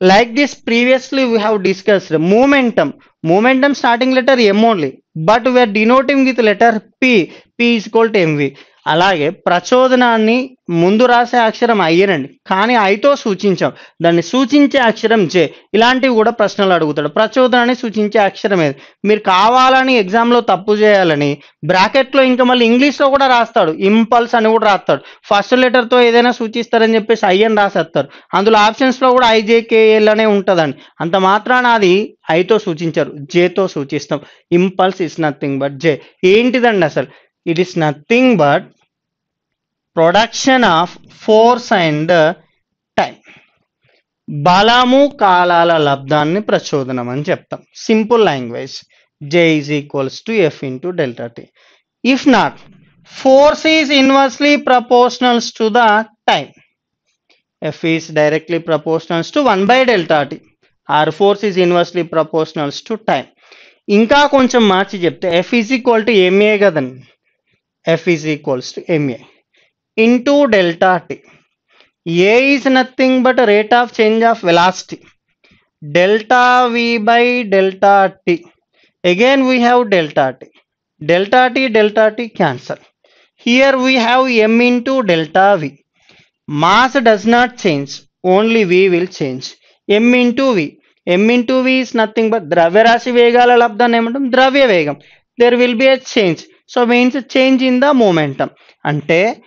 like this previously we have discussed momentum momentum starting letter m only but we are denoting with letter p p is called mv అలాగే ప్రచోదనాన్ని ముందు రాసే అక్షరం అయ్యనండి కానీ ఐతో సూచించాం దాన్ని సూచించే అక్షరం జే ఇలాంటివి కూడా ప్రశ్నలు అడుగుతాడు ప్రచోదనాన్ని సూచించే అక్షరం ఏది మీరు కావాలని ఎగ్జామ్లో తప్పు చేయాలని బ్రాకెట్లో ఇంకా మళ్ళీ ఇంగ్లీష్లో కూడా రాస్తాడు ఇంపల్స్ అని కూడా రాస్తాడు ఫస్ట్ లెటర్తో ఏదైనా సూచిస్తారని చెప్పేసి ఐఎన్ రాసేస్తారు అందులో ఆప్షన్స్లో కూడా ఐజేకేఎల్ అనే ఉంటుందండి అంత మాత్రాన అది ఐతో సూచించారు జేతో సూచిస్తాం impulse is nothing but J ఏంటిదండి అసలు it is nothing but production of force and time బలము కాలాల లబ్ధాన్ని ప్రచోదనం అని చెప్తాం simple language J is equals to F into delta t if not force is inversely proportionals to the time F is directly proportionals to one by delta t or force is inversely proportionals to time ఇంకా కొంచెం మార్చి చెప్తే F is equal to ma కదండి F is equals to MA into delta T. A is nothing but rate of change of velocity. Delta V by delta T. Again we have delta T. Delta T, delta T cancel. Here we have M into delta V. Mass does not change. Only V will change. M into V. M into V is nothing but Dravyarashi Vegala Labda Nemadam Dravya Vegam. There will be a change. So means change in the momentum. Ante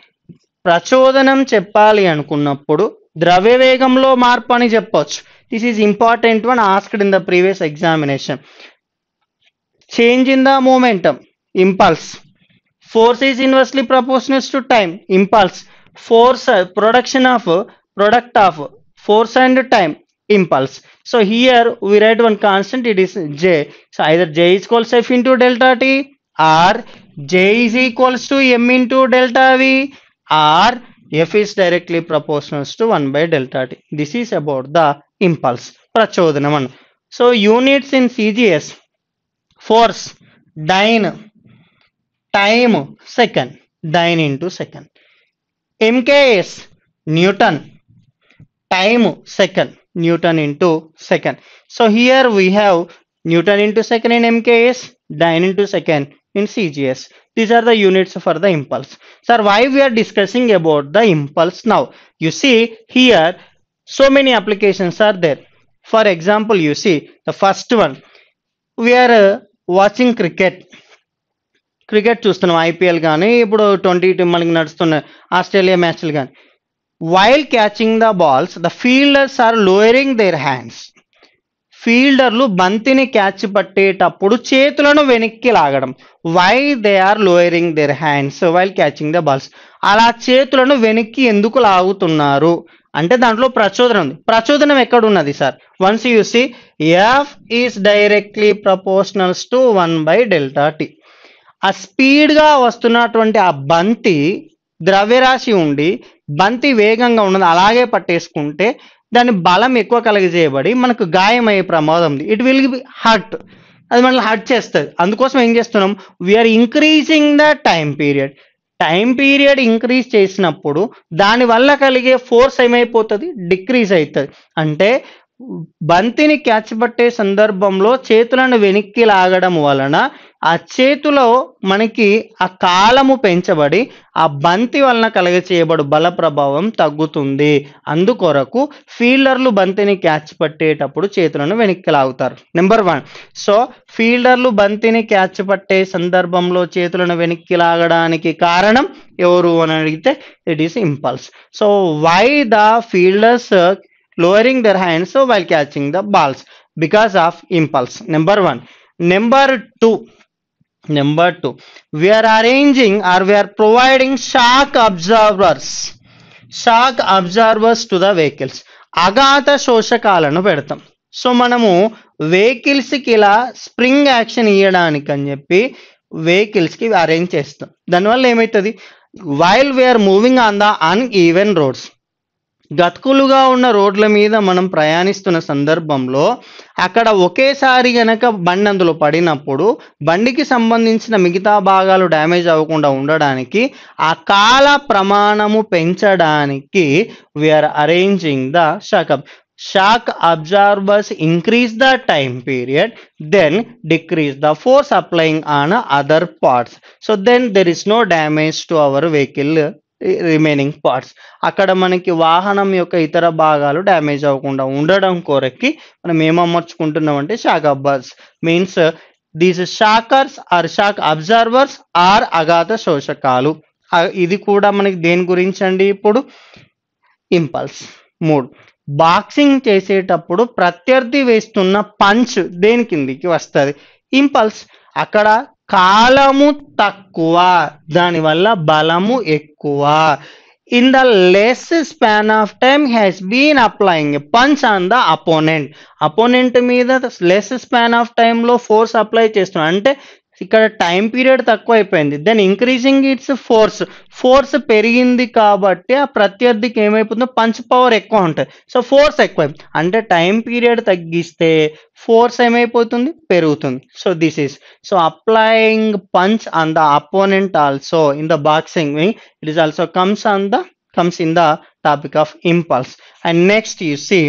prachodanam cheppali anukunnappudu dravya vegamlo maarpu ani cheppochu. This is important one asked in the previous examination. Change in the momentum impulse. Force is inversely proportional to time impulse. Force uh, production of uh, product of uh, force and time impulse. So here we write one constant it is J. So either J is called F into delta T or J is equals to M into delta V or F is directly proportional to 1 by delta T. This is about the impulse. Prachodanaman. So units in CGS, force, dyne, time, second, dyne into second. MKS, Newton, time, second, Newton into second. So here we have Newton into second in MKS, dyne into second in CGS. These are the units for the impulse. Sir, why we are discussing about the impulse now? You see here, so many applications are there. For example, you see the first one. We are uh, watching cricket. Cricket చూస్తున్నాం IPL కానీ ఇప్పుడు twenty మనకి నడుస్తున్న Australia మ్యాచ్లు కానీ While catching the balls, the fielders are lowering their hands. ఫీల్డర్లు బంతిని catch పట్టేటప్పుడు చేతులను వెనక్కి లాగడం why they are lowering their hands while catching the balls అలా చేతులను వెనక్కి ఎందుకు లాగుతున్నారు అంటే దాంట్లో ప్రచోదనం ఉంది ప్రచోదనం ఎక్కడ ఉన్నది sir once you see F is directly proportionals to one by delta t ఆ స్పీడ్గా వస్తున్నటువంటి ఆ బంతి ద్రవ్యరాశి ఉండి బంతి వేగంగా ఉన్నది అలాగే పట్టేసుకుంటే దాని బలం ఎక్కువ కలగజేయబడి మనకు గాయమయ్యే ప్రమాదం ఉంది ఇట్ విల్ బి హర్ట్ అది మనల్ని హర్ట్ చేస్తుంది అందుకోసం ఏం చేస్తున్నాం we're increasing the time period time period increase చేసినప్పుడు దానివల్ల కలిగే ఫోర్స్ ఏమైపోతుంది డిక్రీజ్ అవుతుంది అంటే బంతిని క్యాచ్ పట్టే సందర్భంలో చేతులను వెనక్కి లాగడం వలన ఆ చేతిలో మనకి ఆ కాలము పెంచబడి ఆ బంతి వలన కలగ చేయబడు బల ప్రభావం తగ్గుతుంది అందుకొరకు ఫీల్డర్లు బంతిని క్యాచ్ పట్టేటప్పుడు చేతులను వెనక్కి లాగుతారు నెంబర్ వన్ సో ఫీల్డర్లు బంతిని క్యాచ్ పట్టే సందర్భంలో చేతులను వెనక్కి లాగడానికి కారణం ఎవరు అని అడిగితే it is impulse so why the fielders lowering their hands while catching the balls because of impulse number one number two number two we are arranging or we are providing shock observers, shock observers to the అగాధ శోషకాలను పెడతాం so మనము వెహికల్స్కి ఇలా spring action ఇవ్వడానికి అని చెప్పి వెహికల్స్కి arrange చేస్తాం దానివల్ల ఏమవుతుంది while we're moving on the uneven roads గతుకులుగా ఉన్న రోడ్ల మీద మనం ప్రయాణిస్తున్న సందర్భంలో అక్కడ ఒకేసారి కనుక బండి అందులో పడినప్పుడు బండికి సంబంధించిన మిగతా భాగాలు డ్యామేజ్ అవ్వకుండా ఉండడానికి ఆ కాల ప్రమాణము పెంచడానికి we're arranging the shock up shock absorbers increase the time period then decrease the force applying on other parts so then there is no damage to our vehicle remaining parts అక్కడ మనకి వాహనం యొక్క ఇతర భాగాలు డ్యామేజ్ అవ్వకుండా ఉండడం కొరకి మనం ఏమమర్చుకుంటున్నాం అంటే absorbers means these shockers are shock observers are అగాధ శోషకాలు ఇది కూడా మనకి దేని గురించి అండి ఇప్పుడు ఇంపల్స్ మూడు బాక్సింగ్ చేసేటప్పుడు ప్రత్యర్థి వేస్తున్న పంచ్ దేని కిందికి వస్తుంది ఇంపల్స్ అక్కడ కాలము తక్కువ దానివల్ల బలము ఎక్కువ in the less span of time has been applying punch on the opponent opponent మీద లెస్ స్పాన్ ఆఫ్ టైంలో ఫోర్స్ అప్లై చేస్తున్నాం అంటే ఇక్కడ టైం పీరియడ్ తక్కువ అయిపోయింది then increasing its force force పెరిగింది కాబట్టి ఆ ప్రత్యర్థికి ఏమైపోతుందో పంచ్ పవర్ ఎక్కువ ఉంటుంది సో ఫోర్స్ ఎక్కువ అంటే టైం పీరియడ్ తగ్గిస్తే ఫోర్స్ ఏమైపోతుంది పెరుగుతుంది so this is so applying punch on the opponent also in the boxing it is also comes on the comes in the topic of impulse and next you see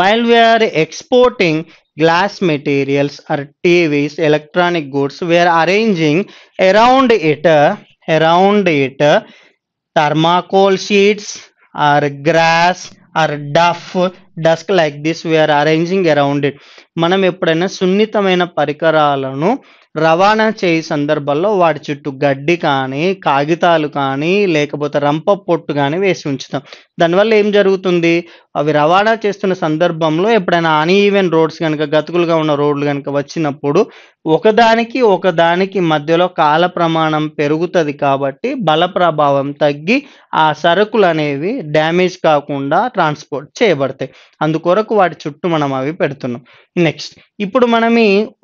while we're exporting glass materials or TVs, electronic goods were arranging around it, around it, thermocol sheets or grass or duff dusk like this we're arranging around it మనం ఎప్పుడైనా సున్నితమైన పరికరాలను రవాణా చేయి సందర్భంలో వాటి చుట్టూ గడ్డి కానీ కాగితాలు కానీ లేకపోతే రంప పొట్టు కానీ వేసి ఉంచుతాం దానివల్ల ఏం జరుగుతుంది అవి రవాణా చేస్తున్న సందర్భంలో ఎప్పుడైనా అన్ ఈవెన్ రోడ్స్ కనుక గతుకులుగా ఉన్న రోడ్లు కనుక వచ్చినప్పుడు ఒకదానికి ఒకదానికి మధ్యలో కాల ప్రమాణం పెరుగుతుంది కాబట్టి బల ప్రభావం తగ్గి ఆ సరుకులు అనేవి డ్యామేజ్ కాకుండా ట్రాన్స్పోర్ట్ చేయబడతాయి అందుకొరకు వాటి చుట్టూ మనం అవి పెడుతున్నాం నెక్స్ట్ ఇప్పుడు మనం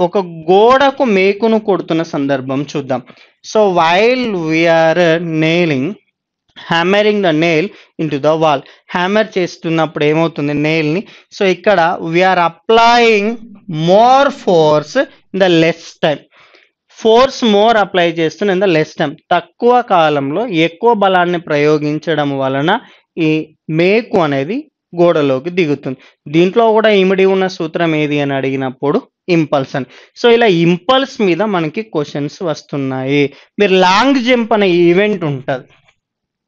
ఒక గోడకు మేకును కొడుతున్న సందర్భం చూద్దాం so while we're nailing hammering the nail to the wall hammer చేస్తున్నప్పుడు ఏమవుతుంది నెయిల్ని సో ఇక్కడ we're applying more force in the less time force more apply చేస్తున్న ఇన్ ద లెస్ టైం తక్కువ కాలంలో ఎక్కువ బలాన్ని ప్రయోగించడం వలన ఈ మేకు అనేది గోడలోకి దిగుతుంది దీంట్లో కూడా ఇమిడి ఉన్న సూత్రం ఏది అని అడిగినప్పుడు ఇంపల్స్ అని సో ఇలా ఇంపల్స్ మీద మనకి క్వశ్చన్స్ వస్తున్నాయి మీరు లాంగ్ జంప్ అనే ఈవెంట్ ఉంటుంది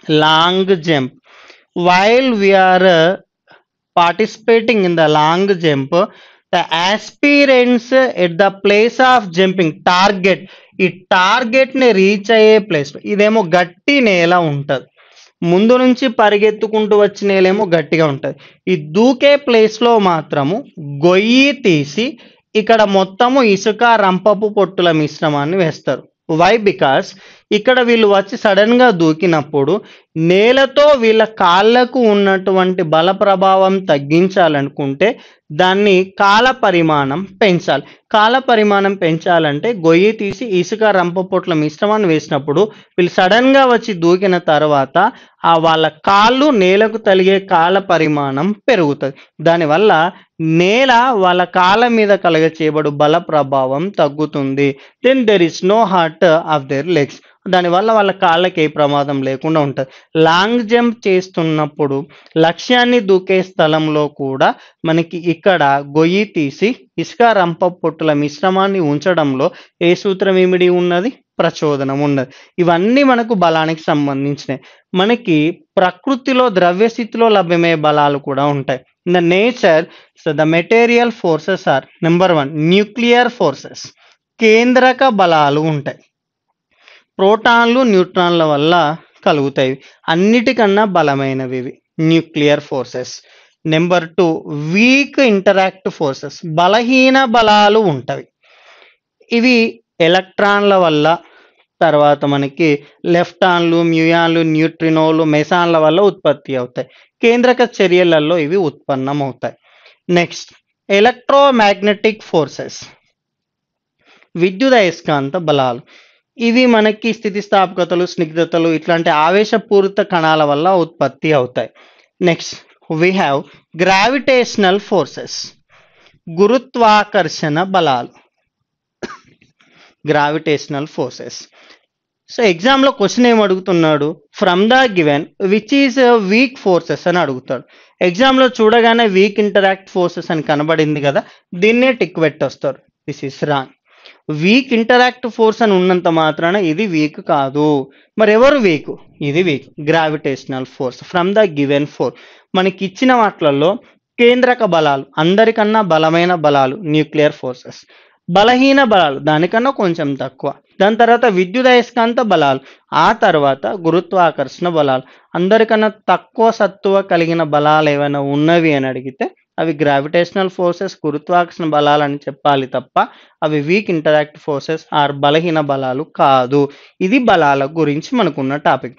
long jump while we are uh, participating in the long jump the aspirants at the place of jumping target ఈ టార్గెట్ని రీచ్ అయ్యే ప్లేస్ ఇదేమో గట్టి నేల ఉంటుంది ముందు నుంచి పరిగెత్తుకుంటూ వచ్చి నేలేమో గట్టిగా ఉంటుంది ఈ దూకే ప్లేస్లో మాత్రము గొయ్యి తీసి ఇక్కడ మొత్తము ఇసుక రంపపు పొట్టుల మిశ్రమాన్ని వేస్తారు వై బికాస్ ఇక్కడ వీళ్ళు వచ్చి సడన్గా దూకినప్పుడు నేలతో వీళ్ళ కాళ్ళకు ఉన్నటువంటి బల ప్రభావం తగ్గించాలనుకుంటే దాన్ని కాల పరిమాణం పెంచాలి కాల పరిమాణం పెంచాలంటే గొయ్యి తీసి ఇసుక రంపపొట్ల మిశ్రమాన్ని వేసినప్పుడు వీళ్ళు సడన్గా వచ్చి దూకిన తర్వాత ఆ వాళ్ళ కాళ్ళు నేలకు తలిగే కాల పరిమాణం పెరుగుతుంది దానివల్ల నేల వాళ్ళ కాళ్ళ మీద కలగ చేయబడు బల ప్రభావం తగ్గుతుంది then there is no hurt of their legs దానివల్ల వాళ్ళ కాళ్ళకి ఏ ప్రమాదం లేకుండా ఉంటుంది లాంగ్ జంప్ చేస్తున్నప్పుడు లక్ష్యాన్ని దూకే స్థలంలో కూడా మనకి ఇక్కడ గొయ్యి తీసి ఇసుక రంప పొట్టుల మిశ్రమాన్ని ఉంచడంలో ఏ సూత్రం ఏమిడి ఉన్నది ప్రచోదనం ఉన్నది ఇవన్నీ మనకు బలానికి సంబంధించినవి మనకి ప్రకృతిలో ద్రవ్య స్థితిలో లభ్యమయ్యే బలాలు కూడా ఉంటాయి the nature so the material forces are number one nuclear forces కేంద్రక బలాలు ఉంటాయి ప్రోటాన్లు న్యూట్రాన్ల వల్ల కలుగుతాయి అన్నిటికన్నా బలమైనవి ఇవి nuclear forces number two weak interact forces బలహీన బలాలు ఉంటాయి ఇవి ఎలక్ట్రాన్ల వల్ల తర్వాత మనకి లెఫ్టాన్లు మ్యూయాన్లు న్యూట్రినోలు మెసాన్ల వల్ల ఉత్పత్తి అవుతాయి కేంద్రక చర్యలలో ఇవి ఉత్పన్నం అవుతాయి నెక్స్ట్ ఎలక్ట్రోమాగ్నెటిక్ ఫోర్సెస్ విద్యుదయస్కాంత బలాలు ఇవి మనకి స్థితిస్థాపకతలు స్నిగ్ధతలు ఇట్లాంటి ఆవేశపూరిత కణాల వల్ల ఉత్పత్తి అవుతాయి next we have gravitational forces గురుత్వాకర్షణ బలాలు గ్రావిటేషనల్ ఫోర్సెస్ సో ఎగ్జామ్లో క్వశ్చన్ ఏం అడుగుతున్నాడు from the given which is weak forces అని అడుగుతాడు ఎగ్జామ్లో చూడగానే వీక్ ఇంటరాక్ట్ ఫోర్సెస్ అని కనబడింది కదా దీన్నే టిక్ పెట్టొస్తారు this is wrong weak interact force అని ఉన్నంత మాత్రాన ఇది వీక్ కాదు మరి ఎవరు వీక్ ఇది weak gravitational force from the given force మనకి ఇచ్చిన వాటిలలో కేంద్రక బలాలు అందరికన్నా బలమైన బలాలు న్యూక్లియర్ ఫోర్సెస్ బలహీన బలాలు దానికన్నా కొంచెం తక్కువ దాని తర్వాత విద్యుదయస్కాంత బలాలు ఆ తర్వాత గురుత్వాకర్షణ బలాలు అందరికన్నా తక్కువ సత్తువ కలిగిన బలాలు ఏమైనా ఉన్నవి అని అడిగితే అవి గ్రావిటేషనల్ ఫోర్సెస్ గురుత్వాకర్షణ బలాలు అని చెప్పాలి తప్ప అవి వీక్ ఇంటరాక్ట్ ఫోర్సెస్ ఆర్ బలహీన బలాలు కాదు ఇది బలాల గురించి మనకున్న టాపిక్